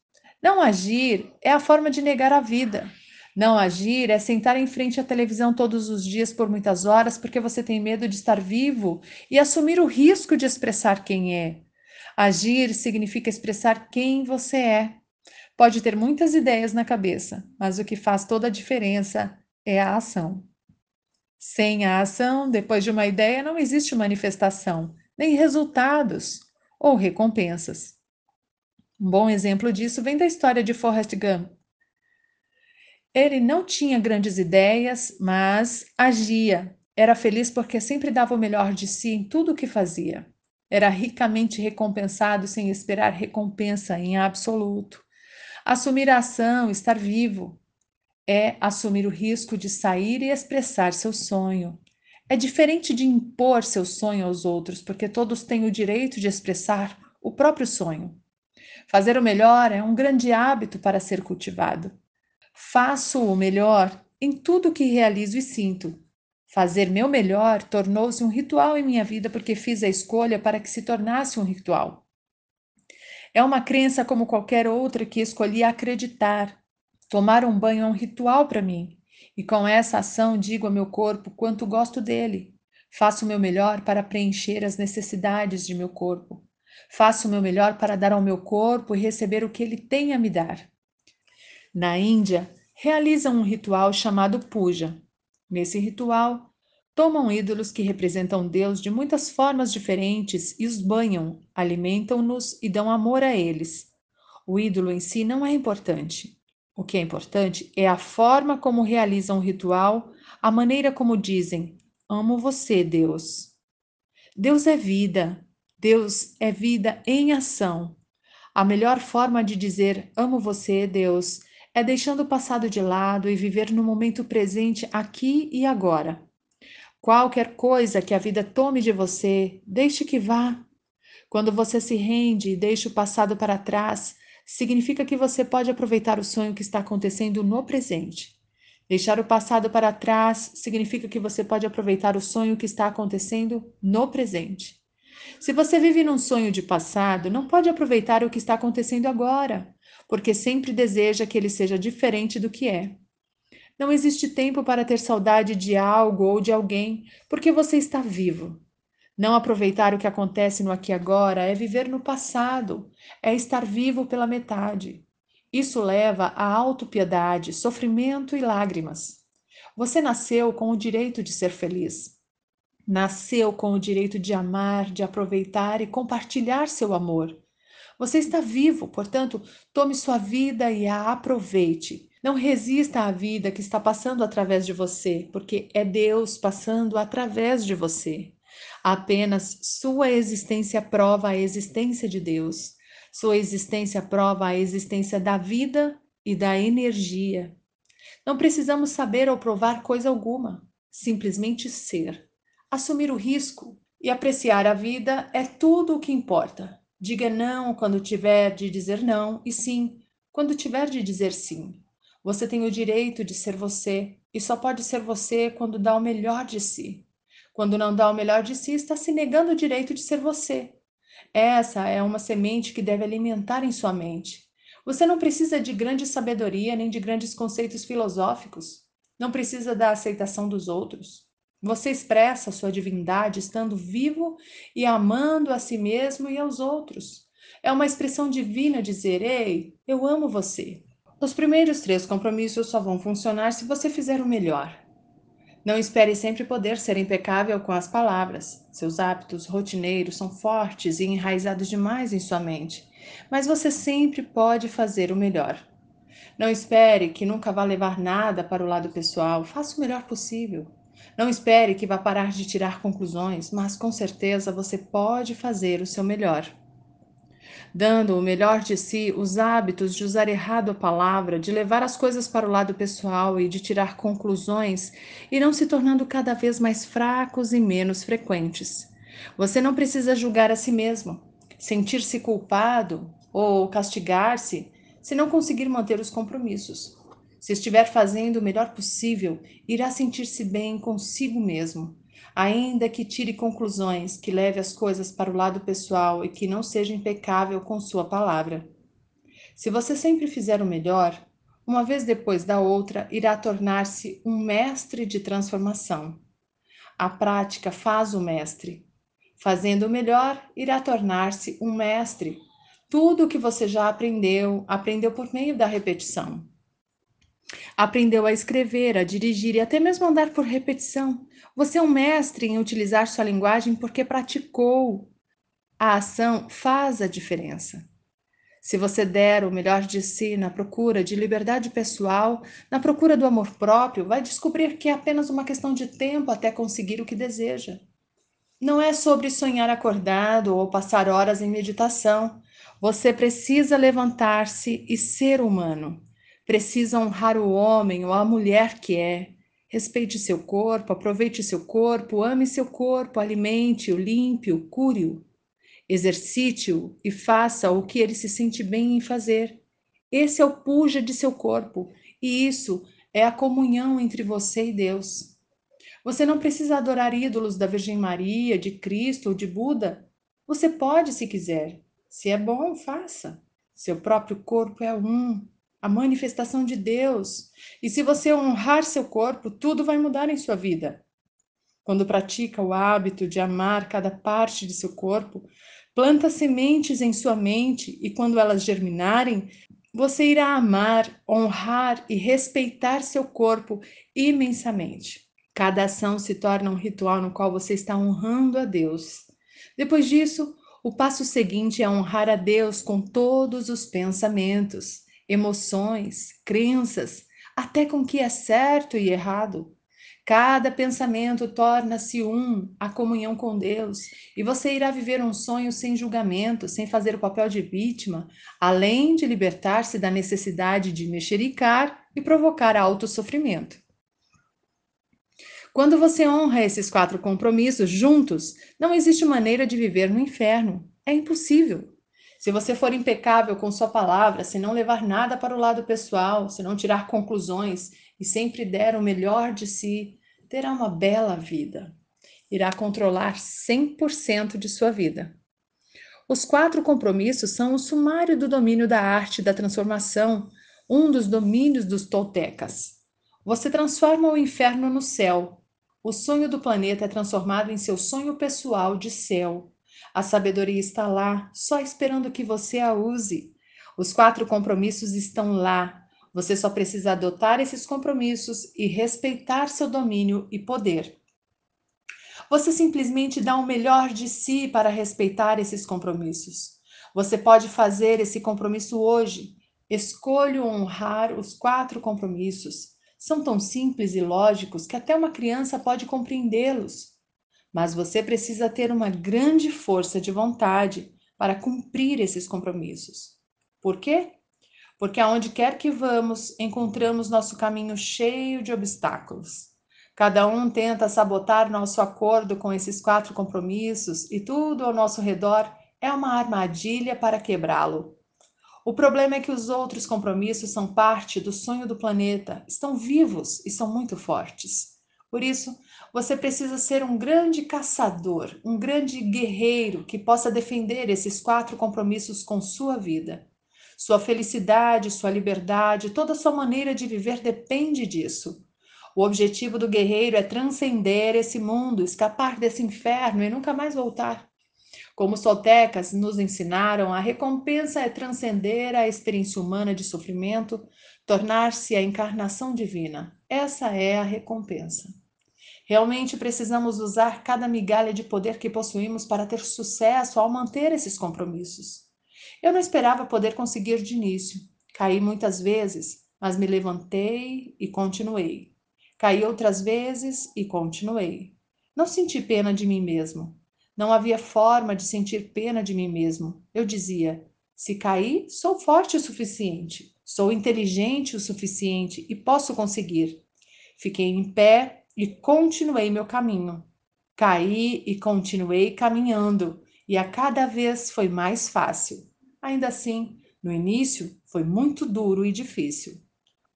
[SPEAKER 1] Não agir é a forma de negar a vida. Não agir é sentar em frente à televisão todos os dias por muitas horas porque você tem medo de estar vivo e assumir o risco de expressar quem é. Agir significa expressar quem você é. Pode ter muitas ideias na cabeça, mas o que faz toda a diferença é a ação. Sem a ação, depois de uma ideia, não existe manifestação, nem resultados ou recompensas. Um bom exemplo disso vem da história de Forrest Gump. Ele não tinha grandes ideias, mas agia. Era feliz porque sempre dava o melhor de si em tudo o que fazia. Era ricamente recompensado sem esperar recompensa em absoluto. Assumir a ação, estar vivo, é assumir o risco de sair e expressar seu sonho. É diferente de impor seu sonho aos outros, porque todos têm o direito de expressar o próprio sonho. Fazer o melhor é um grande hábito para ser cultivado. Faço o melhor em tudo que realizo e sinto. Fazer meu melhor tornou-se um ritual em minha vida porque fiz a escolha para que se tornasse um ritual. É uma crença como qualquer outra que escolhi acreditar. Tomar um banho é um ritual para mim, e com essa ação digo ao meu corpo quanto gosto dele. Faço o meu melhor para preencher as necessidades de meu corpo. Faço o meu melhor para dar ao meu corpo e receber o que ele tem a me dar. Na Índia, realizam um ritual chamado puja. Nesse ritual, tomam ídolos que representam Deus de muitas formas diferentes e os banham, alimentam-nos e dão amor a eles. O ídolo em si não é importante. O que é importante é a forma como realizam o ritual, a maneira como dizem: Amo você, Deus. Deus é vida. Deus é vida em ação. A melhor forma de dizer amo você, Deus, é deixando o passado de lado e viver no momento presente, aqui e agora. Qualquer coisa que a vida tome de você, deixe que vá. Quando você se rende e deixa o passado para trás, significa que você pode aproveitar o sonho que está acontecendo no presente. Deixar o passado para trás significa que você pode aproveitar o sonho que está acontecendo no presente. Se você vive num sonho de passado, não pode aproveitar o que está acontecendo agora porque sempre deseja que ele seja diferente do que é. Não existe tempo para ter saudade de algo ou de alguém, porque você está vivo. Não aproveitar o que acontece no aqui e agora é viver no passado, é estar vivo pela metade. Isso leva a autopiedade, sofrimento e lágrimas. Você nasceu com o direito de ser feliz. Nasceu com o direito de amar, de aproveitar e compartilhar seu amor. Você está vivo, portanto, tome sua vida e a aproveite. Não resista à vida que está passando através de você, porque é Deus passando através de você. Apenas sua existência prova a existência de Deus. Sua existência prova a existência da vida e da energia. Não precisamos saber ou provar coisa alguma, simplesmente ser. Assumir o risco e apreciar a vida é tudo o que importa. Diga não quando tiver de dizer não e sim quando tiver de dizer sim. Você tem o direito de ser você e só pode ser você quando dá o melhor de si. Quando não dá o melhor de si, está se negando o direito de ser você. Essa é uma semente que deve alimentar em sua mente. Você não precisa de grande sabedoria nem de grandes conceitos filosóficos. Não precisa da aceitação dos outros. Você expressa sua divindade estando vivo e amando a si mesmo e aos outros. É uma expressão divina dizer: Ei, eu amo você. Os primeiros três compromissos só vão funcionar se você fizer o melhor. Não espere sempre poder ser impecável com as palavras. Seus hábitos rotineiros são fortes e enraizados demais em sua mente, mas você sempre pode fazer o melhor. Não espere que nunca vá levar nada para o lado pessoal. Faça o melhor possível. Não espere que vá parar de tirar conclusões, mas com certeza você pode fazer o seu melhor. Dando o melhor de si, os hábitos de usar errado a palavra, de levar as coisas para o lado pessoal e de tirar conclusões irão se tornando cada vez mais fracos e menos frequentes. Você não precisa julgar a si mesmo, sentir-se culpado ou castigar-se se não conseguir manter os compromissos. Se estiver fazendo o melhor possível, irá sentir-se bem consigo mesmo, ainda que tire conclusões, que leve as coisas para o lado pessoal e que não seja impecável com sua palavra. Se você sempre fizer o melhor, uma vez depois da outra, irá tornar-se um mestre de transformação. A prática faz o mestre. Fazendo o melhor, irá tornar-se um mestre. Tudo o que você já aprendeu, aprendeu por meio da repetição. Aprendeu a escrever, a dirigir e até mesmo andar por repetição. Você é um mestre em utilizar sua linguagem porque praticou. A ação faz a diferença. Se você der o melhor de si na procura de liberdade pessoal, na procura do amor próprio, vai descobrir que é apenas uma questão de tempo até conseguir o que deseja. Não é sobre sonhar acordado ou passar horas em meditação. Você precisa levantar-se e ser humano. Precisa honrar o homem ou a mulher que é. Respeite seu corpo, aproveite seu corpo, ame seu corpo, alimente-o, limpe-o, cure-o. Exercite-o e faça o que ele se sente bem em fazer. Esse é o puja de seu corpo, e isso é a comunhão entre você e Deus. Você não precisa adorar ídolos da Virgem Maria, de Cristo ou de Buda. Você pode se quiser. Se é bom, faça. Seu próprio corpo é um, a manifestação de Deus. E se você honrar seu corpo, tudo vai mudar em sua vida. Quando pratica o hábito de amar cada parte de seu corpo, planta sementes em sua mente e quando elas germinarem, você irá amar, honrar e respeitar seu corpo imensamente. Cada ação se torna um ritual no qual você está honrando a Deus. Depois disso, o passo seguinte é honrar a Deus com todos os pensamentos emoções, crenças, até com o que é certo e errado. Cada pensamento torna-se um, a comunhão com Deus, e você irá viver um sonho sem julgamento, sem fazer o papel de vítima, além de libertar-se da necessidade de mexericar e provocar autossofrimento. Quando você honra esses quatro compromissos juntos, não existe maneira de viver no inferno. É impossível. Se você for impecável com sua palavra, se não levar nada para o lado pessoal, se não tirar conclusões e sempre der o melhor de si, terá uma bela vida. Irá controlar 100% de sua vida. Os quatro compromissos são o sumário do domínio da arte da transformação, um dos domínios dos toltecas. Você transforma o inferno no céu. O sonho do planeta é transformado em seu sonho pessoal de céu. A sabedoria está lá, só esperando que você a use. Os quatro compromissos estão lá. Você só precisa adotar esses compromissos e respeitar seu domínio e poder. Você simplesmente dá o melhor de si para respeitar esses compromissos. Você pode fazer esse compromisso hoje. Escolho honrar os quatro compromissos. São tão simples e lógicos que até uma criança pode compreendê-los mas você precisa ter uma grande força de vontade para cumprir esses compromissos. Por quê? Porque aonde quer que vamos, encontramos nosso caminho cheio de obstáculos. Cada um tenta sabotar nosso acordo com esses quatro compromissos e tudo ao nosso redor é uma armadilha para quebrá-lo. O problema é que os outros compromissos são parte do sonho do planeta, estão vivos e são muito fortes. Por isso, você precisa ser um grande caçador, um grande guerreiro que possa defender esses quatro compromissos com sua vida. Sua felicidade, sua liberdade, toda sua maneira de viver depende disso. O objetivo do guerreiro é transcender esse mundo, escapar desse inferno e nunca mais voltar. Como os soltecas nos ensinaram, a recompensa é transcender a experiência humana de sofrimento, tornar-se a encarnação divina. Essa é a recompensa. Realmente precisamos usar cada migalha de poder que possuímos para ter sucesso ao manter esses compromissos. Eu não esperava poder conseguir de início. Caí muitas vezes, mas me levantei e continuei. Caí outras vezes e continuei. Não senti pena de mim mesmo. Não havia forma de sentir pena de mim mesmo. Eu dizia: se cair, sou forte o suficiente, sou inteligente o suficiente e posso conseguir. Fiquei em pé e continuei meu caminho. Caí e continuei caminhando, e a cada vez foi mais fácil. Ainda assim, no início foi muito duro e difícil.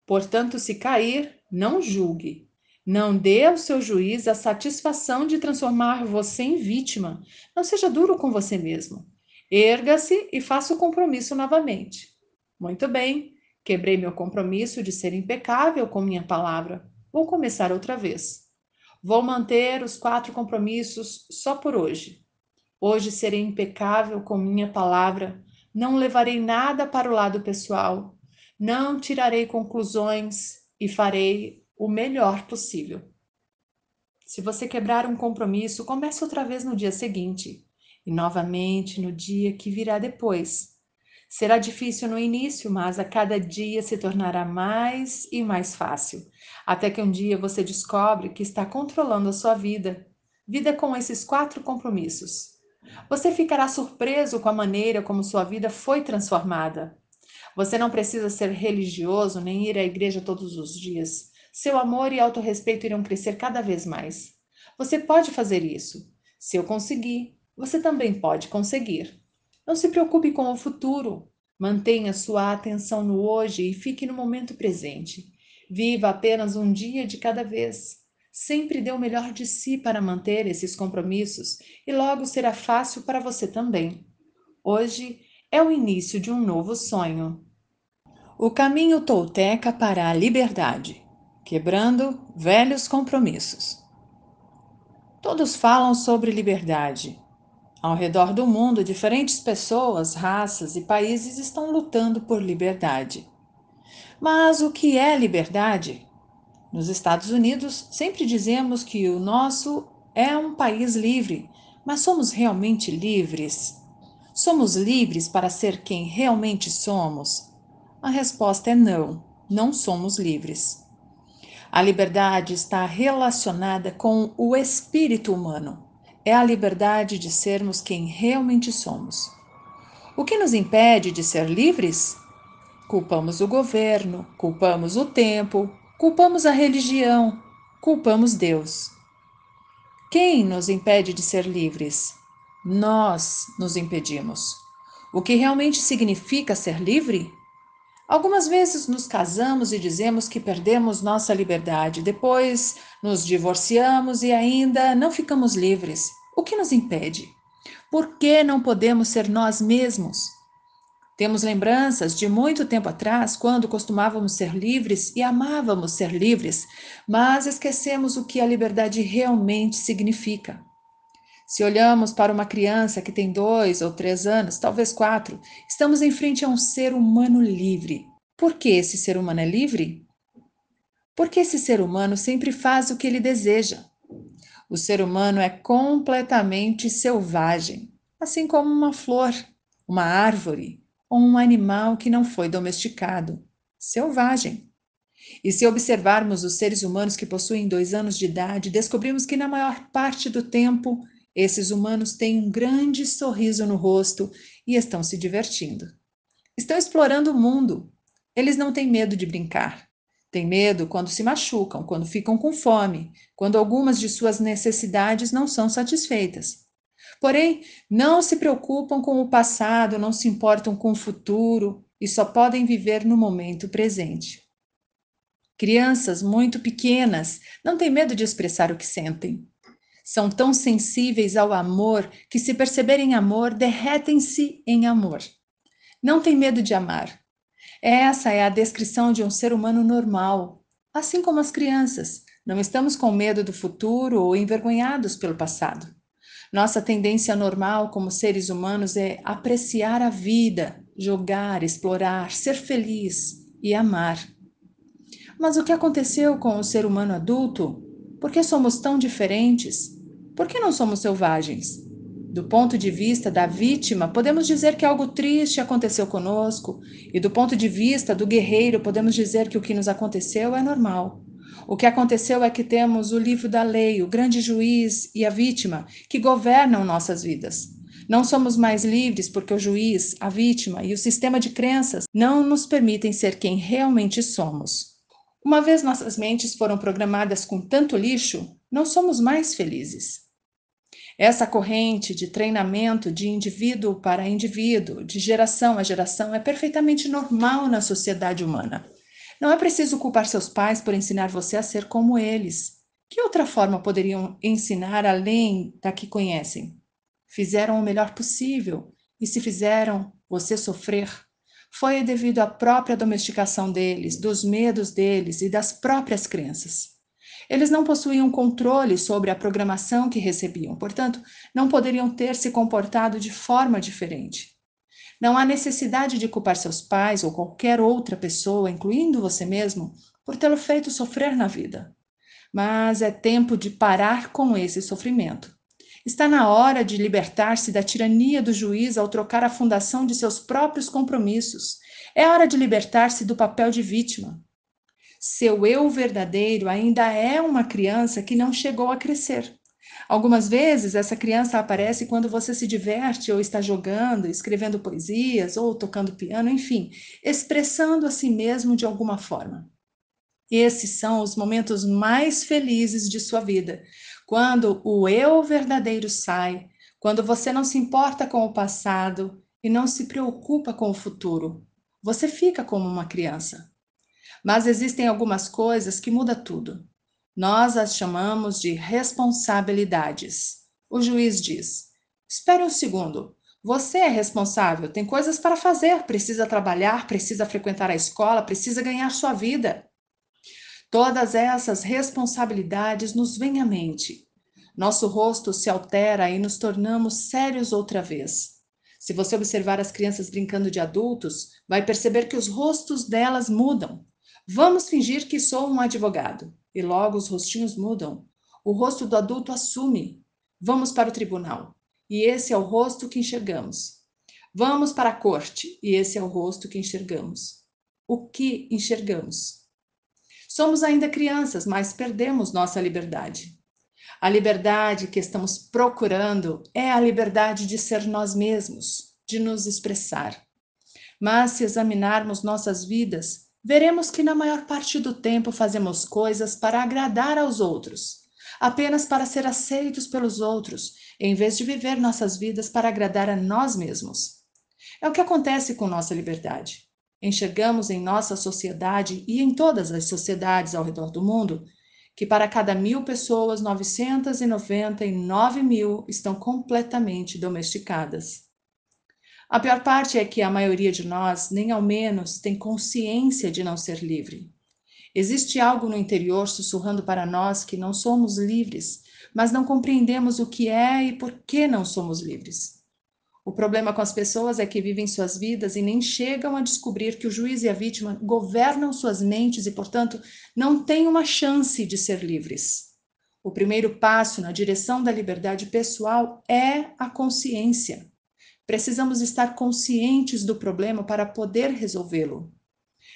[SPEAKER 1] Portanto, se cair, não julgue. Não dê ao seu juiz a satisfação de transformar você em vítima. Não seja duro com você mesmo. Erga-se e faça o compromisso novamente. Muito bem, quebrei meu compromisso de ser impecável com minha palavra. Vou começar outra vez. Vou manter os quatro compromissos só por hoje. Hoje serei impecável com minha palavra, não levarei nada para o lado pessoal, não tirarei conclusões e farei o melhor possível. Se você quebrar um compromisso, comece outra vez no dia seguinte e novamente no dia que virá depois. Será difícil no início, mas a cada dia se tornará mais e mais fácil, até que um dia você descobre que está controlando a sua vida. Vida com esses quatro compromissos. Você ficará surpreso com a maneira como sua vida foi transformada. Você não precisa ser religioso nem ir à igreja todos os dias. Seu amor e autorrespeito irão crescer cada vez mais. Você pode fazer isso. Se eu conseguir, você também pode conseguir. Não se preocupe com o futuro. Mantenha sua atenção no hoje e fique no momento presente. Viva apenas um dia de cada vez. Sempre dê o melhor de si para manter esses compromissos e logo será fácil para você também. Hoje é o início de um novo sonho. O caminho tolteca para a liberdade, quebrando velhos compromissos. Todos falam sobre liberdade, ao redor do mundo, diferentes pessoas, raças e países estão lutando por liberdade. Mas o que é liberdade? Nos Estados Unidos, sempre dizemos que o nosso é um país livre, mas somos realmente livres? Somos livres para ser quem realmente somos? A resposta é não, não somos livres. A liberdade está relacionada com o espírito humano é a liberdade de sermos quem realmente somos. O que nos impede de ser livres? Culpamos o governo, culpamos o tempo, culpamos a religião, culpamos Deus. Quem nos impede de ser livres? Nós nos impedimos. O que realmente significa ser livre? Algumas vezes nos casamos e dizemos que perdemos nossa liberdade, depois nos divorciamos e ainda não ficamos livres. O que nos impede? Por que não podemos ser nós mesmos? Temos lembranças de muito tempo atrás, quando costumávamos ser livres e amávamos ser livres, mas esquecemos o que a liberdade realmente significa. Se olhamos para uma criança que tem dois ou três anos, talvez quatro, estamos em frente a um ser humano livre. Por que esse ser humano é livre? Porque esse ser humano sempre faz o que ele deseja. O ser humano é completamente selvagem, assim como uma flor, uma árvore ou um animal que não foi domesticado. Selvagem. E se observarmos os seres humanos que possuem dois anos de idade, descobrimos que, na maior parte do tempo, esses humanos têm um grande sorriso no rosto e estão se divertindo. Estão explorando o mundo. Eles não têm medo de brincar. Têm medo quando se machucam, quando ficam com fome, quando algumas de suas necessidades não são satisfeitas. Porém, não se preocupam com o passado, não se importam com o futuro e só podem viver no momento presente. Crianças muito pequenas não têm medo de expressar o que sentem. São tão sensíveis ao amor que, se perceberem amor, derretem-se em amor. Não tem medo de amar. Essa é a descrição de um ser humano normal, assim como as crianças. Não estamos com medo do futuro ou envergonhados pelo passado. Nossa tendência normal como seres humanos é apreciar a vida, jogar, explorar, ser feliz e amar. Mas o que aconteceu com o ser humano adulto? Por que somos tão diferentes? por que não somos selvagens? Do ponto de vista da vítima, podemos dizer que algo triste aconteceu conosco, e do ponto de vista do guerreiro, podemos dizer que o que nos aconteceu é normal. O que aconteceu é que temos o livro da lei, o grande juiz e a vítima que governam nossas vidas. Não somos mais livres porque o juiz, a vítima e o sistema de crenças não nos permitem ser quem realmente somos. Uma vez nossas mentes foram programadas com tanto lixo, não somos mais felizes. Essa corrente de treinamento de indivíduo para indivíduo, de geração a geração, é perfeitamente normal na sociedade humana. Não é preciso culpar seus pais por ensinar você a ser como eles. Que outra forma poderiam ensinar além da que conhecem? Fizeram o melhor possível, e se fizeram você sofrer, foi devido à própria domesticação deles, dos medos deles e das próprias crenças. Eles não possuíam controle sobre a programação que recebiam, portanto, não poderiam ter se comportado de forma diferente. Não há necessidade de culpar seus pais ou qualquer outra pessoa, incluindo você mesmo, por tê-lo feito sofrer na vida. Mas é tempo de parar com esse sofrimento. Está na hora de libertar-se da tirania do juiz ao trocar a fundação de seus próprios compromissos. É hora de libertar-se do papel de vítima. Seu eu verdadeiro ainda é uma criança que não chegou a crescer. Algumas vezes essa criança aparece quando você se diverte ou está jogando, escrevendo poesias ou tocando piano, enfim, expressando a si mesmo de alguma forma. Esses são os momentos mais felizes de sua vida, quando o eu verdadeiro sai, quando você não se importa com o passado e não se preocupa com o futuro. Você fica como uma criança. Mas existem algumas coisas que muda tudo. Nós as chamamos de responsabilidades. O juiz diz: espere um segundo, você é responsável, tem coisas para fazer, precisa trabalhar, precisa frequentar a escola, precisa ganhar sua vida. Todas essas responsabilidades nos vêm à mente. Nosso rosto se altera e nos tornamos sérios outra vez. Se você observar as crianças brincando de adultos, vai perceber que os rostos delas mudam. Vamos fingir que sou um advogado. E logo os rostinhos mudam. O rosto do adulto assume. Vamos para o tribunal. E esse é o rosto que enxergamos. Vamos para a corte. E esse é o rosto que enxergamos. O que enxergamos? Somos ainda crianças, mas perdemos nossa liberdade. A liberdade que estamos procurando é a liberdade de ser nós mesmos, de nos expressar. Mas se examinarmos nossas vidas, veremos que na maior parte do tempo fazemos coisas para agradar aos outros, apenas para ser aceitos pelos outros, em vez de viver nossas vidas para agradar a nós mesmos. É o que acontece com nossa liberdade. Enxergamos em nossa sociedade e em todas as sociedades ao redor do mundo que para cada mil pessoas, 999 mil estão completamente domesticadas. A pior parte é que a maioria de nós, nem ao menos, tem consciência de não ser livre. Existe algo no interior sussurrando para nós que não somos livres, mas não compreendemos o que é e por que não somos livres. O problema com as pessoas é que vivem suas vidas e nem chegam a descobrir que o juiz e a vítima governam suas mentes e, portanto, não têm uma chance de ser livres. O primeiro passo na direção da liberdade pessoal é a consciência. Precisamos estar conscientes do problema para poder resolvê-lo.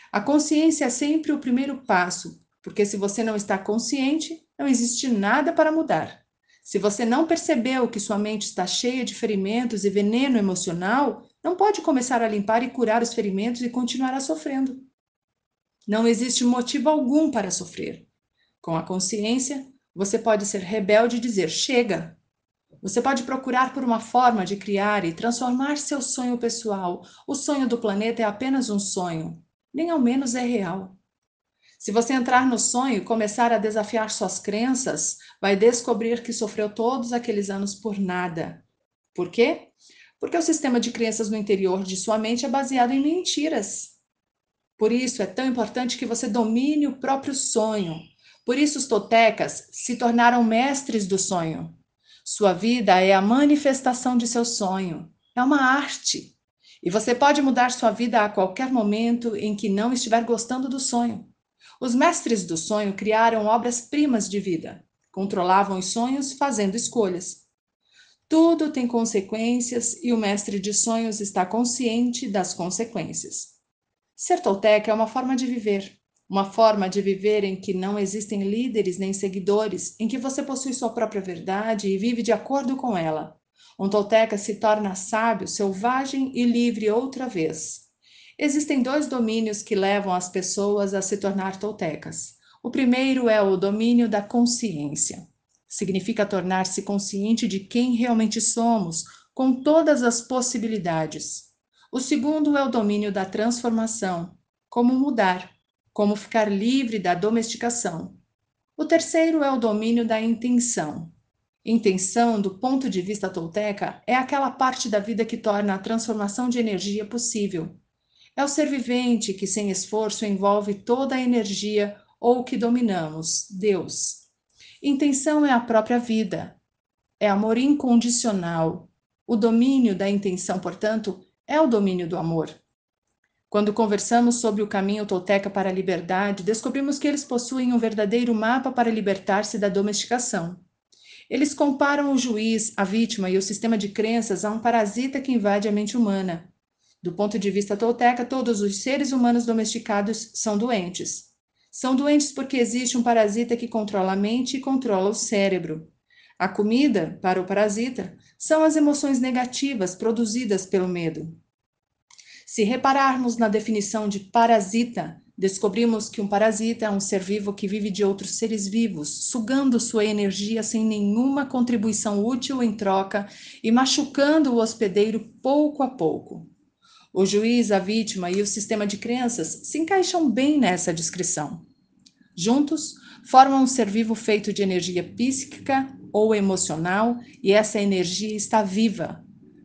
[SPEAKER 1] A consciência é sempre o primeiro passo, porque se você não está consciente, não existe nada para mudar. Se você não percebeu que sua mente está cheia de ferimentos e veneno emocional, não pode começar a limpar e curar os ferimentos e continuará sofrendo. Não existe motivo algum para sofrer. Com a consciência, você pode ser rebelde e dizer: chega, você pode procurar por uma forma de criar e transformar seu sonho pessoal. O sonho do planeta é apenas um sonho, nem ao menos é real. Se você entrar no sonho e começar a desafiar suas crenças, vai descobrir que sofreu todos aqueles anos por nada. Por quê? Porque o sistema de crenças no interior de sua mente é baseado em mentiras. Por isso é tão importante que você domine o próprio sonho. Por isso os totecas se tornaram mestres do sonho. Sua vida é a manifestação de seu sonho. É uma arte. E você pode mudar sua vida a qualquer momento em que não estiver gostando do sonho. Os mestres do sonho criaram obras-primas de vida. Controlavam os sonhos fazendo escolhas. Tudo tem consequências e o mestre de sonhos está consciente das consequências. Ser tolteca é uma forma de viver. Uma forma de viver em que não existem líderes nem seguidores, em que você possui sua própria verdade e vive de acordo com ela. Um tolteca se torna sábio, selvagem e livre outra vez. Existem dois domínios que levam as pessoas a se tornar toltecas. O primeiro é o domínio da consciência. Significa tornar-se consciente de quem realmente somos, com todas as possibilidades. O segundo é o domínio da transformação, como mudar como ficar livre da domesticação. O terceiro é o domínio da intenção. Intenção, do ponto de vista tolteca, é aquela parte da vida que torna a transformação de energia possível. É o ser vivente que, sem esforço, envolve toda a energia ou que dominamos, Deus. Intenção é a própria vida, é amor incondicional. O domínio da intenção, portanto, é o domínio do amor. Quando conversamos sobre o caminho tolteca para a liberdade, descobrimos que eles possuem um verdadeiro mapa para libertar-se da domesticação. Eles comparam o juiz, a vítima e o sistema de crenças a um parasita que invade a mente humana. Do ponto de vista tolteca, todos os seres humanos domesticados são doentes. São doentes porque existe um parasita que controla a mente e controla o cérebro. A comida, para o parasita, são as emoções negativas produzidas pelo medo. Se repararmos na definição de parasita, descobrimos que um parasita é um ser vivo que vive de outros seres vivos, sugando sua energia sem nenhuma contribuição útil em troca e machucando o hospedeiro pouco a pouco. O juiz, a vítima e o sistema de crenças se encaixam bem nessa descrição. Juntos, formam um ser vivo feito de energia psíquica ou emocional, e essa energia está viva,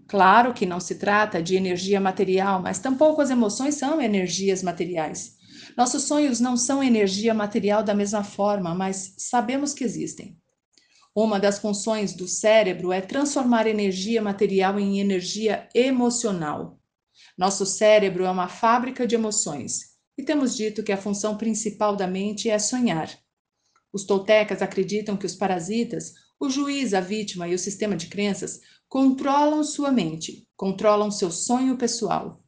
[SPEAKER 1] Claro que não se trata de energia material, mas tampouco as emoções são energias materiais. Nossos sonhos não são energia material da mesma forma, mas sabemos que existem. Uma das funções do cérebro é transformar energia material em energia emocional. Nosso cérebro é uma fábrica de emoções, e temos dito que a função principal da mente é sonhar. Os toltecas acreditam que os parasitas, o juiz, a vítima e o sistema de crenças controlam sua mente, controlam seu sonho pessoal.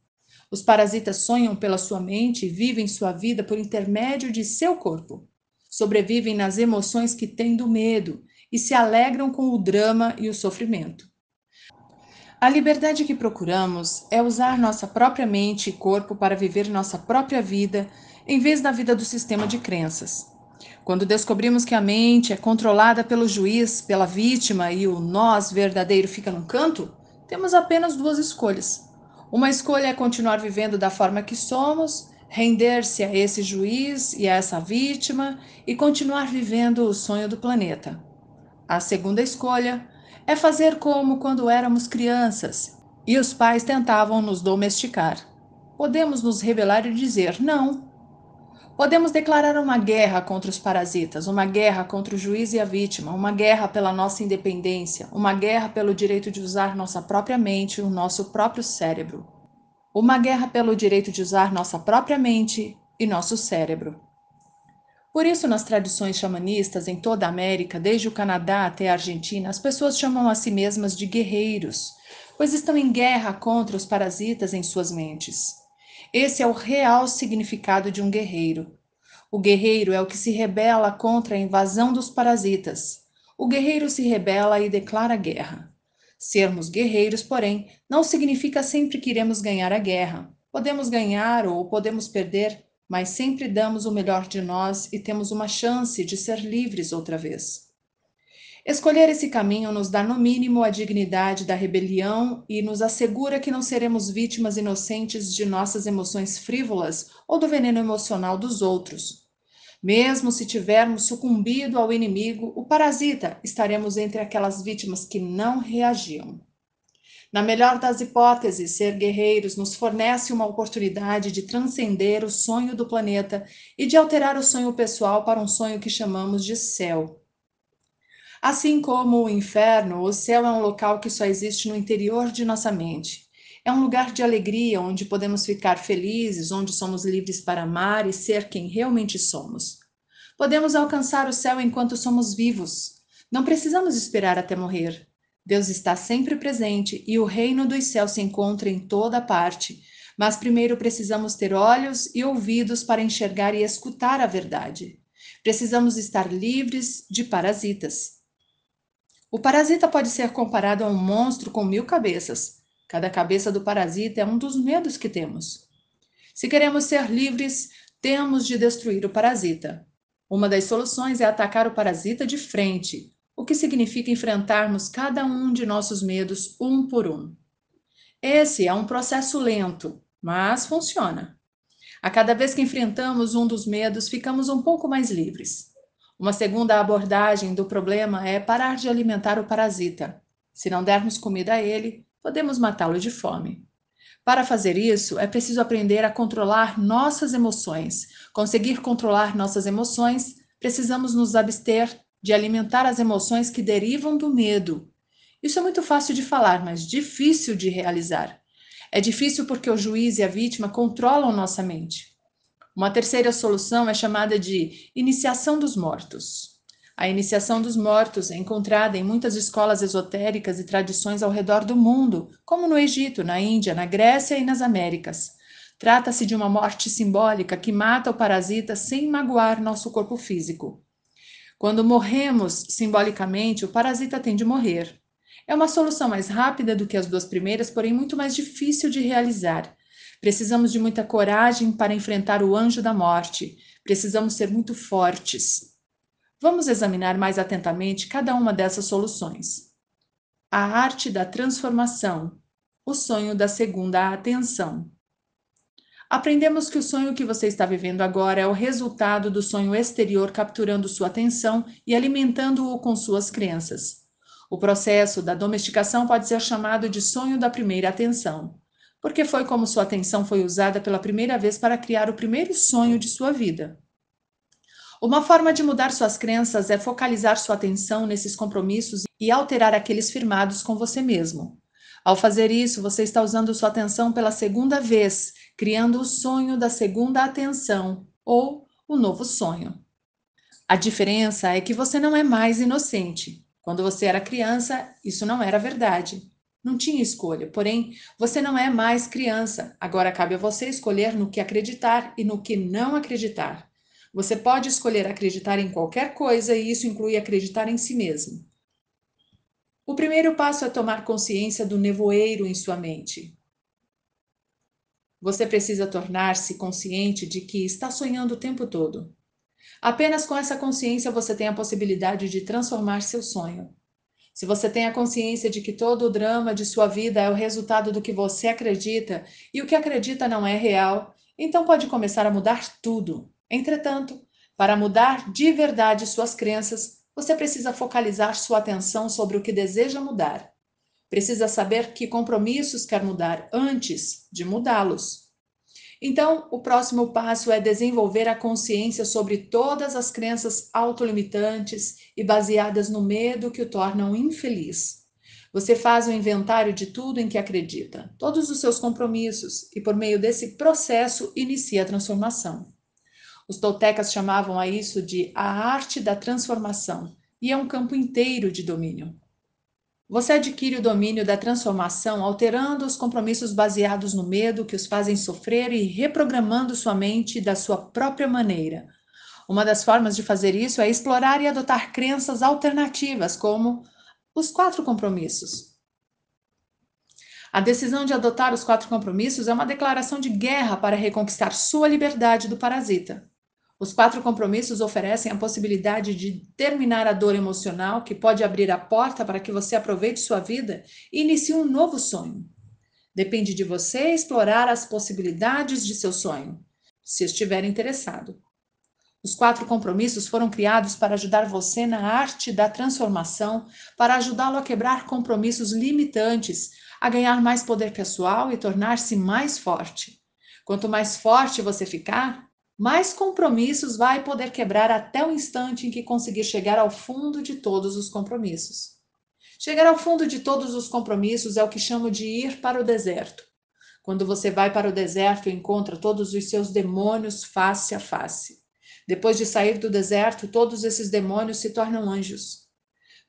[SPEAKER 1] Os parasitas sonham pela sua mente e vivem sua vida por intermédio de seu corpo. Sobrevivem nas emoções que têm do medo e se alegram com o drama e o sofrimento. A liberdade que procuramos é usar nossa própria mente e corpo para viver nossa própria vida, em vez da vida do sistema de crenças. Quando descobrimos que a mente é controlada pelo juiz, pela vítima e o nós verdadeiro fica num canto, temos apenas duas escolhas. Uma escolha é continuar vivendo da forma que somos, render-se a esse juiz e a essa vítima e continuar vivendo o sonho do planeta. A segunda escolha é fazer como quando éramos crianças e os pais tentavam nos domesticar. Podemos nos rebelar e dizer: não, Podemos declarar uma guerra contra os parasitas, uma guerra contra o juiz e a vítima, uma guerra pela nossa independência, uma guerra pelo direito de usar nossa própria mente e o nosso próprio cérebro. Uma guerra pelo direito de usar nossa própria mente e nosso cérebro. Por isso, nas tradições xamanistas em toda a América, desde o Canadá até a Argentina, as pessoas chamam a si mesmas de guerreiros, pois estão em guerra contra os parasitas em suas mentes. Esse é o real significado de um guerreiro. O guerreiro é o que se rebela contra a invasão dos parasitas. O guerreiro se rebela e declara guerra. Sermos guerreiros, porém, não significa sempre que iremos ganhar a guerra. Podemos ganhar ou podemos perder, mas sempre damos o melhor de nós e temos uma chance de ser livres outra vez. Escolher esse caminho nos dá, no mínimo, a dignidade da rebelião e nos assegura que não seremos vítimas inocentes de nossas emoções frívolas ou do veneno emocional dos outros. Mesmo se tivermos sucumbido ao inimigo, o parasita, estaremos entre aquelas vítimas que não reagiam. Na melhor das hipóteses, ser guerreiros nos fornece uma oportunidade de transcender o sonho do planeta e de alterar o sonho pessoal para um sonho que chamamos de céu. Assim como o inferno, o céu é um local que só existe no interior de nossa mente. É um lugar de alegria onde podemos ficar felizes, onde somos livres para amar e ser quem realmente somos. Podemos alcançar o céu enquanto somos vivos. Não precisamos esperar até morrer. Deus está sempre presente e o reino dos céus se encontra em toda parte. Mas primeiro precisamos ter olhos e ouvidos para enxergar e escutar a verdade. Precisamos estar livres de parasitas. O parasita pode ser comparado a um monstro com mil cabeças. Cada cabeça do parasita é um dos medos que temos. Se queremos ser livres, temos de destruir o parasita. Uma das soluções é atacar o parasita de frente, o que significa enfrentarmos cada um de nossos medos um por um. Esse é um processo lento, mas funciona. A cada vez que enfrentamos um dos medos, ficamos um pouco mais livres. Uma segunda abordagem do problema é parar de alimentar o parasita. Se não dermos comida a ele, podemos matá-lo de fome. Para fazer isso, é preciso aprender a controlar nossas emoções. Conseguir controlar nossas emoções, precisamos nos abster de alimentar as emoções que derivam do medo. Isso é muito fácil de falar, mas difícil de realizar. É difícil porque o juiz e a vítima controlam nossa mente. Uma terceira solução é chamada de iniciação dos mortos. A iniciação dos mortos é encontrada em muitas escolas esotéricas e tradições ao redor do mundo, como no Egito, na Índia, na Grécia e nas Américas. Trata-se de uma morte simbólica que mata o parasita sem magoar nosso corpo físico. Quando morremos simbolicamente, o parasita tem de morrer. É uma solução mais rápida do que as duas primeiras, porém muito mais difícil de realizar Precisamos de muita coragem para enfrentar o anjo da morte. Precisamos ser muito fortes. Vamos examinar mais atentamente cada uma dessas soluções. A arte da transformação, o sonho da segunda atenção. Aprendemos que o sonho que você está vivendo agora é o resultado do sonho exterior capturando sua atenção e alimentando-o com suas crenças. O processo da domesticação pode ser chamado de sonho da primeira atenção porque foi como sua atenção foi usada pela primeira vez para criar o primeiro sonho de sua vida. Uma forma de mudar suas crenças é focalizar sua atenção nesses compromissos e alterar aqueles firmados com você mesmo. Ao fazer isso, você está usando sua atenção pela segunda vez, criando o sonho da segunda atenção ou o novo sonho. A diferença é que você não é mais inocente. Quando você era criança, isso não era verdade. Não tinha escolha, porém, você não é mais criança. Agora cabe a você escolher no que acreditar e no que não acreditar. Você pode escolher acreditar em qualquer coisa e isso inclui acreditar em si mesmo. O primeiro passo é tomar consciência do nevoeiro em sua mente. Você precisa tornar-se consciente de que está sonhando o tempo todo. Apenas com essa consciência você tem a possibilidade de transformar seu sonho se você tem a consciência de que todo o drama de sua vida é o resultado do que você acredita e o que acredita não é real, então pode começar a mudar tudo. Entretanto, para mudar de verdade suas crenças, você precisa focalizar sua atenção sobre o que deseja mudar. Precisa saber que compromissos quer mudar antes de mudá-los. Então, o próximo passo é desenvolver a consciência sobre todas as crenças autolimitantes e baseadas no medo que o tornam infeliz. Você faz um inventário de tudo em que acredita, todos os seus compromissos, e por meio desse processo inicia a transformação. Os toltecas chamavam a isso de a arte da transformação, e é um campo inteiro de domínio. Você adquire o domínio da transformação alterando os compromissos baseados no medo que os fazem sofrer e reprogramando sua mente da sua própria maneira. Uma das formas de fazer isso é explorar e adotar crenças alternativas, como os quatro compromissos. A decisão de adotar os quatro compromissos é uma declaração de guerra para reconquistar sua liberdade do parasita. Os quatro compromissos oferecem a possibilidade de terminar a dor emocional, que pode abrir a porta para que você aproveite sua vida e inicie um novo sonho. Depende de você explorar as possibilidades de seu sonho, se estiver interessado. Os quatro compromissos foram criados para ajudar você na arte da transformação, para ajudá-lo a quebrar compromissos limitantes, a ganhar mais poder pessoal e tornar-se mais forte. Quanto mais forte você ficar, mais compromissos vai poder quebrar até o instante em que conseguir chegar ao fundo de todos os compromissos. Chegar ao fundo de todos os compromissos é o que chamo de ir para o deserto. Quando você vai para o deserto e encontra todos os seus demônios face a face. Depois de sair do deserto, todos esses demônios se tornam anjos.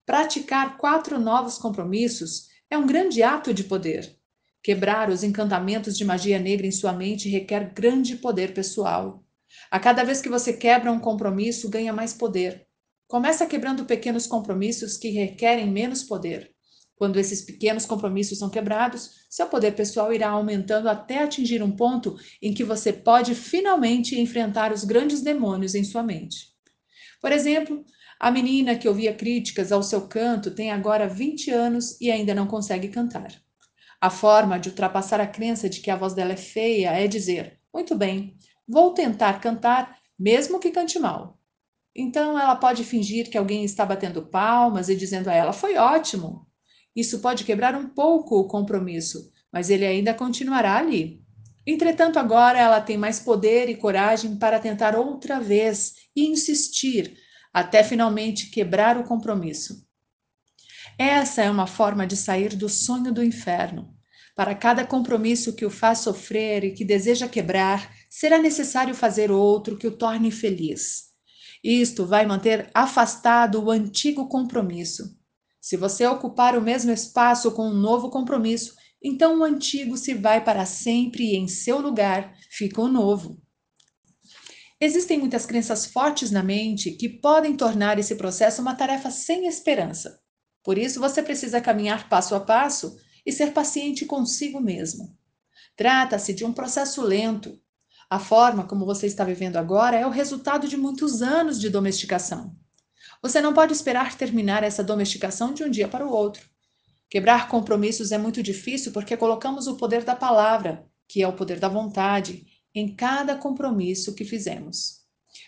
[SPEAKER 1] Praticar quatro novos compromissos é um grande ato de poder. Quebrar os encantamentos de magia negra em sua mente requer grande poder pessoal. A cada vez que você quebra um compromisso, ganha mais poder. Começa quebrando pequenos compromissos que requerem menos poder. Quando esses pequenos compromissos são quebrados, seu poder pessoal irá aumentando até atingir um ponto em que você pode finalmente enfrentar os grandes demônios em sua mente. Por exemplo, a menina que ouvia críticas ao seu canto tem agora 20 anos e ainda não consegue cantar. A forma de ultrapassar a crença de que a voz dela é feia é dizer: Muito bem, Vou tentar cantar, mesmo que cante mal. Então ela pode fingir que alguém está batendo palmas e dizendo a ela: Foi ótimo. Isso pode quebrar um pouco o compromisso, mas ele ainda continuará ali. Entretanto, agora ela tem mais poder e coragem para tentar outra vez e insistir, até finalmente quebrar o compromisso. Essa é uma forma de sair do sonho do inferno. Para cada compromisso que o faz sofrer e que deseja quebrar, será necessário fazer outro que o torne feliz. Isto vai manter afastado o antigo compromisso. Se você ocupar o mesmo espaço com um novo compromisso, então o antigo se vai para sempre e em seu lugar fica o novo. Existem muitas crenças fortes na mente que podem tornar esse processo uma tarefa sem esperança. Por isso, você precisa caminhar passo a passo e ser paciente consigo mesmo. Trata-se de um processo lento. A forma como você está vivendo agora é o resultado de muitos anos de domesticação. Você não pode esperar terminar essa domesticação de um dia para o outro. Quebrar compromissos é muito difícil porque colocamos o poder da palavra, que é o poder da vontade, em cada compromisso que fizemos.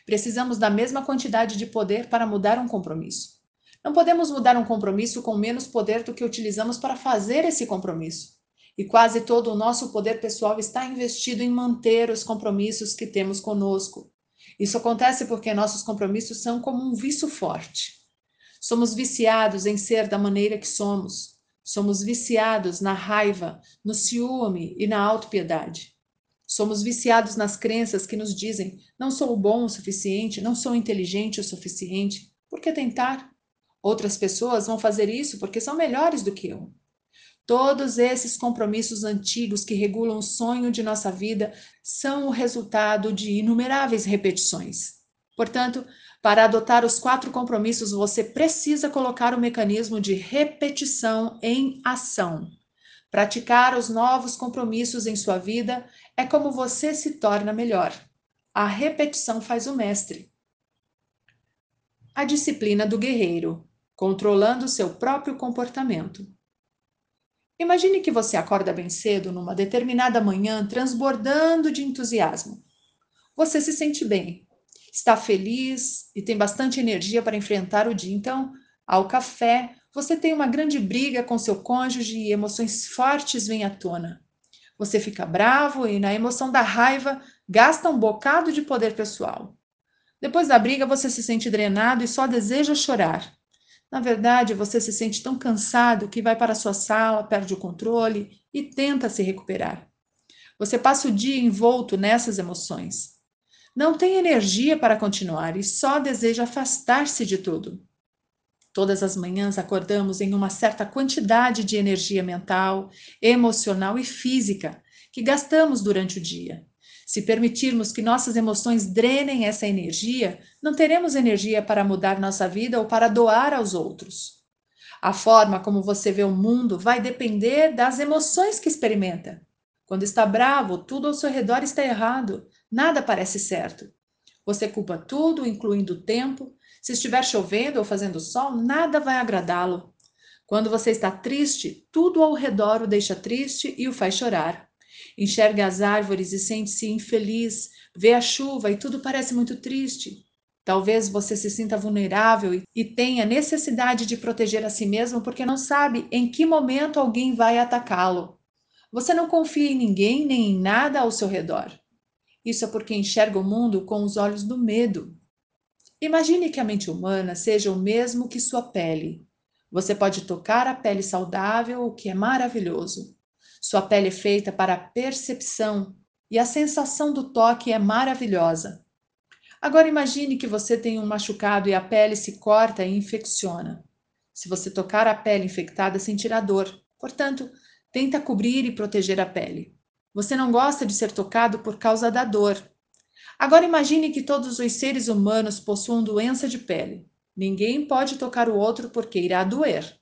[SPEAKER 1] Precisamos da mesma quantidade de poder para mudar um compromisso. Não podemos mudar um compromisso com menos poder do que utilizamos para fazer esse compromisso. E quase todo o nosso poder pessoal está investido em manter os compromissos que temos conosco. Isso acontece porque nossos compromissos são como um vício forte. Somos viciados em ser da maneira que somos. Somos viciados na raiva, no ciúme e na autopiedade. Somos viciados nas crenças que nos dizem: não sou bom o suficiente, não sou inteligente o suficiente. Por que tentar? Outras pessoas vão fazer isso porque são melhores do que eu. Todos esses compromissos antigos que regulam o sonho de nossa vida são o resultado de inumeráveis repetições. Portanto, para adotar os quatro compromissos, você precisa colocar o mecanismo de repetição em ação. Praticar os novos compromissos em sua vida é como você se torna melhor. A repetição faz o mestre. A disciplina do guerreiro controlando seu próprio comportamento. Imagine que você acorda bem cedo numa determinada manhã, transbordando de entusiasmo. Você se sente bem, está feliz e tem bastante energia para enfrentar o dia. Então, ao café, você tem uma grande briga com seu cônjuge e emoções fortes vêm à tona. Você fica bravo e, na emoção da raiva, gasta um bocado de poder pessoal. Depois da briga, você se sente drenado e só deseja chorar. Na verdade, você se sente tão cansado que vai para a sua sala, perde o controle e tenta se recuperar. Você passa o dia envolto nessas emoções. Não tem energia para continuar e só deseja afastar-se de tudo. Todas as manhãs acordamos em uma certa quantidade de energia mental, emocional e física que gastamos durante o dia. Se permitirmos que nossas emoções drenem essa energia, não teremos energia para mudar nossa vida ou para doar aos outros. A forma como você vê o mundo vai depender das emoções que experimenta. Quando está bravo, tudo ao seu redor está errado, nada parece certo. Você culpa tudo, incluindo o tempo. Se estiver chovendo ou fazendo sol, nada vai agradá-lo. Quando você está triste, tudo ao redor o deixa triste e o faz chorar. Enxerga as árvores e sente-se infeliz, vê a chuva e tudo parece muito triste. Talvez você se sinta vulnerável e tenha necessidade de proteger a si mesmo porque não sabe em que momento alguém vai atacá-lo. Você não confia em ninguém nem em nada ao seu redor. Isso é porque enxerga o mundo com os olhos do medo. Imagine que a mente humana seja o mesmo que sua pele. Você pode tocar a pele saudável, o que é maravilhoso. Sua pele é feita para a percepção e a sensação do toque é maravilhosa. Agora imagine que você tem um machucado e a pele se corta e infecciona. Se você tocar a pele infectada, sentirá dor. Portanto, tenta cobrir e proteger a pele. Você não gosta de ser tocado por causa da dor. Agora imagine que todos os seres humanos possuam doença de pele. Ninguém pode tocar o outro porque irá doer.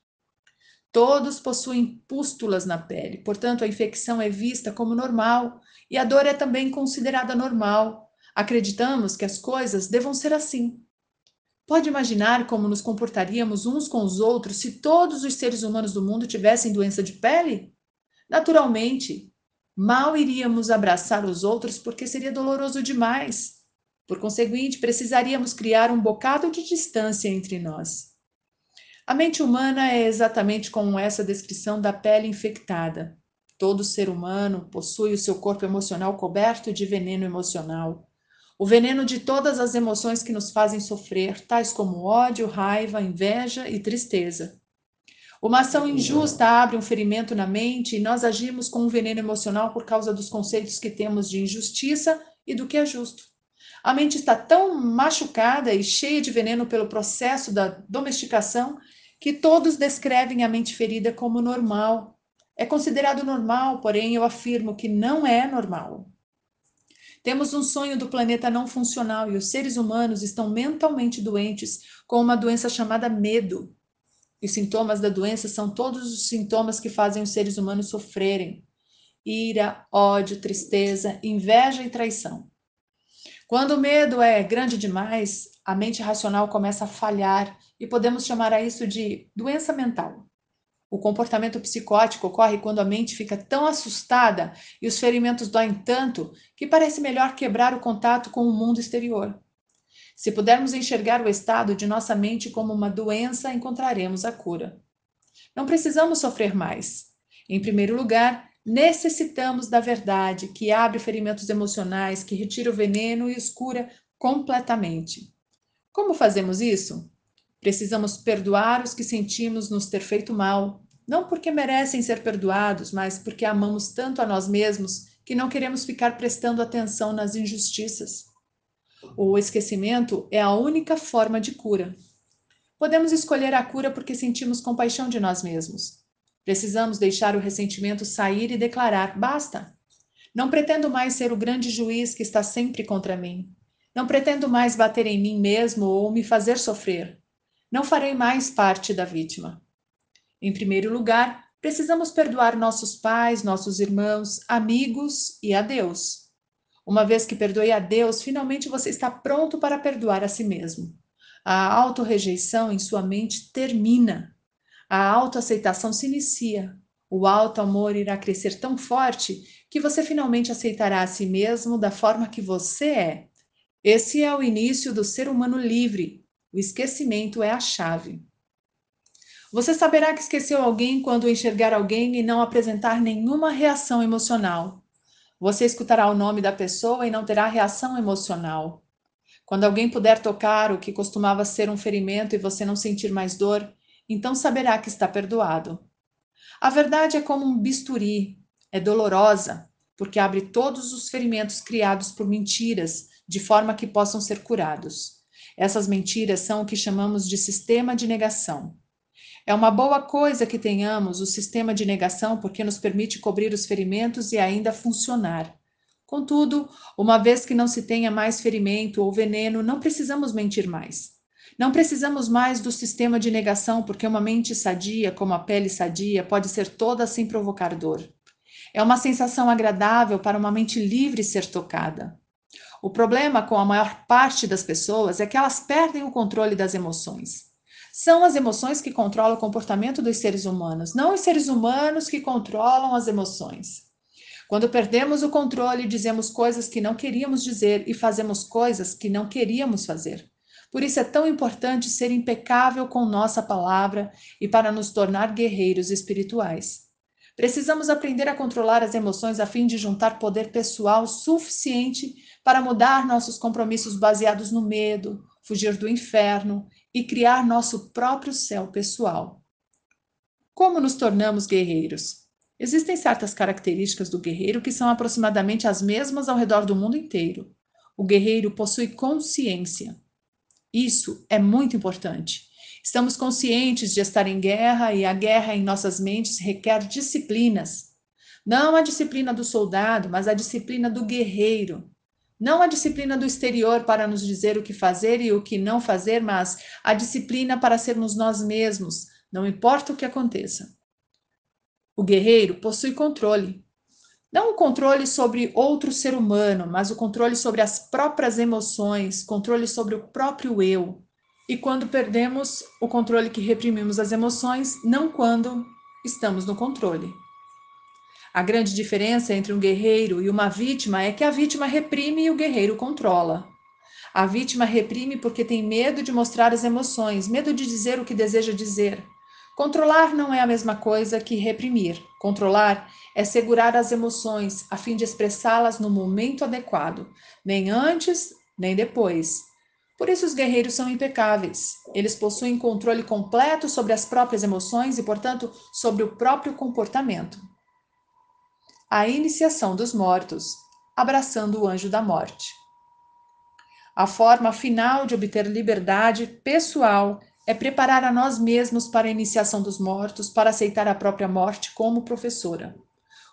[SPEAKER 1] Todos possuem pústulas na pele, portanto, a infecção é vista como normal e a dor é também considerada normal. Acreditamos que as coisas devam ser assim. Pode imaginar como nos comportaríamos uns com os outros se todos os seres humanos do mundo tivessem doença de pele? Naturalmente, mal iríamos abraçar os outros porque seria doloroso demais. Por conseguinte, precisaríamos criar um bocado de distância entre nós. A mente humana é exatamente como essa descrição da pele infectada. Todo ser humano possui o seu corpo emocional coberto de veneno emocional. O veneno de todas as emoções que nos fazem sofrer, tais como ódio, raiva, inveja e tristeza. Uma ação injusta abre um ferimento na mente e nós agimos com um veneno emocional por causa dos conceitos que temos de injustiça e do que é justo. A mente está tão machucada e cheia de veneno pelo processo da domesticação que todos descrevem a mente ferida como normal. É considerado normal, porém eu afirmo que não é normal. Temos um sonho do planeta não funcional e os seres humanos estão mentalmente doentes com uma doença chamada medo. E os sintomas da doença são todos os sintomas que fazem os seres humanos sofrerem: ira, ódio, tristeza, inveja e traição. Quando o medo é grande demais, a mente racional começa a falhar e podemos chamar a isso de doença mental. O comportamento psicótico ocorre quando a mente fica tão assustada e os ferimentos doem tanto que parece melhor quebrar o contato com o mundo exterior. Se pudermos enxergar o estado de nossa mente como uma doença, encontraremos a cura. Não precisamos sofrer mais. Em primeiro lugar, necessitamos da verdade que abre ferimentos emocionais, que retira o veneno e os cura completamente. Como fazemos isso? Precisamos perdoar os que sentimos nos ter feito mal, não porque merecem ser perdoados, mas porque amamos tanto a nós mesmos que não queremos ficar prestando atenção nas injustiças. O esquecimento é a única forma de cura. Podemos escolher a cura porque sentimos compaixão de nós mesmos. Precisamos deixar o ressentimento sair e declarar: basta. Não pretendo mais ser o grande juiz que está sempre contra mim. Não pretendo mais bater em mim mesmo ou me fazer sofrer. Não farei mais parte da vítima. Em primeiro lugar, precisamos perdoar nossos pais, nossos irmãos, amigos e a Deus. Uma vez que perdoei a Deus, finalmente você está pronto para perdoar a si mesmo. A auto-rejeição em sua mente termina. A autoaceitação se inicia. O alto amor irá crescer tão forte que você finalmente aceitará a si mesmo da forma que você é. Esse é o início do ser humano livre, o esquecimento é a chave. Você saberá que esqueceu alguém quando enxergar alguém e não apresentar nenhuma reação emocional. Você escutará o nome da pessoa e não terá reação emocional. Quando alguém puder tocar o que costumava ser um ferimento e você não sentir mais dor, então saberá que está perdoado. A verdade é como um bisturi, é dolorosa, porque abre todos os ferimentos criados por mentiras, de forma que possam ser curados. Essas mentiras são o que chamamos de sistema de negação. É uma boa coisa que tenhamos o sistema de negação porque nos permite cobrir os ferimentos e ainda funcionar. Contudo, uma vez que não se tenha mais ferimento ou veneno, não precisamos mentir mais. Não precisamos mais do sistema de negação, porque uma mente sadia, como a pele sadia, pode ser toda sem provocar dor. É uma sensação agradável para uma mente livre ser tocada. O problema com a maior parte das pessoas é que elas perdem o controle das emoções. São as emoções que controlam o comportamento dos seres humanos, não os seres humanos que controlam as emoções. Quando perdemos o controle, dizemos coisas que não queríamos dizer e fazemos coisas que não queríamos fazer. Por isso é tão importante ser impecável com nossa palavra e para nos tornar guerreiros espirituais. Precisamos aprender a controlar as emoções a fim de juntar poder pessoal suficiente para mudar nossos compromissos baseados no medo, fugir do inferno e criar nosso próprio céu pessoal. Como nos tornamos guerreiros? Existem certas características do guerreiro que são aproximadamente as mesmas ao redor do mundo inteiro. O guerreiro possui consciência. Isso é muito importante. Estamos conscientes de estar em guerra e a guerra em nossas mentes requer disciplinas. Não a disciplina do soldado, mas a disciplina do guerreiro. Não a disciplina do exterior para nos dizer o que fazer e o que não fazer, mas a disciplina para sermos nós mesmos, não importa o que aconteça. O guerreiro possui controle. Não o controle sobre outro ser humano, mas o controle sobre as próprias emoções, controle sobre o próprio eu, e quando perdemos o controle que reprimimos as emoções, não quando estamos no controle. A grande diferença entre um guerreiro e uma vítima é que a vítima reprime e o guerreiro controla. A vítima reprime porque tem medo de mostrar as emoções, medo de dizer o que deseja dizer. Controlar não é a mesma coisa que reprimir. Controlar é segurar as emoções a fim de expressá-las no momento adequado, nem antes nem depois. Por isso, os guerreiros são impecáveis. Eles possuem controle completo sobre as próprias emoções e, portanto, sobre o próprio comportamento. A iniciação dos mortos, abraçando o anjo da morte. A forma final de obter liberdade pessoal é preparar a nós mesmos para a iniciação dos mortos, para aceitar a própria morte como professora.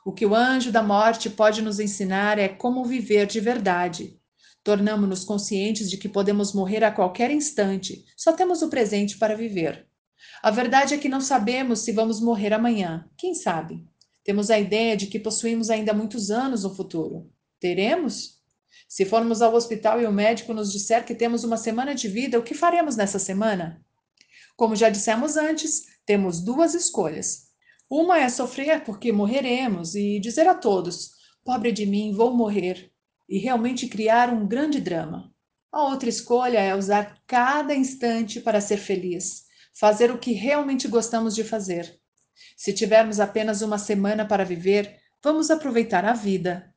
[SPEAKER 1] O que o anjo da morte pode nos ensinar é como viver de verdade, Tornamos-nos conscientes de que podemos morrer a qualquer instante, só temos o presente para viver. A verdade é que não sabemos se vamos morrer amanhã, quem sabe? Temos a ideia de que possuímos ainda muitos anos no futuro. Teremos? Se formos ao hospital e o médico nos disser que temos uma semana de vida, o que faremos nessa semana? Como já dissemos antes, temos duas escolhas. Uma é sofrer porque morreremos e dizer a todos: pobre de mim, vou morrer e realmente criar um grande drama. A outra escolha é usar cada instante para ser feliz, fazer o que realmente gostamos de fazer. Se tivermos apenas uma semana para viver, vamos aproveitar a vida.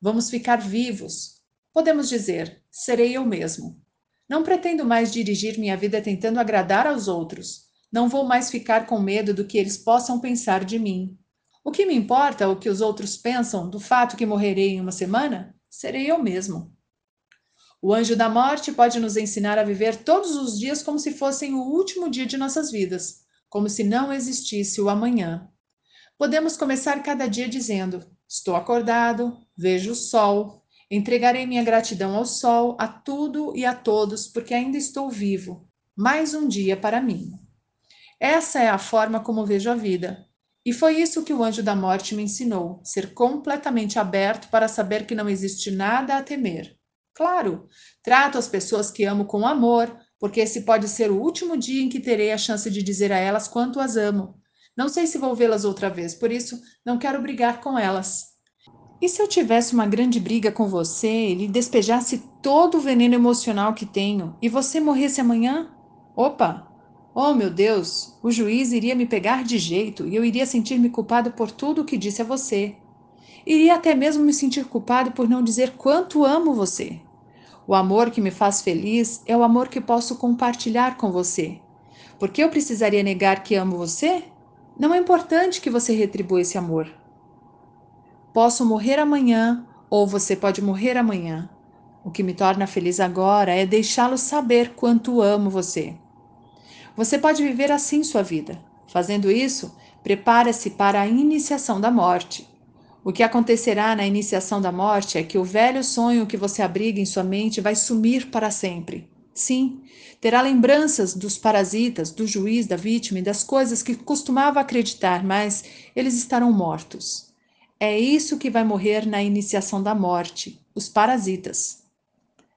[SPEAKER 1] Vamos ficar vivos. Podemos dizer: serei eu mesmo. Não pretendo mais dirigir minha vida tentando agradar aos outros. Não vou mais ficar com medo do que eles possam pensar de mim. O que me importa é o que os outros pensam do fato que morrerei em uma semana? serei eu mesmo. O anjo da morte pode nos ensinar a viver todos os dias como se fossem o último dia de nossas vidas, como se não existisse o amanhã. Podemos começar cada dia dizendo: Estou acordado, vejo o sol, entregarei minha gratidão ao sol, a tudo e a todos, porque ainda estou vivo. Mais um dia para mim. Essa é a forma como vejo a vida. E foi isso que o anjo da morte me ensinou: ser completamente aberto para saber que não existe nada a temer. Claro, trato as pessoas que amo com amor, porque esse pode ser o último dia em que terei a chance de dizer a elas quanto as amo. Não sei se vou vê-las outra vez, por isso não quero brigar com elas. E se eu tivesse uma grande briga com você e lhe despejasse todo o veneno emocional que tenho e você morresse amanhã? Opa, Oh, meu Deus, o juiz iria me pegar de jeito e eu iria sentir-me culpado por tudo o que disse a você. Iria até mesmo me sentir culpado por não dizer quanto amo você. O amor que me faz feliz é o amor que posso compartilhar com você. Por que eu precisaria negar que amo você? Não é importante que você retribua esse amor. Posso morrer amanhã ou você pode morrer amanhã. O que me torna feliz agora é deixá-lo saber quanto amo você. Você pode viver assim sua vida. Fazendo isso, prepare se para a iniciação da morte. O que acontecerá na iniciação da morte é que o velho sonho que você abriga em sua mente vai sumir para sempre. Sim, terá lembranças dos parasitas, do juiz, da vítima e das coisas que costumava acreditar, mas eles estarão mortos. É isso que vai morrer na iniciação da morte: os parasitas.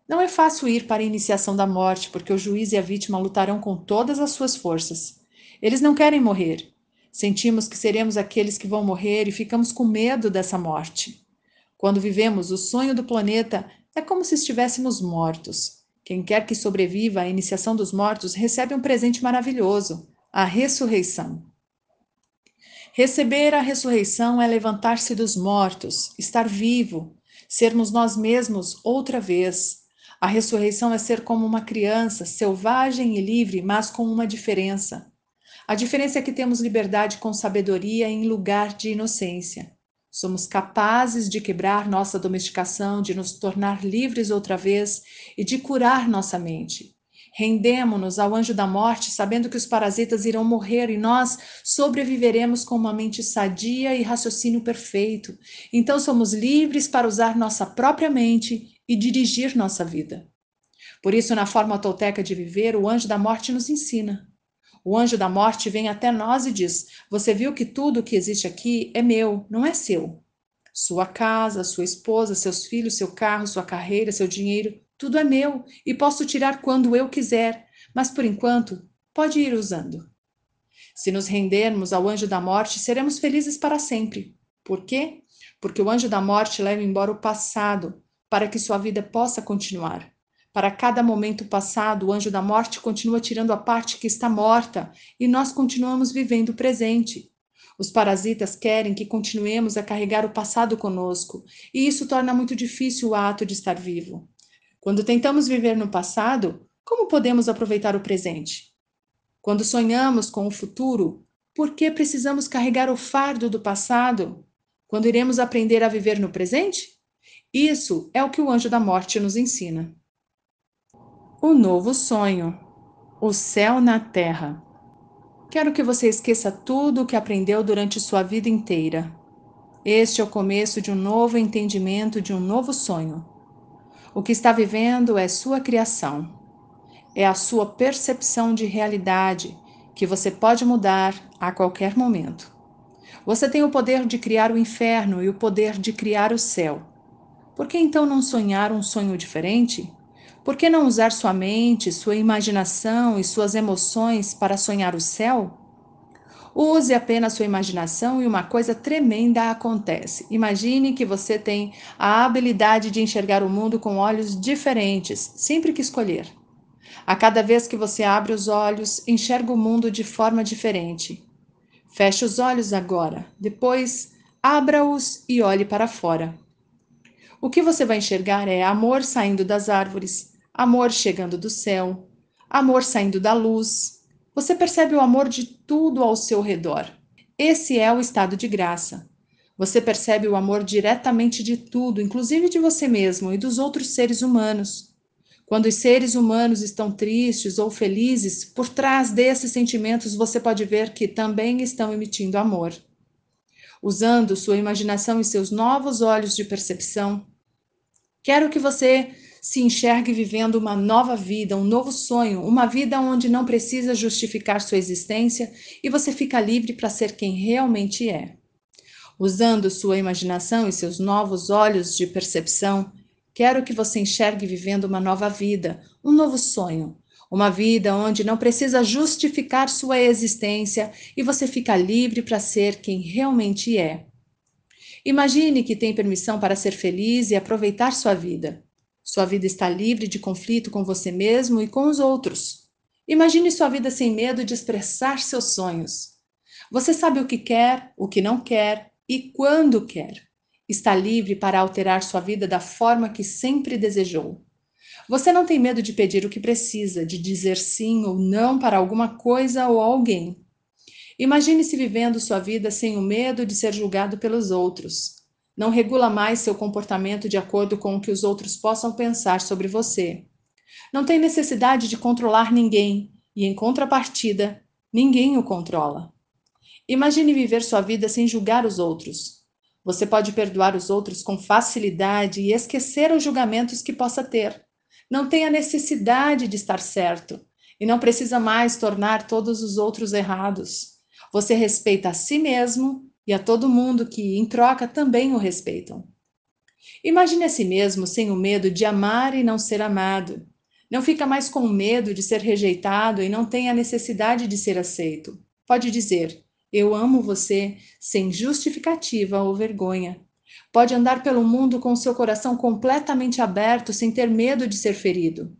[SPEAKER 1] Não é fácil ir para a iniciação da morte, porque o juiz e a vítima lutarão com todas as suas forças. Eles não querem morrer. Sentimos que seremos aqueles que vão morrer e ficamos com medo dessa morte. Quando vivemos o sonho do planeta, é como se estivéssemos mortos. Quem quer que sobreviva à iniciação dos mortos recebe um presente maravilhoso a ressurreição. Receber a ressurreição é levantar-se dos mortos, estar vivo, sermos nós mesmos outra vez, a ressurreição é ser como uma criança, selvagem e livre, mas com uma diferença. A diferença é que temos liberdade com sabedoria em lugar de inocência. Somos capazes de quebrar nossa domesticação, de nos tornar livres outra vez e de curar nossa mente. Rendemo-nos ao anjo da morte, sabendo que os parasitas irão morrer e nós sobreviveremos com uma mente sadia e raciocínio perfeito. Então somos livres para usar nossa própria mente e dirigir nossa vida. Por isso, na forma tolteca de viver, o anjo da morte nos ensina. O anjo da morte vem até nós e diz: Você viu que tudo o que existe aqui é meu, não é seu. Sua casa, sua esposa, seus filhos, seu carro, sua carreira, seu dinheiro, tudo é meu e posso tirar quando eu quiser, mas por enquanto pode ir usando. Se nos rendermos ao anjo da morte, seremos felizes para sempre. Por quê? Porque o anjo da morte leva embora o passado, para que sua vida possa continuar. Para cada momento passado, o anjo da morte continua tirando a parte que está morta e nós continuamos vivendo o presente. Os parasitas querem que continuemos a carregar o passado conosco, e isso torna muito difícil o ato de estar vivo. Quando tentamos viver no passado, como podemos aproveitar o presente? Quando sonhamos com o futuro, por que precisamos carregar o fardo do passado? Quando iremos aprender a viver no presente? Isso é o que o anjo da morte nos ensina. O novo sonho, o céu na terra. Quero que você esqueça tudo o que aprendeu durante sua vida inteira. Este é o começo de um novo entendimento, de um novo sonho. O que está vivendo é sua criação. É a sua percepção de realidade que você pode mudar a qualquer momento. Você tem o poder de criar o inferno e o poder de criar o céu. Por que então não sonhar um sonho diferente? Por que não usar sua mente, sua imaginação e suas emoções para sonhar o céu? Use apenas sua imaginação e uma coisa tremenda acontece. Imagine que você tem a habilidade de enxergar o mundo com olhos diferentes, sempre que escolher. A cada vez que você abre os olhos, enxerga o mundo de forma diferente. Feche os olhos agora, depois abra-os e olhe para fora o que você vai enxergar é amor saindo das árvores, amor chegando do céu, amor saindo da luz. Você percebe o amor de tudo ao seu redor. Esse é o estado de graça. Você percebe o amor diretamente de tudo, inclusive de você mesmo e dos outros seres humanos. Quando os seres humanos estão tristes ou felizes, por trás desses sentimentos você pode ver que também estão emitindo amor usando sua imaginação e seus novos olhos de percepção. Quero que você se enxergue vivendo uma nova vida, um novo sonho, uma vida onde não precisa justificar sua existência e você fica livre para ser quem realmente é. Usando sua imaginação e seus novos olhos de percepção, quero que você enxergue vivendo uma nova vida, um novo sonho, uma vida onde não precisa justificar sua existência e você fica livre para ser quem realmente é. Imagine que tem permissão para ser feliz e aproveitar sua vida. Sua vida está livre de conflito com você mesmo e com os outros. Imagine sua vida sem medo de expressar seus sonhos. Você sabe o que quer, o que não quer e quando quer. Está livre para alterar sua vida da forma que sempre desejou. Você não tem medo de pedir o que precisa, de dizer sim ou não para alguma coisa ou alguém. Imagine-se vivendo sua vida sem o medo de ser julgado pelos outros. Não regula mais seu comportamento de acordo com o que os outros possam pensar sobre você. Não tem necessidade de controlar ninguém e, em contrapartida, ninguém o controla. Imagine viver sua vida sem julgar os outros. Você pode perdoar os outros com facilidade e esquecer os julgamentos que possa ter não tem a necessidade de estar certo e não precisa mais tornar todos os outros errados. Você respeita a si mesmo e a todo mundo que, em troca, também o respeitam. Imagine a si mesmo sem o medo de amar e não ser amado. Não fica mais com medo de ser rejeitado e não tem a necessidade de ser aceito. Pode dizer: Eu amo você, sem justificativa ou vergonha, Pode andar pelo mundo com seu coração completamente aberto, sem ter medo de ser ferido.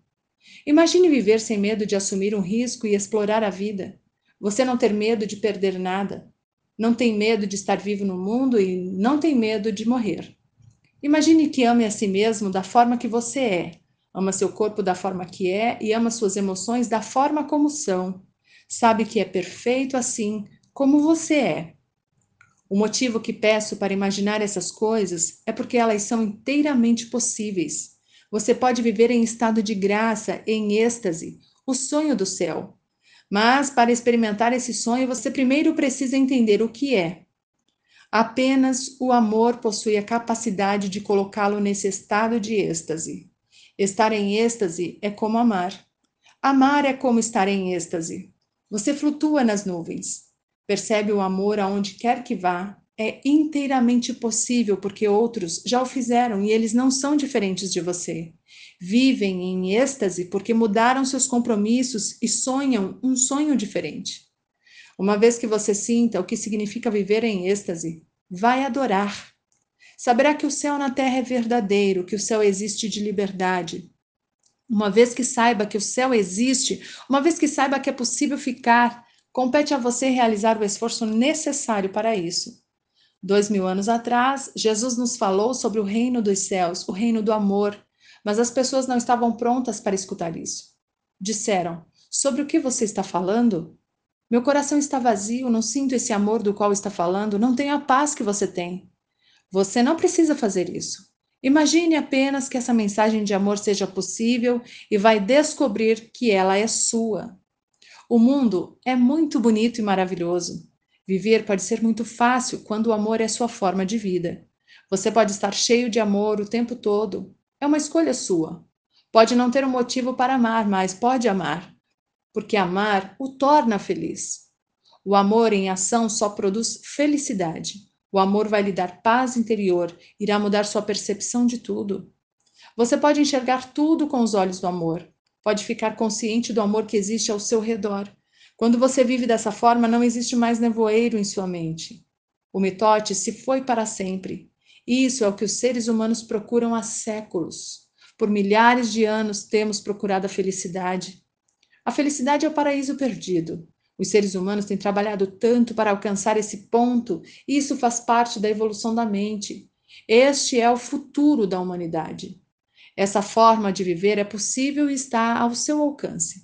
[SPEAKER 1] Imagine viver sem medo de assumir um risco e explorar a vida. Você não ter medo de perder nada. Não tem medo de estar vivo no mundo e não tem medo de morrer. Imagine que ame a si mesmo da forma que você é. Ama seu corpo da forma que é e ama suas emoções da forma como são. Sabe que é perfeito assim como você é. O motivo que peço para imaginar essas coisas é porque elas são inteiramente possíveis. Você pode viver em estado de graça, em êxtase, o sonho do céu. Mas para experimentar esse sonho, você primeiro precisa entender o que é. Apenas o amor possui a capacidade de colocá-lo nesse estado de êxtase. Estar em êxtase é como amar. Amar é como estar em êxtase. Você flutua nas nuvens. Percebe o amor aonde quer que vá. É inteiramente possível porque outros já o fizeram e eles não são diferentes de você. Vivem em êxtase porque mudaram seus compromissos e sonham um sonho diferente. Uma vez que você sinta o que significa viver em êxtase, vai adorar. Saberá que o céu na terra é verdadeiro, que o céu existe de liberdade. Uma vez que saiba que o céu existe, uma vez que saiba que é possível ficar, Compete a você realizar o esforço necessário para isso. Dois mil anos atrás, Jesus nos falou sobre o reino dos céus, o reino do amor, mas as pessoas não estavam prontas para escutar isso. Disseram: Sobre o que você está falando? Meu coração está vazio, não sinto esse amor do qual está falando, não tenho a paz que você tem. Você não precisa fazer isso. Imagine apenas que essa mensagem de amor seja possível e vai descobrir que ela é sua. O mundo é muito bonito e maravilhoso. Viver pode ser muito fácil quando o amor é sua forma de vida. Você pode estar cheio de amor o tempo todo. É uma escolha sua. Pode não ter um motivo para amar, mas pode amar, porque amar o torna feliz. O amor em ação só produz felicidade. O amor vai lhe dar paz interior, irá mudar sua percepção de tudo. Você pode enxergar tudo com os olhos do amor pode ficar consciente do amor que existe ao seu redor. Quando você vive dessa forma, não existe mais nevoeiro em sua mente. O mitote se foi para sempre. Isso é o que os seres humanos procuram há séculos. Por milhares de anos temos procurado a felicidade. A felicidade é o paraíso perdido. Os seres humanos têm trabalhado tanto para alcançar esse ponto, e isso faz parte da evolução da mente. Este é o futuro da humanidade. Essa forma de viver é possível e está ao seu alcance.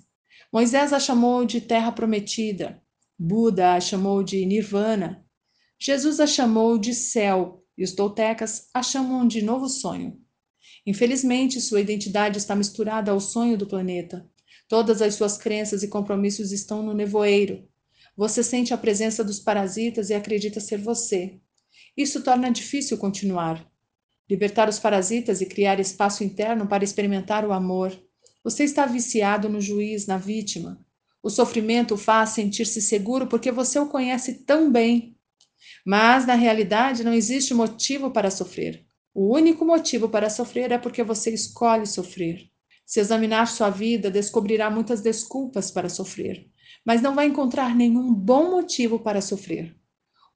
[SPEAKER 1] Moisés a chamou de terra prometida, Buda a chamou de nirvana, Jesus a chamou de céu e os toltecas a chamam de novo sonho. Infelizmente, sua identidade está misturada ao sonho do planeta. Todas as suas crenças e compromissos estão no nevoeiro. Você sente a presença dos parasitas e acredita ser você. Isso torna difícil continuar libertar os parasitas e criar espaço interno para experimentar o amor. Você está viciado no juiz, na vítima. O sofrimento o faz sentir-se seguro porque você o conhece tão bem. Mas, na realidade, não existe motivo para sofrer. O único motivo para sofrer é porque você escolhe sofrer. Se examinar sua vida, descobrirá muitas desculpas para sofrer, mas não vai encontrar nenhum bom motivo para sofrer.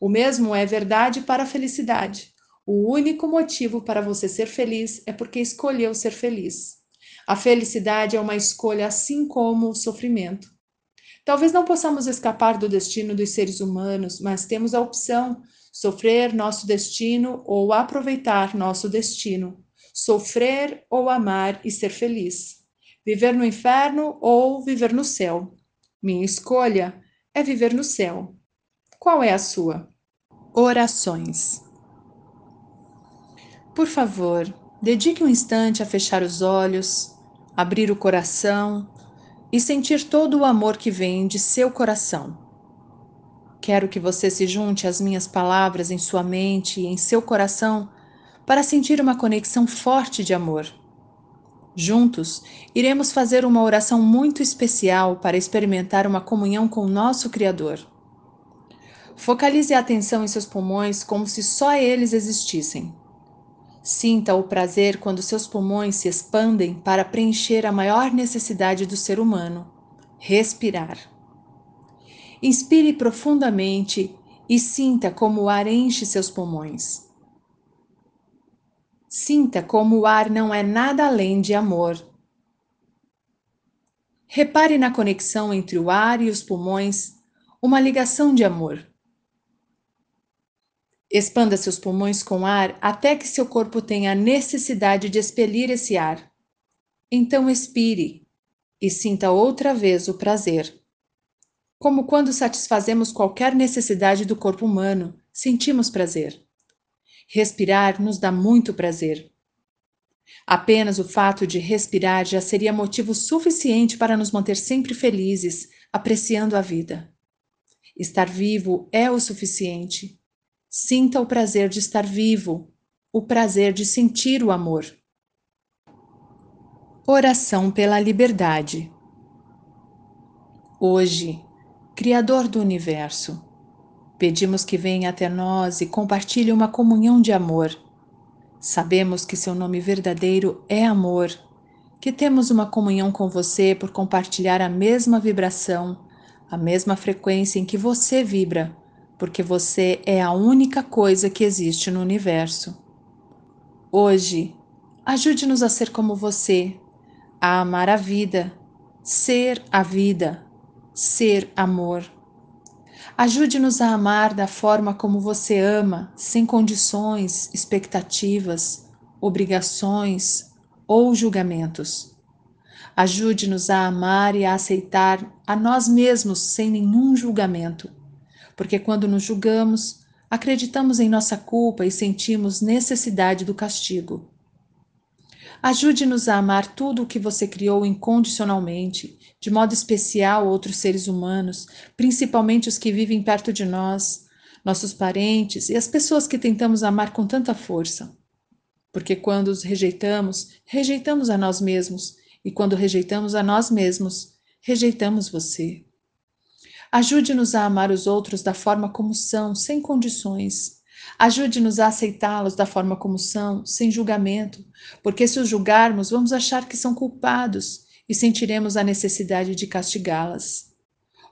[SPEAKER 1] O mesmo é verdade para a felicidade. O único motivo para você ser feliz é porque escolheu ser feliz. A felicidade é uma escolha, assim como o sofrimento. Talvez não possamos escapar do destino dos seres humanos, mas temos a opção sofrer nosso destino ou aproveitar nosso destino, sofrer ou amar e ser feliz, viver no inferno ou viver no céu. Minha escolha é viver no céu. Qual é a sua? Orações. Por favor, dedique um instante a fechar os olhos, abrir o coração e sentir todo o amor que vem de seu coração. Quero que você se junte às minhas palavras em sua mente e em seu coração para sentir uma conexão forte de amor. Juntos, iremos fazer uma oração muito especial para experimentar uma comunhão com o nosso Criador. Focalize a atenção em seus pulmões como se só eles existissem. Sinta o prazer quando seus pulmões se expandem para preencher a maior necessidade do ser humano: respirar. Inspire profundamente e sinta como o ar enche seus pulmões. Sinta como o ar não é nada além de amor. Repare na conexão entre o ar e os pulmões, uma ligação de amor. Expanda seus pulmões com ar até que seu corpo tenha a necessidade de expelir esse ar. Então expire e sinta outra vez o prazer. Como quando satisfazemos qualquer necessidade do corpo humano, sentimos prazer. Respirar nos dá muito prazer. Apenas o fato de respirar já seria motivo suficiente para nos manter sempre felizes, apreciando a vida. Estar vivo é o suficiente Sinta o prazer de estar vivo, o prazer de sentir o amor. Oração pela liberdade. Hoje, Criador do universo, pedimos que venha até nós e compartilhe uma comunhão de amor. Sabemos que seu nome verdadeiro é amor, que temos uma comunhão com você por compartilhar a mesma vibração, a mesma frequência em que você vibra porque você é a única coisa que existe no universo. Hoje, ajude-nos a ser como você, a amar a vida, ser a vida, ser amor. Ajude-nos a amar da forma como você ama, sem condições, expectativas, obrigações ou julgamentos. Ajude-nos a amar e a aceitar a nós mesmos sem nenhum julgamento porque quando nos julgamos, acreditamos em nossa culpa e sentimos necessidade do castigo. Ajude-nos a amar tudo o que você criou incondicionalmente, de modo especial outros seres humanos, principalmente os que vivem perto de nós, nossos parentes e as pessoas que tentamos amar com tanta força. Porque quando os rejeitamos, rejeitamos a nós mesmos, e quando rejeitamos a nós mesmos, rejeitamos você. Ajude-nos a amar os outros da forma como são, sem condições. Ajude-nos a aceitá-los da forma como são, sem julgamento, porque se os julgarmos, vamos achar que são culpados e sentiremos a necessidade de castigá-las.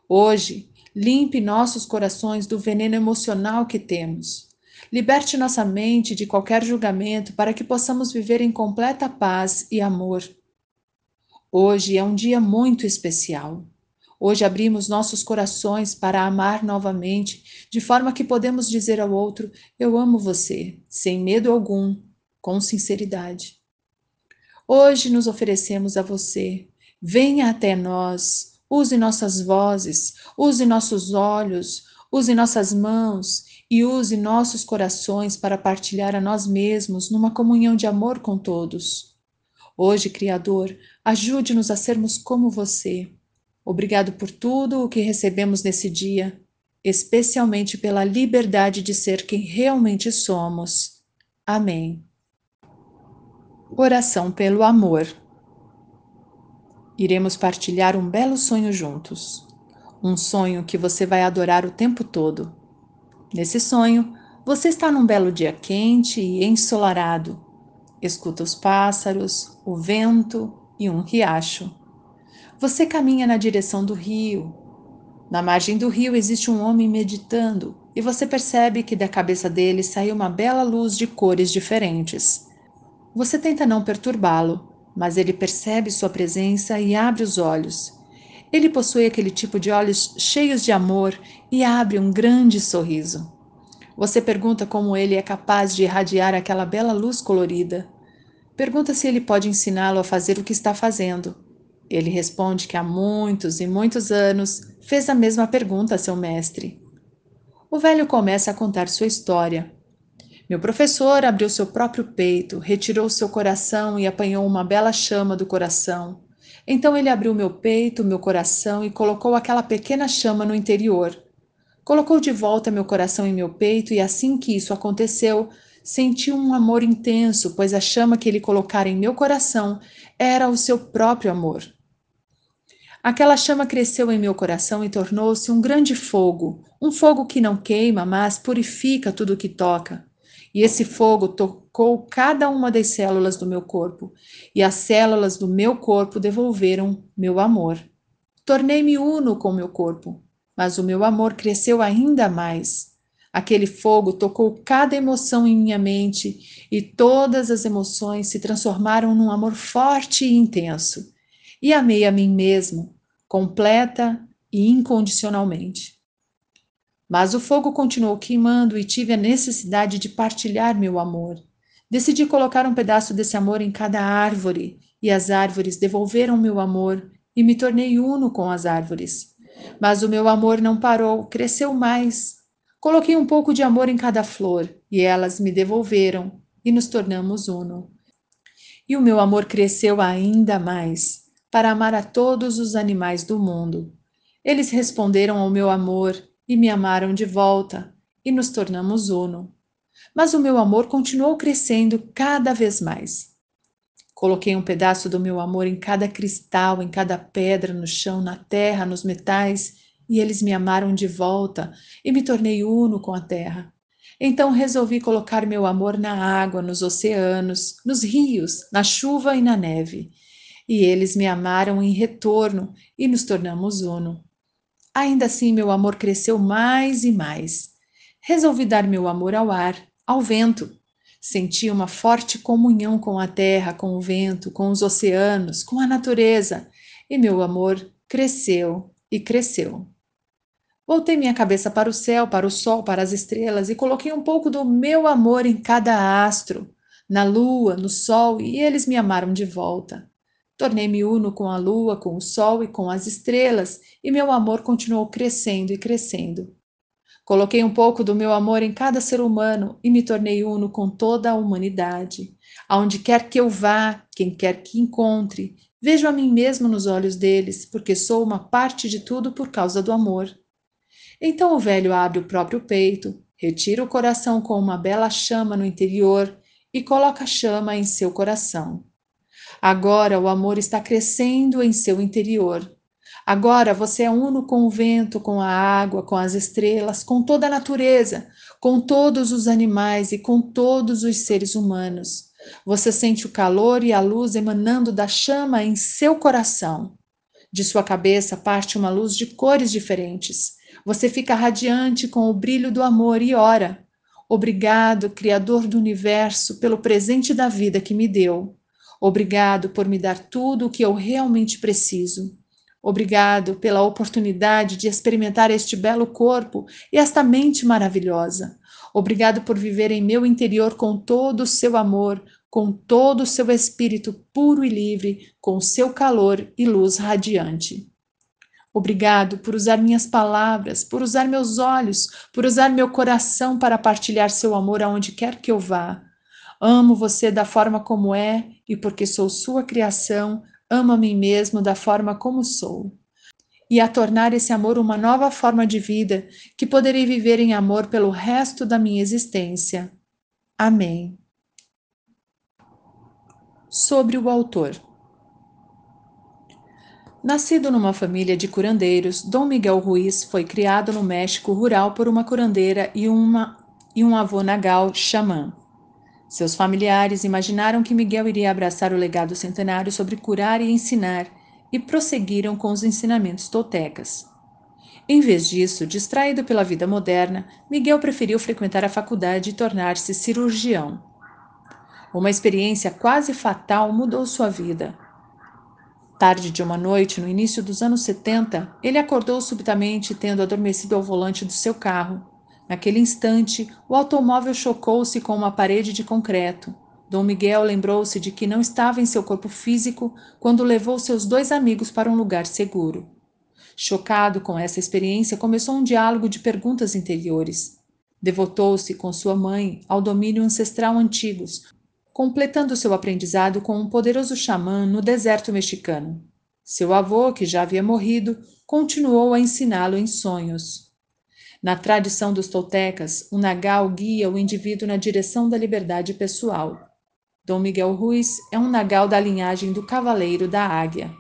[SPEAKER 1] Hoje, limpe nossos corações do veneno emocional que temos. Liberte nossa mente de qualquer julgamento para que possamos viver em completa paz e amor. Hoje é um dia muito especial. Hoje abrimos nossos corações para amar novamente, de forma que podemos dizer ao outro: Eu amo você, sem medo algum, com sinceridade. Hoje nos oferecemos a você. Venha até nós, use nossas vozes, use nossos olhos, use nossas mãos e use nossos corações para partilhar a nós mesmos numa comunhão de amor com todos. Hoje, Criador, ajude-nos a sermos como você Obrigado por tudo o que recebemos nesse dia, especialmente pela liberdade de ser quem realmente somos. Amém. Oração pelo amor. Iremos partilhar um belo sonho juntos. Um sonho que você vai adorar o tempo todo. Nesse sonho, você está num belo dia quente e ensolarado. Escuta os pássaros, o vento e um riacho. Você caminha na direção do rio. Na margem do rio existe um homem meditando, e você percebe que da cabeça dele saiu uma bela luz de cores diferentes. Você tenta não perturbá-lo, mas ele percebe sua presença e abre os olhos. Ele possui aquele tipo de olhos cheios de amor e abre um grande sorriso. Você pergunta como ele é capaz de irradiar aquela bela luz colorida. Pergunta se ele pode ensiná-lo a fazer o que está fazendo. Ele responde que há muitos e muitos anos fez a mesma pergunta a seu mestre. O velho começa a contar sua história. Meu professor abriu seu próprio peito, retirou seu coração e apanhou uma bela chama do coração. Então ele abriu meu peito, meu coração e colocou aquela pequena chama no interior. Colocou de volta meu coração em meu peito e assim que isso aconteceu, senti um amor intenso, pois a chama que ele colocara em meu coração era o seu próprio amor. Aquela chama cresceu em meu coração e tornou-se um grande fogo, um fogo que não queima, mas purifica tudo o que toca. E esse fogo tocou cada uma das células do meu corpo, e as células do meu corpo devolveram meu amor. Tornei-me uno com meu corpo, mas o meu amor cresceu ainda mais. Aquele fogo tocou cada emoção em minha mente e todas as emoções se transformaram num amor forte e intenso. E amei a mim mesmo, completa e incondicionalmente. Mas o fogo continuou queimando e tive a necessidade de partilhar meu amor. Decidi colocar um pedaço desse amor em cada árvore, e as árvores devolveram meu amor e me tornei uno com as árvores. Mas o meu amor não parou, cresceu mais. Coloquei um pouco de amor em cada flor, e elas me devolveram, e nos tornamos uno. E o meu amor cresceu ainda mais para amar a todos os animais do mundo. Eles responderam ao meu amor e me amaram de volta, e nos tornamos uno. Mas o meu amor continuou crescendo cada vez mais. Coloquei um pedaço do meu amor em cada cristal, em cada pedra, no chão, na terra, nos metais, e eles me amaram de volta e me tornei uno com a terra. Então resolvi colocar meu amor na água, nos oceanos, nos rios, na chuva e na neve e eles me amaram em retorno e nos tornamos uno. Ainda assim, meu amor cresceu mais e mais. Resolvi dar meu amor ao ar, ao vento. Senti uma forte comunhão com a terra, com o vento, com os oceanos, com a natureza, e meu amor cresceu e cresceu. Voltei minha cabeça para o céu, para o sol, para as estrelas e coloquei um pouco do meu amor em cada astro, na lua, no sol, e eles me amaram de volta. Tornei-me uno com a lua, com o sol e com as estrelas, e meu amor continuou crescendo e crescendo. Coloquei um pouco do meu amor em cada ser humano e me tornei uno com toda a humanidade. Aonde quer que eu vá, quem quer que encontre, vejo a mim mesmo nos olhos deles, porque sou uma parte de tudo por causa do amor. Então o velho abre o próprio peito, retira o coração com uma bela chama no interior e coloca a chama em seu coração. Agora o amor está crescendo em seu interior. Agora você é uno com o vento, com a água, com as estrelas, com toda a natureza, com todos os animais e com todos os seres humanos. Você sente o calor e a luz emanando da chama em seu coração. De sua cabeça parte uma luz de cores diferentes. Você fica radiante com o brilho do amor e ora: Obrigado, Criador do universo, pelo presente da vida que me deu. Obrigado por me dar tudo o que eu realmente preciso. Obrigado pela oportunidade de experimentar este belo corpo e esta mente maravilhosa. Obrigado por viver em meu interior com todo o seu amor, com todo o seu espírito puro e livre, com seu calor e luz radiante. Obrigado por usar minhas palavras, por usar meus olhos, por usar meu coração para partilhar seu amor aonde quer que eu vá. Amo você da forma como é e porque sou sua criação, amo a mim mesmo da forma como sou. E a tornar esse amor uma nova forma de vida que poderei viver em amor pelo resto da minha existência. Amém. Sobre o autor. Nascido numa família de curandeiros, Dom Miguel Ruiz foi criado no México rural por uma curandeira e, uma, e um avô nagal, xamã. Seus familiares imaginaram que Miguel iria abraçar o legado centenário sobre curar e ensinar, e prosseguiram com os ensinamentos toltecas. Em vez disso, distraído pela vida moderna, Miguel preferiu frequentar a faculdade e tornar-se cirurgião. Uma experiência quase fatal mudou sua vida. Tarde de uma noite, no início dos anos 70, ele acordou subitamente, tendo adormecido ao volante do seu carro. Naquele instante, o automóvel chocou-se com uma parede de concreto. Dom Miguel lembrou-se de que não estava em seu corpo físico quando levou seus dois amigos para um lugar seguro. Chocado com essa experiência, começou um diálogo de perguntas interiores. Devotou-se com sua mãe ao domínio ancestral antigos, completando seu aprendizado com um poderoso xamã no deserto mexicano. Seu avô, que já havia morrido, continuou a ensiná-lo em sonhos. Na tradição dos toltecas, o nagal guia o indivíduo na direção da liberdade pessoal. Dom Miguel Ruiz é um nagal da linhagem do Cavaleiro da Águia.